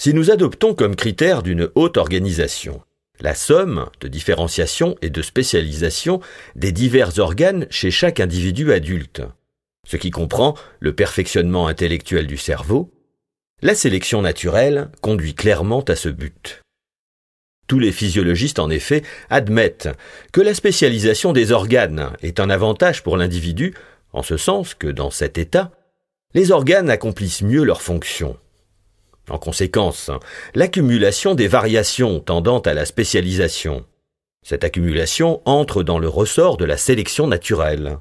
Si nous adoptons comme critère d'une haute organisation la somme de différenciation et de spécialisation des divers organes chez chaque individu adulte, ce qui comprend le perfectionnement intellectuel du cerveau, la sélection naturelle conduit clairement à ce but. Tous les physiologistes, en effet, admettent que la spécialisation des organes est un avantage pour l'individu, en ce sens que, dans cet état, les organes accomplissent mieux leurs fonctions. En conséquence, hein, l'accumulation des variations tendant à la spécialisation. Cette accumulation entre dans le ressort de la sélection naturelle.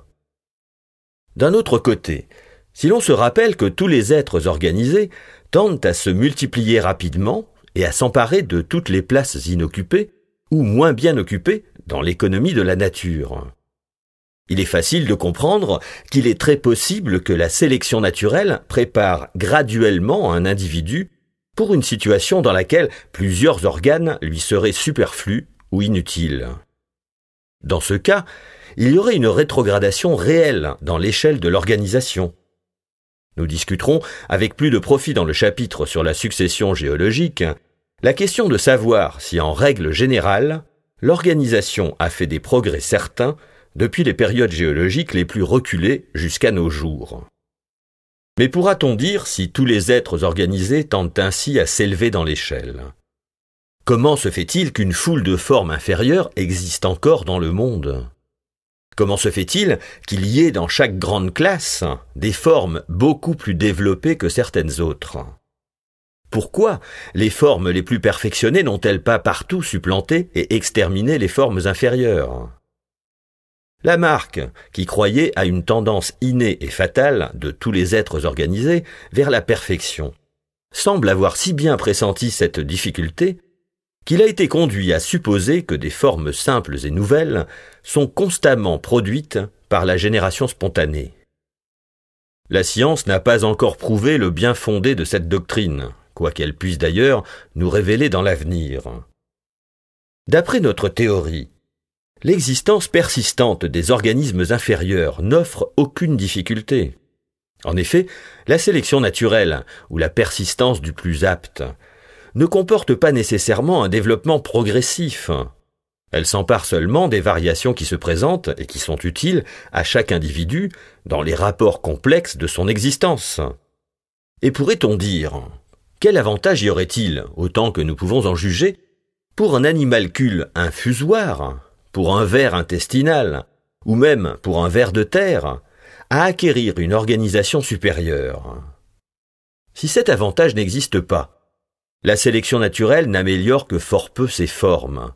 D'un autre côté, si l'on se rappelle que tous les êtres organisés tendent à se multiplier rapidement et à s'emparer de toutes les places inoccupées ou moins bien occupées dans l'économie de la nature. Il est facile de comprendre qu'il est très possible que la sélection naturelle prépare graduellement un individu pour une situation dans laquelle plusieurs organes lui seraient superflus ou inutiles. Dans ce cas, il y aurait une rétrogradation réelle dans l'échelle de l'organisation. Nous discuterons, avec plus de profit dans le chapitre sur la succession géologique, la question de savoir si, en règle générale, l'organisation a fait des progrès certains depuis les périodes géologiques les plus reculées jusqu'à nos jours. Mais pourra-t-on dire si tous les êtres organisés tendent ainsi à s'élever dans l'échelle Comment se fait-il qu'une foule de formes inférieures existe encore dans le monde Comment se fait-il qu'il y ait dans chaque grande classe des formes beaucoup plus développées que certaines autres Pourquoi les formes les plus perfectionnées n'ont-elles pas partout supplanté et exterminé les formes inférieures marque, qui croyait à une tendance innée et fatale de tous les êtres organisés vers la perfection, semble avoir si bien pressenti cette difficulté qu'il a été conduit à supposer que des formes simples et nouvelles sont constamment produites par la génération spontanée. La science n'a pas encore prouvé le bien fondé de cette doctrine, quoiqu'elle puisse d'ailleurs nous révéler dans l'avenir. D'après notre théorie, L'existence persistante des organismes inférieurs n'offre aucune difficulté. En effet, la sélection naturelle, ou la persistance du plus apte, ne comporte pas nécessairement un développement progressif. Elle s'empare seulement des variations qui se présentent et qui sont utiles à chaque individu dans les rapports complexes de son existence. Et pourrait-on dire, quel avantage y aurait-il, autant que nous pouvons en juger, pour un animalcule infusoire pour un ver intestinal, ou même pour un ver de terre, à acquérir une organisation supérieure. Si cet avantage n'existe pas, la sélection naturelle n'améliore que fort peu ces formes,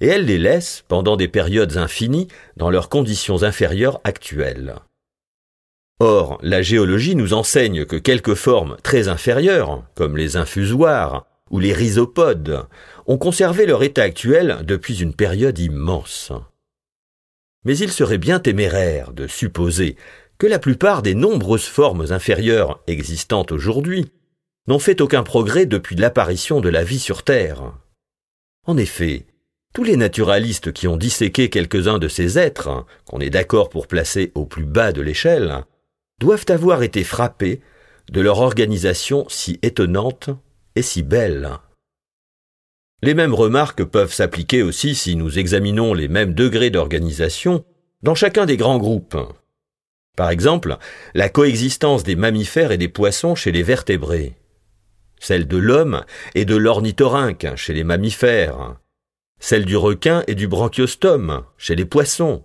et elle les laisse, pendant des périodes infinies, dans leurs conditions inférieures actuelles. Or, la géologie nous enseigne que quelques formes très inférieures, comme les infusoires ou les rhizopodes, ont conservé leur état actuel depuis une période immense. Mais il serait bien téméraire de supposer que la plupart des nombreuses formes inférieures existantes aujourd'hui n'ont fait aucun progrès depuis l'apparition de la vie sur Terre. En effet, tous les naturalistes qui ont disséqué quelques-uns de ces êtres, qu'on est d'accord pour placer au plus bas de l'échelle, doivent avoir été frappés de leur organisation si étonnante et si belle. Les mêmes remarques peuvent s'appliquer aussi si nous examinons les mêmes degrés d'organisation dans chacun des grands groupes. Par exemple, la coexistence des mammifères et des poissons chez les vertébrés, celle de l'homme et de l'ornithorynque chez les mammifères, celle du requin et du branchiostome chez les poissons.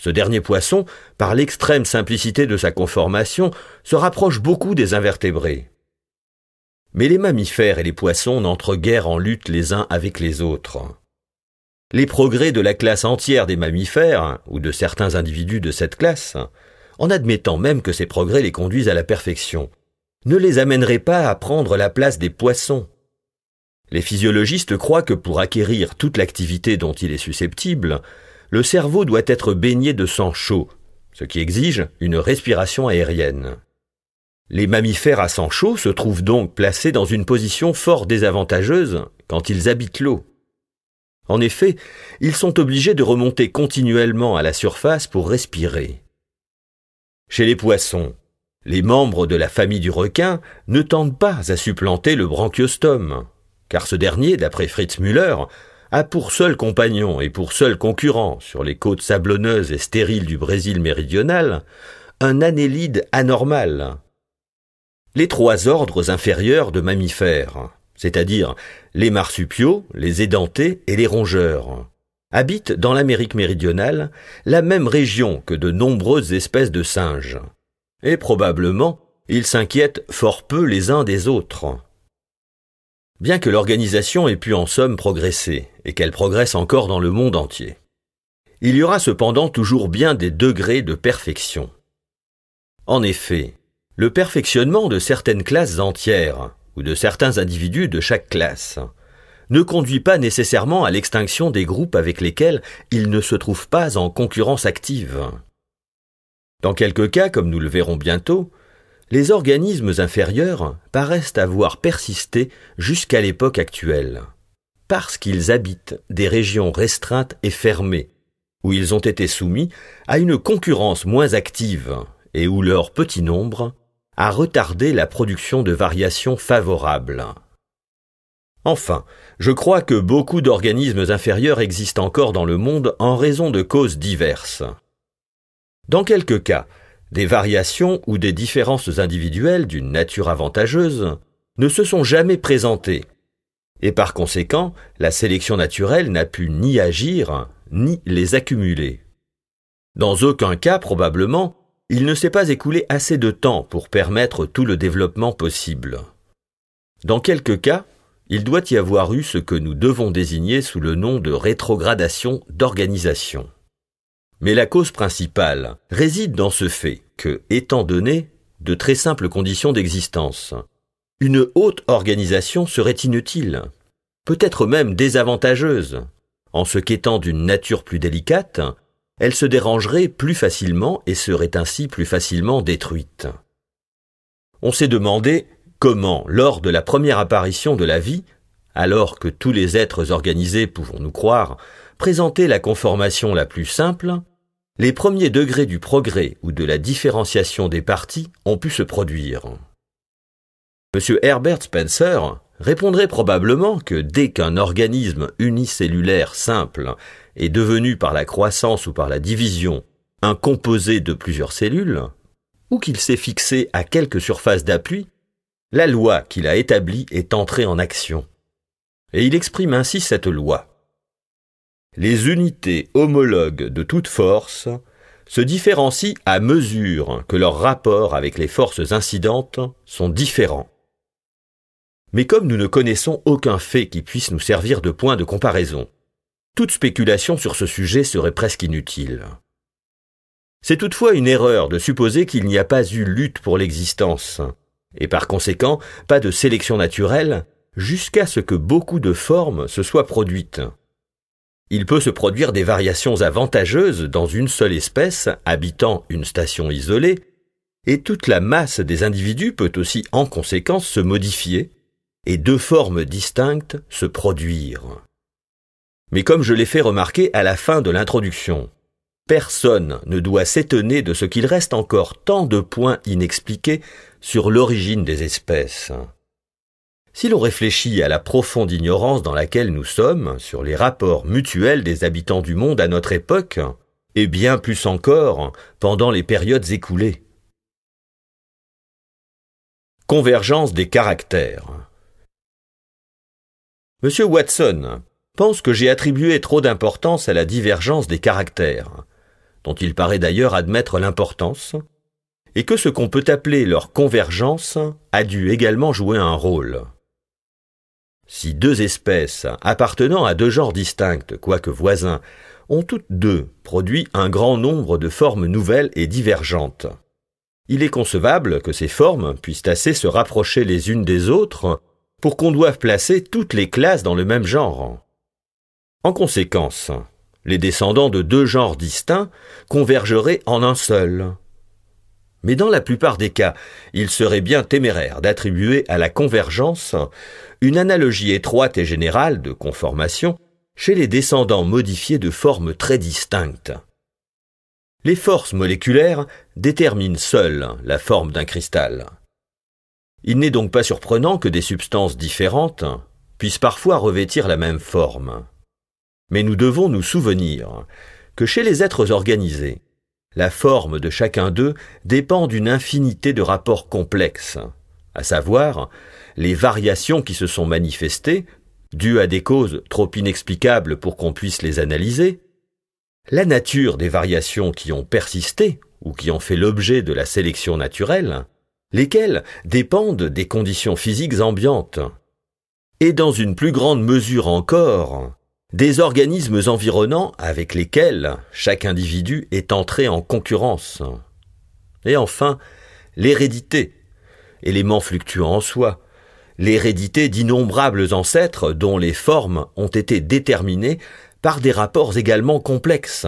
Ce dernier poisson, par l'extrême simplicité de sa conformation, se rapproche beaucoup des invertébrés. Mais les mammifères et les poissons n'entrent guère en lutte les uns avec les autres. Les progrès de la classe entière des mammifères, ou de certains individus de cette classe, en admettant même que ces progrès les conduisent à la perfection, ne les amèneraient pas à prendre la place des poissons. Les physiologistes croient que pour acquérir toute l'activité dont il est susceptible, le cerveau doit être baigné de sang chaud, ce qui exige une respiration aérienne. Les mammifères à sang chaud se trouvent donc placés dans une position fort désavantageuse quand ils habitent l'eau. En effet, ils sont obligés de remonter continuellement à la surface pour respirer. Chez les poissons, les membres de la famille du requin ne tendent pas à supplanter le branchiostome, car ce dernier, d'après Fritz Müller, a pour seul compagnon et pour seul concurrent sur les côtes sablonneuses et stériles du Brésil méridional un annélide anormal, les trois ordres inférieurs de mammifères, c'est-à-dire les marsupiaux, les édentés et les rongeurs, habitent dans l'Amérique méridionale la même région que de nombreuses espèces de singes, et probablement ils s'inquiètent fort peu les uns des autres. Bien que l'organisation ait pu en somme progresser, et qu'elle progresse encore dans le monde entier, il y aura cependant toujours bien des degrés de perfection. En effet, le perfectionnement de certaines classes entières, ou de certains individus de chaque classe, ne conduit pas nécessairement à l'extinction des groupes avec lesquels ils ne se trouvent pas en concurrence active. Dans quelques cas, comme nous le verrons bientôt, les organismes inférieurs paraissent avoir persisté jusqu'à l'époque actuelle, parce qu'ils habitent des régions restreintes et fermées, où ils ont été soumis à une concurrence moins active et où leur petit nombre à retarder la production de variations favorables. Enfin, je crois que beaucoup d'organismes inférieurs existent encore dans le monde en raison de causes diverses. Dans quelques cas, des variations ou des différences individuelles d'une nature avantageuse ne se sont jamais présentées, et par conséquent, la sélection naturelle n'a pu ni agir, ni les accumuler. Dans aucun cas, probablement, il ne s'est pas écoulé assez de temps pour permettre tout le développement possible. Dans quelques cas, il doit y avoir eu ce que nous devons désigner sous le nom de rétrogradation d'organisation. Mais la cause principale réside dans ce fait que, étant donné de très simples conditions d'existence, une haute organisation serait inutile, peut-être même désavantageuse, en ce qu'étant d'une nature plus délicate, elle se dérangerait plus facilement et serait ainsi plus facilement détruite. On s'est demandé comment, lors de la première apparition de la vie, alors que tous les êtres organisés, pouvons-nous croire, présentaient la conformation la plus simple, les premiers degrés du progrès ou de la différenciation des parties ont pu se produire. M. Herbert Spencer, répondrait probablement que dès qu'un organisme unicellulaire simple est devenu par la croissance ou par la division un composé de plusieurs cellules, ou qu'il s'est fixé à quelque surface d'appui, la loi qu'il a établie est entrée en action. Et il exprime ainsi cette loi. Les unités homologues de toute force se différencient à mesure que leurs rapports avec les forces incidentes sont différents mais comme nous ne connaissons aucun fait qui puisse nous servir de point de comparaison, toute spéculation sur ce sujet serait presque inutile. C'est toutefois une erreur de supposer qu'il n'y a pas eu lutte pour l'existence, et par conséquent pas de sélection naturelle, jusqu'à ce que beaucoup de formes se soient produites. Il peut se produire des variations avantageuses dans une seule espèce habitant une station isolée, et toute la masse des individus peut aussi en conséquence se modifier et deux formes distinctes se produire. Mais comme je l'ai fait remarquer à la fin de l'introduction, personne ne doit s'étonner de ce qu'il reste encore tant de points inexpliqués sur l'origine des espèces. Si l'on réfléchit à la profonde ignorance dans laquelle nous sommes sur les rapports mutuels des habitants du monde à notre époque, et bien plus encore pendant les périodes écoulées. Convergence des caractères. Monsieur Watson pense que j'ai attribué trop d'importance à la divergence des caractères, dont il paraît d'ailleurs admettre l'importance, et que ce qu'on peut appeler leur convergence a dû également jouer un rôle. Si deux espèces appartenant à deux genres distincts, quoique voisins, ont toutes deux produit un grand nombre de formes nouvelles et divergentes, il est concevable que ces formes puissent assez se rapprocher les unes des autres pour qu'on doive placer toutes les classes dans le même genre. En conséquence, les descendants de deux genres distincts convergeraient en un seul. Mais dans la plupart des cas, il serait bien téméraire d'attribuer à la convergence une analogie étroite et générale de conformation chez les descendants modifiés de formes très distinctes. Les forces moléculaires déterminent seules la forme d'un cristal. Il n'est donc pas surprenant que des substances différentes puissent parfois revêtir la même forme. Mais nous devons nous souvenir que chez les êtres organisés, la forme de chacun d'eux dépend d'une infinité de rapports complexes, à savoir les variations qui se sont manifestées, dues à des causes trop inexplicables pour qu'on puisse les analyser, la nature des variations qui ont persisté ou qui ont fait l'objet de la sélection naturelle, lesquels dépendent des conditions physiques ambiantes, et dans une plus grande mesure encore, des organismes environnants avec lesquels chaque individu est entré en concurrence. Et enfin, l'hérédité, élément fluctuant en soi, l'hérédité d'innombrables ancêtres dont les formes ont été déterminées par des rapports également complexes.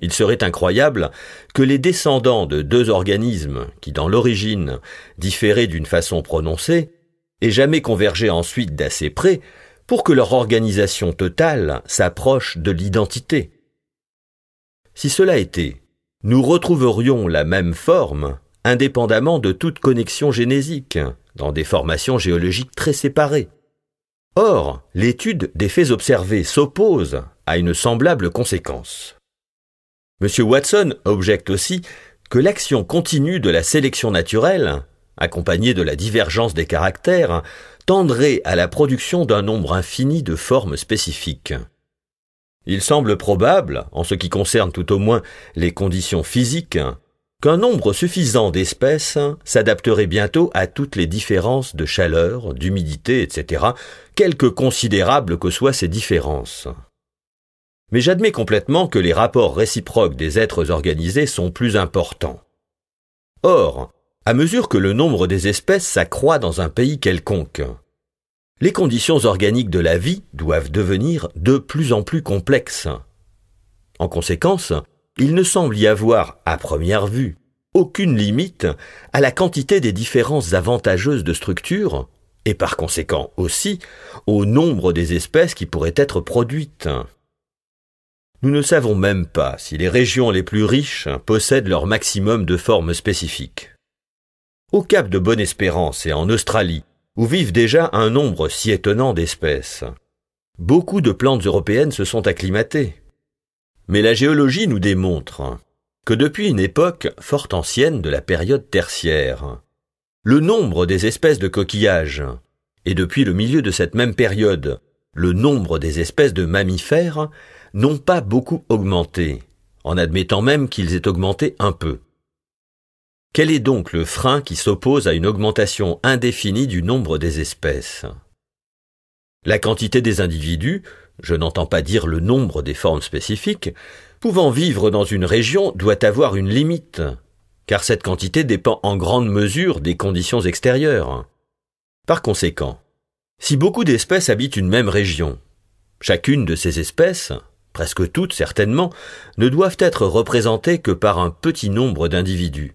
Il serait incroyable que les descendants de deux organismes qui, dans l'origine, différaient d'une façon prononcée, aient jamais convergé ensuite d'assez près pour que leur organisation totale s'approche de l'identité. Si cela était, nous retrouverions la même forme indépendamment de toute connexion génésique, dans des formations géologiques très séparées. Or, l'étude des faits observés s'oppose à une semblable conséquence. M. Watson objecte aussi que l'action continue de la sélection naturelle, accompagnée de la divergence des caractères, tendrait à la production d'un nombre infini de formes spécifiques. Il semble probable, en ce qui concerne tout au moins les conditions physiques, qu'un nombre suffisant d'espèces s'adapterait bientôt à toutes les différences de chaleur, d'humidité, etc., quelque considérables que soient ces différences. Mais j'admets complètement que les rapports réciproques des êtres organisés sont plus importants. Or, à mesure que le nombre des espèces s'accroît dans un pays quelconque, les conditions organiques de la vie doivent devenir de plus en plus complexes. En conséquence, il ne semble y avoir, à première vue, aucune limite à la quantité des différences avantageuses de structure, et par conséquent aussi au nombre des espèces qui pourraient être produites. Nous ne savons même pas si les régions les plus riches possèdent leur maximum de formes spécifiques. Au Cap de Bonne-Espérance et en Australie, où vivent déjà un nombre si étonnant d'espèces, beaucoup de plantes européennes se sont acclimatées. Mais la géologie nous démontre que depuis une époque fort ancienne de la période tertiaire, le nombre des espèces de coquillages, et depuis le milieu de cette même période, le nombre des espèces de mammifères n'ont pas beaucoup augmenté, en admettant même qu'ils aient augmenté un peu. Quel est donc le frein qui s'oppose à une augmentation indéfinie du nombre des espèces La quantité des individus, je n'entends pas dire le nombre des formes spécifiques, pouvant vivre dans une région doit avoir une limite, car cette quantité dépend en grande mesure des conditions extérieures. Par conséquent, si beaucoup d'espèces habitent une même région, chacune de ces espèces, presque toutes certainement, ne doivent être représentées que par un petit nombre d'individus.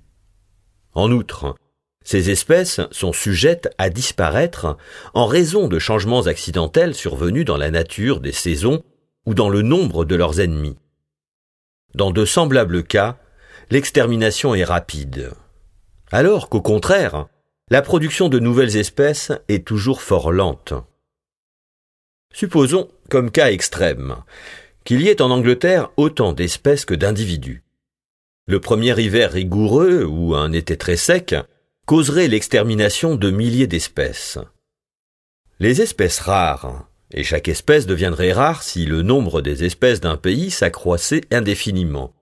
En outre, ces espèces sont sujettes à disparaître en raison de changements accidentels survenus dans la nature des saisons ou dans le nombre de leurs ennemis. Dans de semblables cas, l'extermination est rapide, alors qu'au contraire, la production de nouvelles espèces est toujours fort lente. Supposons, comme cas extrême, qu'il y ait en Angleterre autant d'espèces que d'individus. Le premier hiver rigoureux, ou un été très sec, causerait l'extermination de milliers d'espèces. Les espèces rares, et chaque espèce deviendrait rare si le nombre des espèces d'un pays s'accroissait indéfiniment.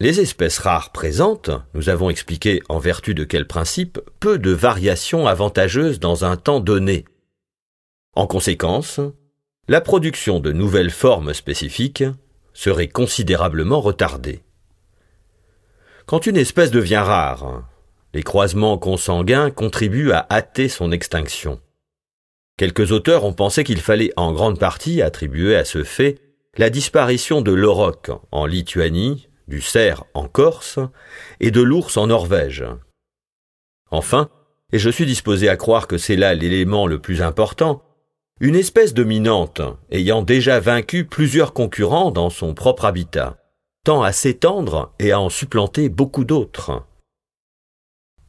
Les espèces rares présentes, nous avons expliqué en vertu de quel principe, peu de variations avantageuses dans un temps donné. En conséquence, la production de nouvelles formes spécifiques serait considérablement retardée. Quand une espèce devient rare, les croisements consanguins contribuent à hâter son extinction. Quelques auteurs ont pensé qu'il fallait en grande partie attribuer à ce fait la disparition de l'auroch en Lituanie, du cerf en Corse et de l'ours en Norvège. Enfin, et je suis disposé à croire que c'est là l'élément le plus important, une espèce dominante, ayant déjà vaincu plusieurs concurrents dans son propre habitat, tend à s'étendre et à en supplanter beaucoup d'autres.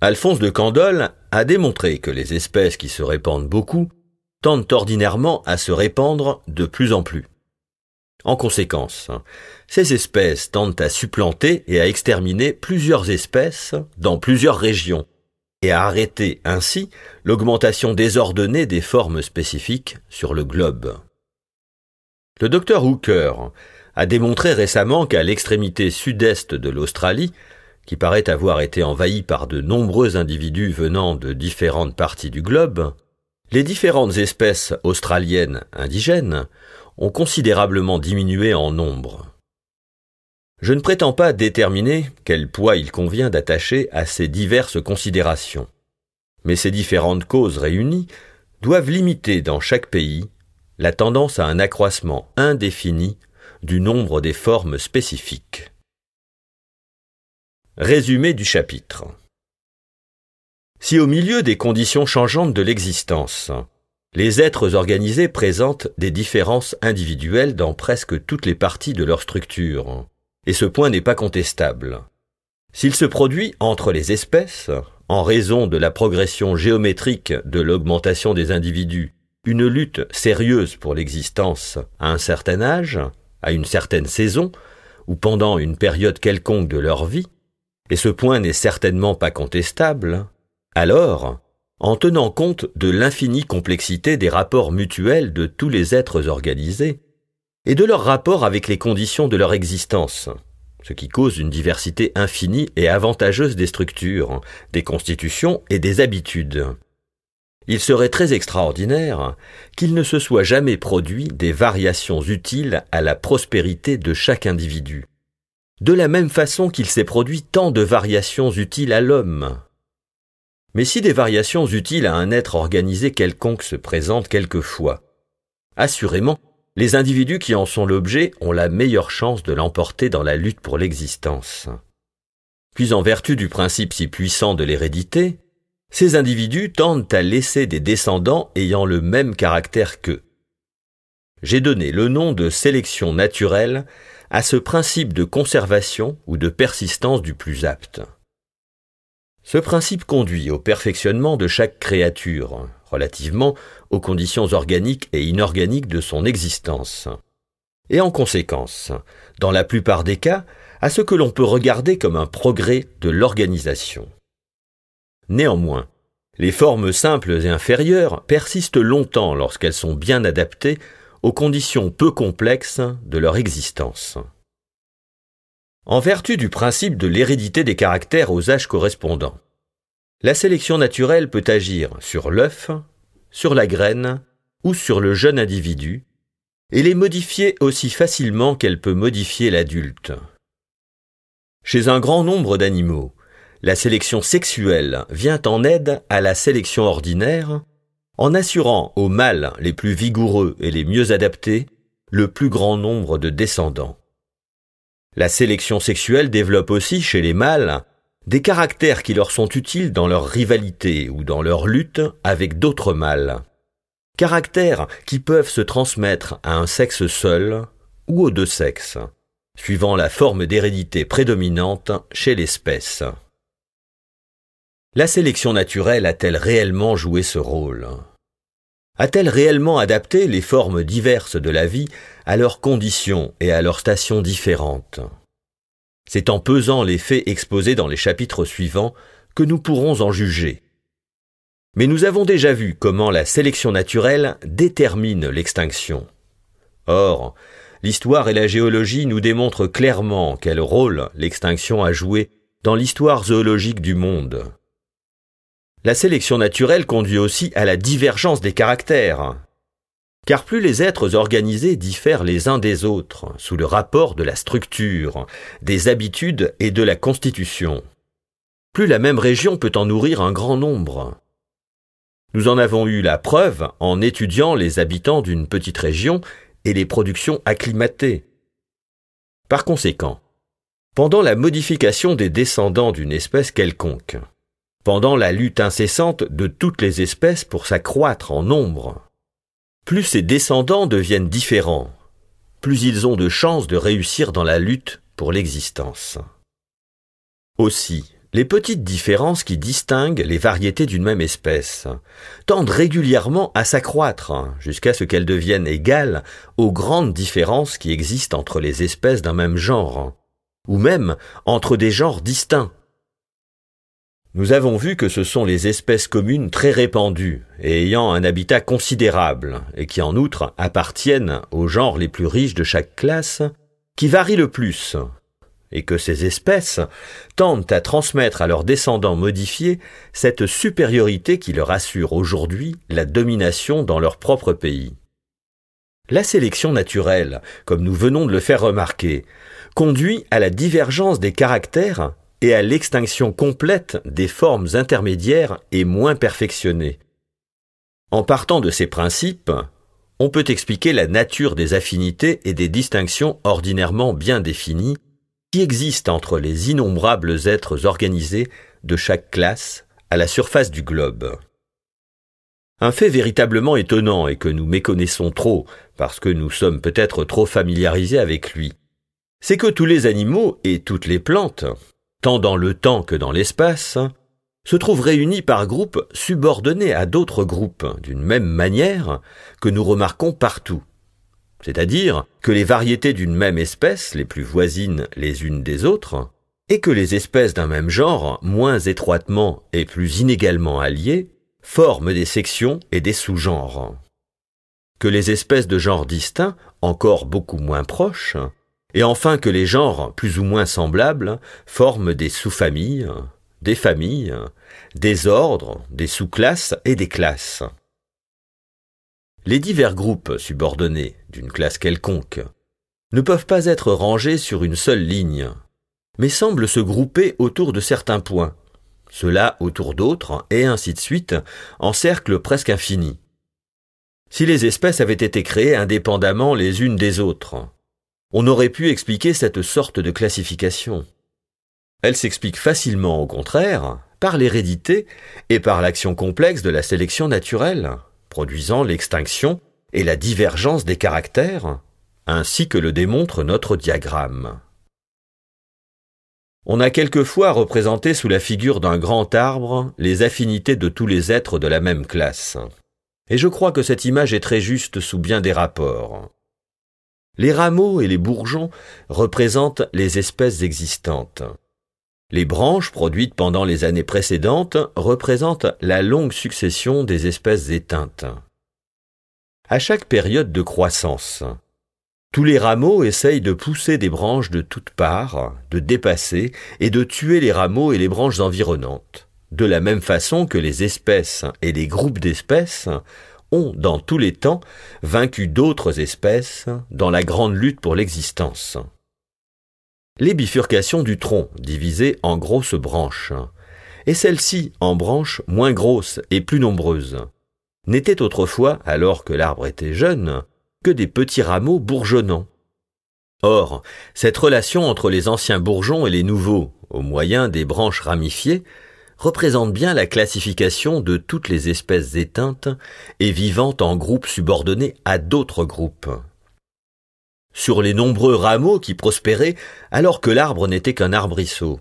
Alphonse de Candolle a démontré que les espèces qui se répandent beaucoup tendent ordinairement à se répandre de plus en plus. En conséquence, ces espèces tendent à supplanter et à exterminer plusieurs espèces dans plusieurs régions, et à arrêter ainsi l'augmentation désordonnée des formes spécifiques sur le globe. Le docteur Hooker a démontré récemment qu'à l'extrémité sud-est de l'Australie, qui paraît avoir été envahie par de nombreux individus venant de différentes parties du globe, les différentes espèces australiennes indigènes ont considérablement diminué en nombre. Je ne prétends pas déterminer quel poids il convient d'attacher à ces diverses considérations, mais ces différentes causes réunies doivent limiter dans chaque pays la tendance à un accroissement indéfini du nombre des formes spécifiques. Résumé du chapitre. Si au milieu des conditions changeantes de l'existence, les êtres organisés présentent des différences individuelles dans presque toutes les parties de leur structure, et ce point n'est pas contestable. S'il se produit entre les espèces, en raison de la progression géométrique de l'augmentation des individus, une lutte sérieuse pour l'existence à un certain âge, à une certaine saison, ou pendant une période quelconque de leur vie, et ce point n'est certainement pas contestable, alors, en tenant compte de l'infinie complexité des rapports mutuels de tous les êtres organisés, et de leur rapport avec les conditions de leur existence, ce qui cause une diversité infinie et avantageuse des structures, des constitutions et des habitudes. Il serait très extraordinaire qu'il ne se soit jamais produit des variations utiles à la prospérité de chaque individu, de la même façon qu'il s'est produit tant de variations utiles à l'homme. Mais si des variations utiles à un être organisé quelconque se présentent quelquefois, assurément les individus qui en sont l'objet ont la meilleure chance de l'emporter dans la lutte pour l'existence. Puis en vertu du principe si puissant de l'hérédité, ces individus tendent à laisser des descendants ayant le même caractère qu'eux. J'ai donné le nom de sélection naturelle à ce principe de conservation ou de persistance du plus apte. Ce principe conduit au perfectionnement de chaque créature, relativement aux conditions organiques et inorganiques de son existence. Et en conséquence, dans la plupart des cas, à ce que l'on peut regarder comme un progrès de l'organisation. Néanmoins, les formes simples et inférieures persistent longtemps lorsqu'elles sont bien adaptées aux conditions peu complexes de leur existence. En vertu du principe de l'hérédité des caractères aux âges correspondants, la sélection naturelle peut agir sur l'œuf, sur la graine ou sur le jeune individu, et les modifier aussi facilement qu'elle peut modifier l'adulte. Chez un grand nombre d'animaux, la sélection sexuelle vient en aide à la sélection ordinaire en assurant aux mâles les plus vigoureux et les mieux adaptés le plus grand nombre de descendants. La sélection sexuelle développe aussi chez les mâles des caractères qui leur sont utiles dans leur rivalité ou dans leur lutte avec d'autres mâles, caractères qui peuvent se transmettre à un sexe seul ou aux deux sexes, suivant la forme d'hérédité prédominante chez l'espèce. La sélection naturelle a-t-elle réellement joué ce rôle A-t-elle réellement adapté les formes diverses de la vie à leurs conditions et à leurs stations différentes c'est en pesant les faits exposés dans les chapitres suivants que nous pourrons en juger. Mais nous avons déjà vu comment la sélection naturelle détermine l'extinction. Or, l'histoire et la géologie nous démontrent clairement quel rôle l'extinction a joué dans l'histoire zoologique du monde. La sélection naturelle conduit aussi à la divergence des caractères, car plus les êtres organisés diffèrent les uns des autres, sous le rapport de la structure, des habitudes et de la constitution, plus la même région peut en nourrir un grand nombre. Nous en avons eu la preuve en étudiant les habitants d'une petite région et les productions acclimatées. Par conséquent, pendant la modification des descendants d'une espèce quelconque, pendant la lutte incessante de toutes les espèces pour s'accroître en nombre, plus ses descendants deviennent différents, plus ils ont de chances de réussir dans la lutte pour l'existence. Aussi, les petites différences qui distinguent les variétés d'une même espèce tendent régulièrement à s'accroître jusqu'à ce qu'elles deviennent égales aux grandes différences qui existent entre les espèces d'un même genre, ou même entre des genres distincts nous avons vu que ce sont les espèces communes très répandues et ayant un habitat considérable et qui en outre appartiennent aux genres les plus riches de chaque classe qui varient le plus et que ces espèces tendent à transmettre à leurs descendants modifiés cette supériorité qui leur assure aujourd'hui la domination dans leur propre pays. La sélection naturelle, comme nous venons de le faire remarquer, conduit à la divergence des caractères et à l'extinction complète des formes intermédiaires et moins perfectionnées. En partant de ces principes, on peut expliquer la nature des affinités et des distinctions ordinairement bien définies qui existent entre les innombrables êtres organisés de chaque classe à la surface du globe. Un fait véritablement étonnant et que nous méconnaissons trop, parce que nous sommes peut-être trop familiarisés avec lui, c'est que tous les animaux et toutes les plantes, tant dans le temps que dans l'espace, se trouvent réunis par groupes subordonnés à d'autres groupes, d'une même manière que nous remarquons partout. C'est-à-dire que les variétés d'une même espèce, les plus voisines les unes des autres, et que les espèces d'un même genre, moins étroitement et plus inégalement alliées, forment des sections et des sous-genres. Que les espèces de genres distincts, encore beaucoup moins proches, et enfin que les genres plus ou moins semblables forment des sous-familles, des familles, des ordres, des sous-classes et des classes. Les divers groupes subordonnés d'une classe quelconque ne peuvent pas être rangés sur une seule ligne, mais semblent se grouper autour de certains points, cela autour d'autres, et ainsi de suite, en cercle presque infini. Si les espèces avaient été créées indépendamment les unes des autres, on aurait pu expliquer cette sorte de classification. Elle s'explique facilement au contraire par l'hérédité et par l'action complexe de la sélection naturelle, produisant l'extinction et la divergence des caractères, ainsi que le démontre notre diagramme. On a quelquefois représenté sous la figure d'un grand arbre les affinités de tous les êtres de la même classe. Et je crois que cette image est très juste sous bien des rapports. Les rameaux et les bourgeons représentent les espèces existantes. Les branches produites pendant les années précédentes représentent la longue succession des espèces éteintes. À chaque période de croissance, tous les rameaux essayent de pousser des branches de toutes parts, de dépasser et de tuer les rameaux et les branches environnantes. De la même façon que les espèces et les groupes d'espèces ont, dans tous les temps, vaincu d'autres espèces dans la grande lutte pour l'existence. Les bifurcations du tronc, divisées en grosses branches, et celles-ci en branches moins grosses et plus nombreuses, n'étaient autrefois, alors que l'arbre était jeune, que des petits rameaux bourgeonnants. Or, cette relation entre les anciens bourgeons et les nouveaux, au moyen des branches ramifiées, représente bien la classification de toutes les espèces éteintes et vivantes en groupes subordonnés à d'autres groupes. Sur les nombreux rameaux qui prospéraient alors que l'arbre n'était qu'un arbrisseau,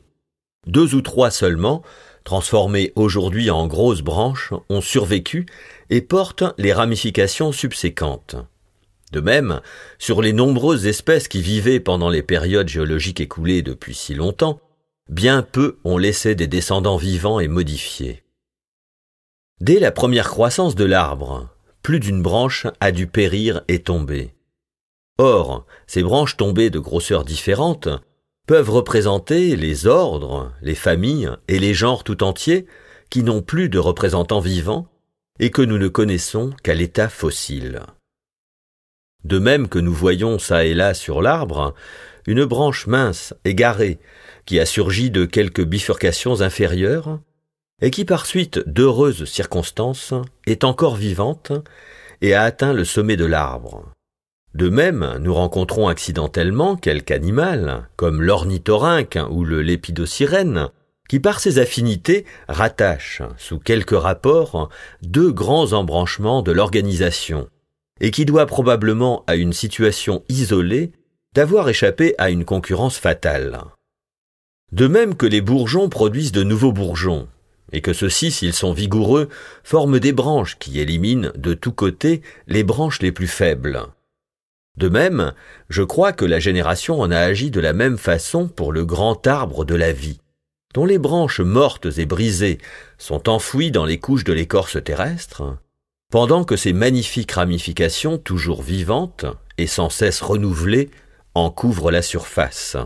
deux ou trois seulement, transformés aujourd'hui en grosses branches, ont survécu et portent les ramifications subséquentes. De même, sur les nombreuses espèces qui vivaient pendant les périodes géologiques écoulées depuis si longtemps, bien peu ont laissé des descendants vivants et modifiés. Dès la première croissance de l'arbre, plus d'une branche a dû périr et tomber. Or, ces branches tombées de grosseurs différentes peuvent représenter les ordres, les familles et les genres tout entiers qui n'ont plus de représentants vivants et que nous ne connaissons qu'à l'état fossile. De même que nous voyons ça et là sur l'arbre, une branche mince, égarée, qui a surgi de quelques bifurcations inférieures, et qui par suite d'heureuses circonstances est encore vivante et a atteint le sommet de l'arbre. De même, nous rencontrons accidentellement quelque animal, comme l'ornithorynque ou le lépidocyrène, qui par ses affinités rattache, sous quelques rapports deux grands embranchements de l'organisation, et qui doit probablement à une situation isolée d'avoir échappé à une concurrence fatale. De même que les bourgeons produisent de nouveaux bourgeons, et que ceux-ci, s'ils sont vigoureux, forment des branches qui éliminent de tous côtés les branches les plus faibles. De même, je crois que la génération en a agi de la même façon pour le grand arbre de la vie, dont les branches mortes et brisées sont enfouies dans les couches de l'écorce terrestre, pendant que ces magnifiques ramifications toujours vivantes et sans cesse renouvelées en couvrent la surface.